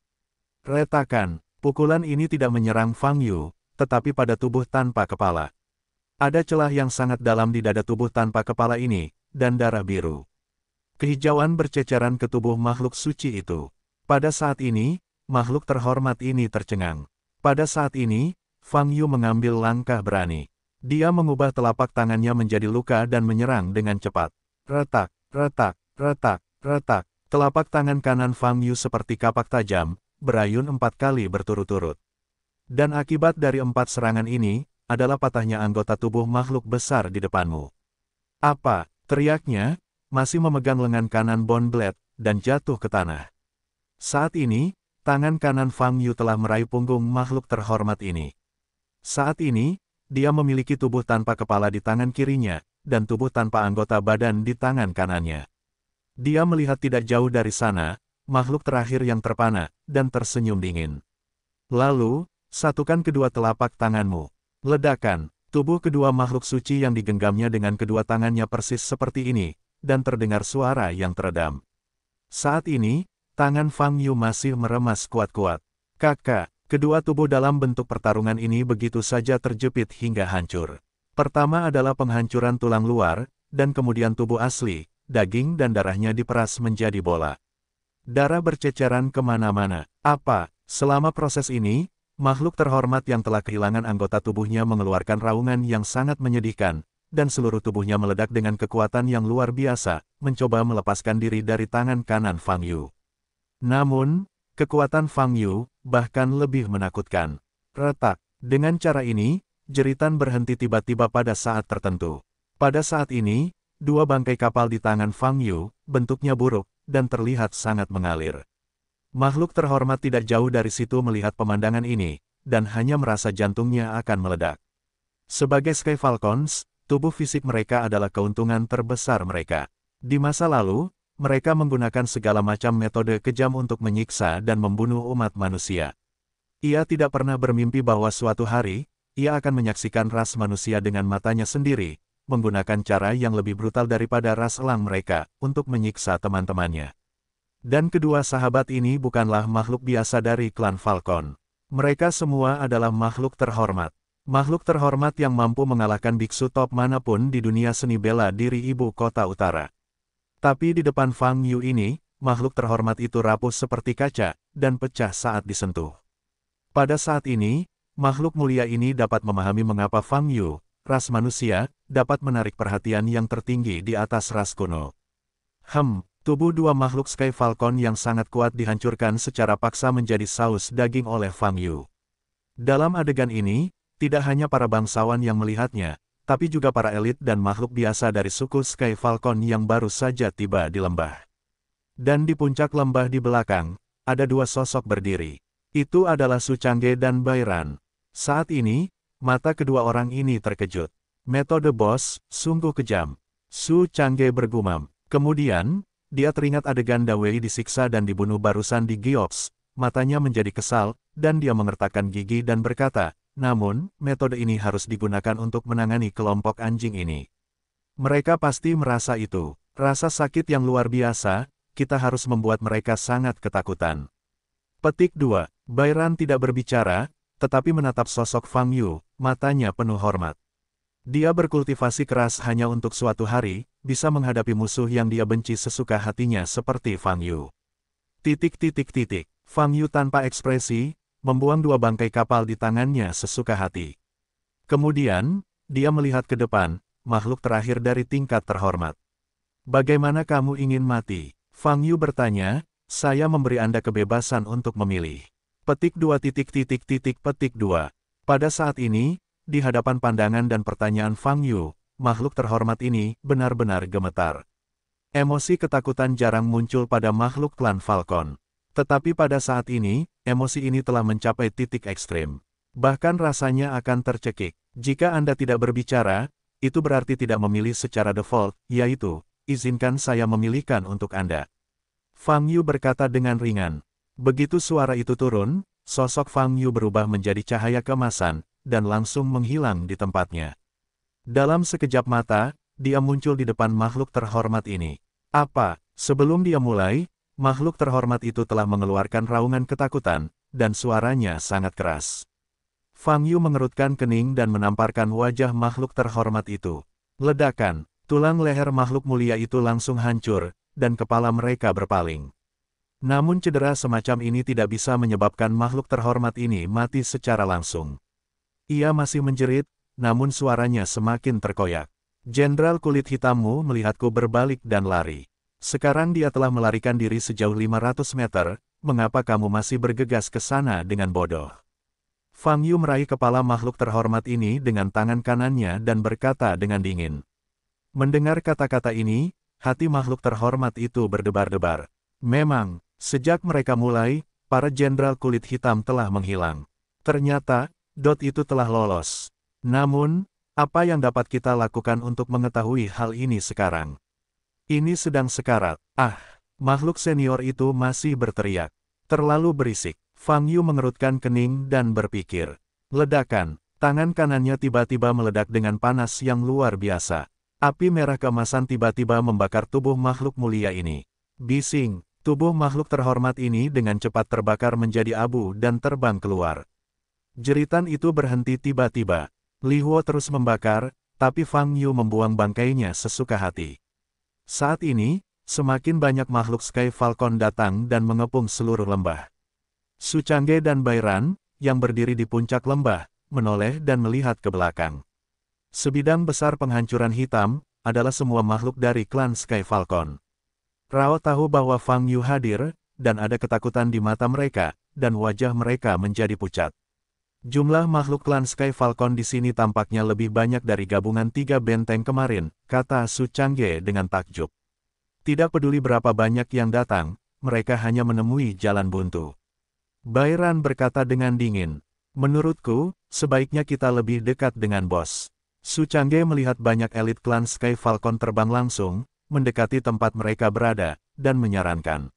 Speaker 1: Retakan, pukulan ini tidak menyerang Fang Yu, tetapi pada tubuh tanpa kepala. Ada celah yang sangat dalam di dada tubuh tanpa kepala ini, dan darah biru. Kehijauan berceceran ke tubuh makhluk suci itu. Pada saat ini, makhluk terhormat ini tercengang. Pada saat ini, Fang Yu mengambil langkah berani. Dia mengubah telapak tangannya menjadi luka dan menyerang dengan cepat. Retak, retak, retak, retak. Telapak tangan kanan Fang Yu seperti kapak tajam, berayun empat kali berturut-turut. Dan akibat dari empat serangan ini, adalah patahnya anggota tubuh makhluk besar di depanmu. Apa? Teriaknya, masih memegang lengan kanan Bon Bled, dan jatuh ke tanah. Saat ini, tangan kanan Fang Yu telah meraih punggung makhluk terhormat ini. Saat ini, dia memiliki tubuh tanpa kepala di tangan kirinya, dan tubuh tanpa anggota badan di tangan kanannya. Dia melihat tidak jauh dari sana, makhluk terakhir yang terpana, dan tersenyum dingin. Lalu, satukan kedua telapak tanganmu. Ledakan, tubuh kedua makhluk suci yang digenggamnya dengan kedua tangannya persis seperti ini, dan terdengar suara yang teredam. Saat ini, tangan Fang Yu masih meremas kuat-kuat. Kakak, kedua tubuh dalam bentuk pertarungan ini begitu saja terjepit hingga hancur. Pertama adalah penghancuran tulang luar, dan kemudian tubuh asli, daging dan darahnya diperas menjadi bola. Darah berceceran kemana-mana. Apa, selama proses ini, makhluk terhormat yang telah kehilangan anggota tubuhnya mengeluarkan raungan yang sangat menyedihkan, dan seluruh tubuhnya meledak dengan kekuatan yang luar biasa, mencoba melepaskan diri dari tangan kanan Fang Yu. Namun, kekuatan Fang Yu bahkan lebih menakutkan. Retak. Dengan cara ini, jeritan berhenti tiba-tiba pada saat tertentu. Pada saat ini, dua bangkai kapal di tangan Fang Yu, bentuknya buruk, dan terlihat sangat mengalir. Makhluk terhormat tidak jauh dari situ melihat pemandangan ini, dan hanya merasa jantungnya akan meledak. Sebagai Sky Falcons, tubuh fisik mereka adalah keuntungan terbesar mereka. Di masa lalu, mereka menggunakan segala macam metode kejam untuk menyiksa dan membunuh umat manusia. Ia tidak pernah bermimpi bahwa suatu hari, ia akan menyaksikan ras manusia dengan matanya sendiri, menggunakan cara yang lebih brutal daripada ras elang mereka, untuk menyiksa teman-temannya. Dan kedua sahabat ini bukanlah makhluk biasa dari klan Falcon. Mereka semua adalah makhluk terhormat. Makhluk terhormat yang mampu mengalahkan biksu top manapun di dunia seni bela diri ibu kota utara. Tapi di depan Fang Yu ini, makhluk terhormat itu rapuh seperti kaca, dan pecah saat disentuh. Pada saat ini, makhluk mulia ini dapat memahami mengapa Fang Yu, ras manusia, dapat menarik perhatian yang tertinggi di atas ras kuno. Hem, tubuh dua makhluk Sky Falcon yang sangat kuat dihancurkan secara paksa menjadi saus daging oleh Fang Yu. Dalam adegan ini, tidak hanya para bangsawan yang melihatnya, tapi juga para elit dan makhluk biasa dari suku Sky Falcon yang baru saja tiba di lembah. Dan di puncak lembah di belakang, ada dua sosok berdiri. Itu adalah Su Sucangge dan Bairan. Saat ini, mata kedua orang ini terkejut. Metode bos, sungguh kejam. Su Changge bergumam. Kemudian, dia teringat adegan Dawei disiksa dan dibunuh barusan di Giops. Matanya menjadi kesal, dan dia mengertakkan gigi dan berkata, namun, metode ini harus digunakan untuk menangani kelompok anjing ini. Mereka pasti merasa itu, rasa sakit yang luar biasa, kita harus membuat mereka sangat ketakutan. Petik 2. Bairan tidak berbicara, tetapi menatap sosok Fang Yu, matanya penuh hormat. Dia berkultivasi keras hanya untuk suatu hari, bisa menghadapi musuh yang dia benci sesuka hatinya seperti Fang Yu. Titik titik titik. Fang Yu tanpa ekspresi, membuang dua bangkai kapal di tangannya sesuka hati. Kemudian, dia melihat ke depan, makhluk terakhir dari tingkat terhormat. Bagaimana kamu ingin mati? Fang Yu bertanya, saya memberi Anda kebebasan untuk memilih. Petik dua titik titik titik petik dua. Pada saat ini, di hadapan pandangan dan pertanyaan Fang Yu, makhluk terhormat ini benar-benar gemetar. Emosi ketakutan jarang muncul pada makhluk klan Falcon. Tetapi pada saat ini, emosi ini telah mencapai titik ekstrim. Bahkan rasanya akan tercekik. Jika Anda tidak berbicara, itu berarti tidak memilih secara default, yaitu, izinkan saya memilihkan untuk Anda. Fang Yu berkata dengan ringan. Begitu suara itu turun, sosok Fang Yu berubah menjadi cahaya kemasan, dan langsung menghilang di tempatnya. Dalam sekejap mata, dia muncul di depan makhluk terhormat ini. Apa? Sebelum dia mulai, makhluk terhormat itu telah mengeluarkan raungan ketakutan, dan suaranya sangat keras. Fang Yu mengerutkan kening dan menamparkan wajah makhluk terhormat itu. Ledakan, tulang leher makhluk mulia itu langsung hancur, dan kepala mereka berpaling. Namun cedera semacam ini tidak bisa menyebabkan makhluk terhormat ini mati secara langsung. Ia masih menjerit, namun suaranya semakin terkoyak. Jenderal kulit hitammu melihatku berbalik dan lari. Sekarang dia telah melarikan diri sejauh 500 meter, mengapa kamu masih bergegas ke sana dengan bodoh? Fang Yu meraih kepala makhluk terhormat ini dengan tangan kanannya dan berkata dengan dingin. Mendengar kata-kata ini, hati makhluk terhormat itu berdebar-debar. Memang, sejak mereka mulai, para jenderal kulit hitam telah menghilang. Ternyata, Dot itu telah lolos. Namun, apa yang dapat kita lakukan untuk mengetahui hal ini sekarang? Ini sedang sekarat. Ah, makhluk senior itu masih berteriak. Terlalu berisik. Fang Yu mengerutkan kening dan berpikir. Ledakan, tangan kanannya tiba-tiba meledak dengan panas yang luar biasa. Api merah keemasan tiba-tiba membakar tubuh makhluk mulia ini. Bising, tubuh makhluk terhormat ini dengan cepat terbakar menjadi abu dan terbang keluar. Jeritan itu berhenti tiba-tiba. Li Huo terus membakar, tapi Fang Yu membuang bangkainya sesuka hati. Saat ini, semakin banyak makhluk Sky Falcon datang dan mengepung seluruh lembah. Sucangge dan Bairan, yang berdiri di puncak lembah, menoleh dan melihat ke belakang. Sebidang besar penghancuran hitam, adalah semua makhluk dari klan Sky Falcon. Rao tahu bahwa Fang Yu hadir, dan ada ketakutan di mata mereka, dan wajah mereka menjadi pucat. Jumlah makhluk klan Sky Falcon di sini tampaknya lebih banyak dari gabungan tiga benteng kemarin, kata Su Changge dengan takjub. Tidak peduli berapa banyak yang datang, mereka hanya menemui jalan buntu. Bairan berkata dengan dingin, Menurutku, sebaiknya kita lebih dekat dengan bos. Su Changge melihat banyak elit klan Sky Falcon terbang langsung, mendekati tempat mereka berada, dan menyarankan.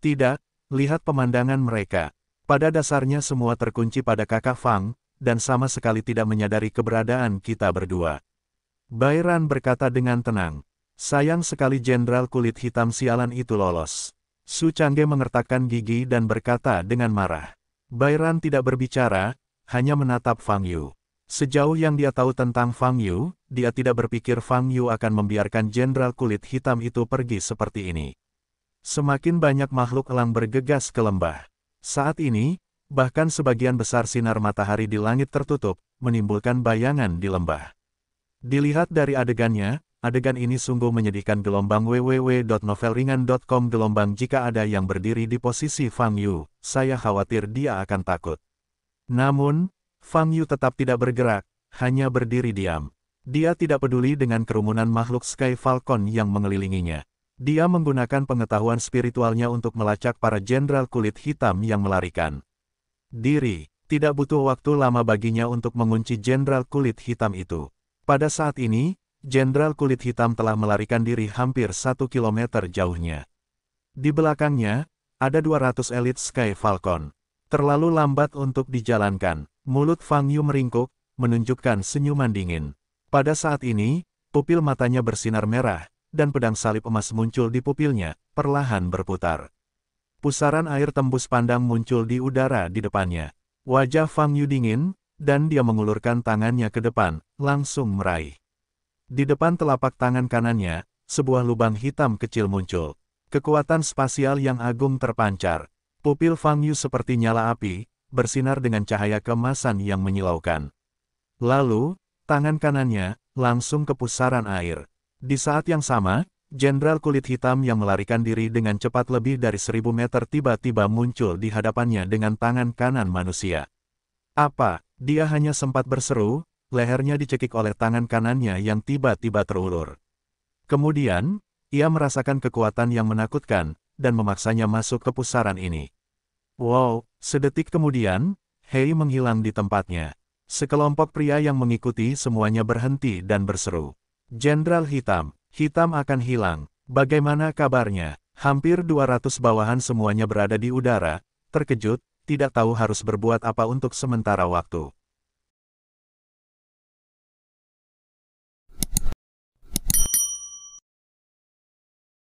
Speaker 1: Tidak, lihat pemandangan mereka, pada dasarnya semua terkunci pada kakak Fang, dan sama sekali tidak menyadari keberadaan kita berdua. Bairan berkata dengan tenang, sayang sekali jenderal kulit hitam sialan itu lolos. Su Changge mengertakkan gigi dan berkata dengan marah. Bairan tidak berbicara, hanya menatap Fang Yu. Sejauh yang dia tahu tentang Fang Yu, dia tidak berpikir Fang Yu akan membiarkan jenderal kulit hitam itu pergi seperti ini. Semakin banyak makhluk elang bergegas ke lembah. Saat ini, bahkan sebagian besar sinar matahari di langit tertutup, menimbulkan bayangan di lembah. Dilihat dari adegannya, adegan ini sungguh menyedihkan gelombang www.novelringan.com gelombang jika ada yang berdiri di posisi Fang Yu, saya khawatir dia akan takut. Namun, Fang Yu tetap tidak bergerak, hanya berdiri diam. Dia tidak peduli dengan kerumunan makhluk Sky Falcon yang mengelilinginya. Dia menggunakan pengetahuan spiritualnya untuk melacak para jenderal kulit hitam yang melarikan diri. Tidak butuh waktu lama baginya untuk mengunci jenderal kulit hitam itu. Pada saat ini, jenderal kulit hitam telah melarikan diri hampir satu kilometer jauhnya. Di belakangnya, ada 200 elit Sky Falcon. Terlalu lambat untuk dijalankan. Mulut Fang Yu meringkuk, menunjukkan senyuman dingin. Pada saat ini, pupil matanya bersinar merah, dan pedang salib emas muncul di pupilnya, perlahan berputar. Pusaran air tembus pandang muncul di udara di depannya. Wajah Fang Yu dingin, dan dia mengulurkan tangannya ke depan, langsung meraih. Di depan telapak tangan kanannya, sebuah lubang hitam kecil muncul. Kekuatan spasial yang agung terpancar. Pupil Fang Yu seperti nyala api, bersinar dengan cahaya kemasan yang menyilaukan. Lalu, tangan kanannya langsung ke pusaran air. Di saat yang sama, jenderal kulit hitam yang melarikan diri dengan cepat lebih dari seribu meter tiba-tiba muncul di hadapannya dengan tangan kanan manusia. Apa? Dia hanya sempat berseru, lehernya dicekik oleh tangan kanannya yang tiba-tiba terulur. Kemudian, ia merasakan kekuatan yang menakutkan, dan memaksanya masuk ke pusaran ini. Wow, sedetik kemudian, Hei menghilang di tempatnya. Sekelompok pria yang mengikuti semuanya berhenti dan berseru. Jenderal Hitam, Hitam akan hilang. Bagaimana kabarnya? Hampir 200 bawahan semuanya berada di udara, terkejut, tidak tahu harus berbuat apa untuk sementara waktu.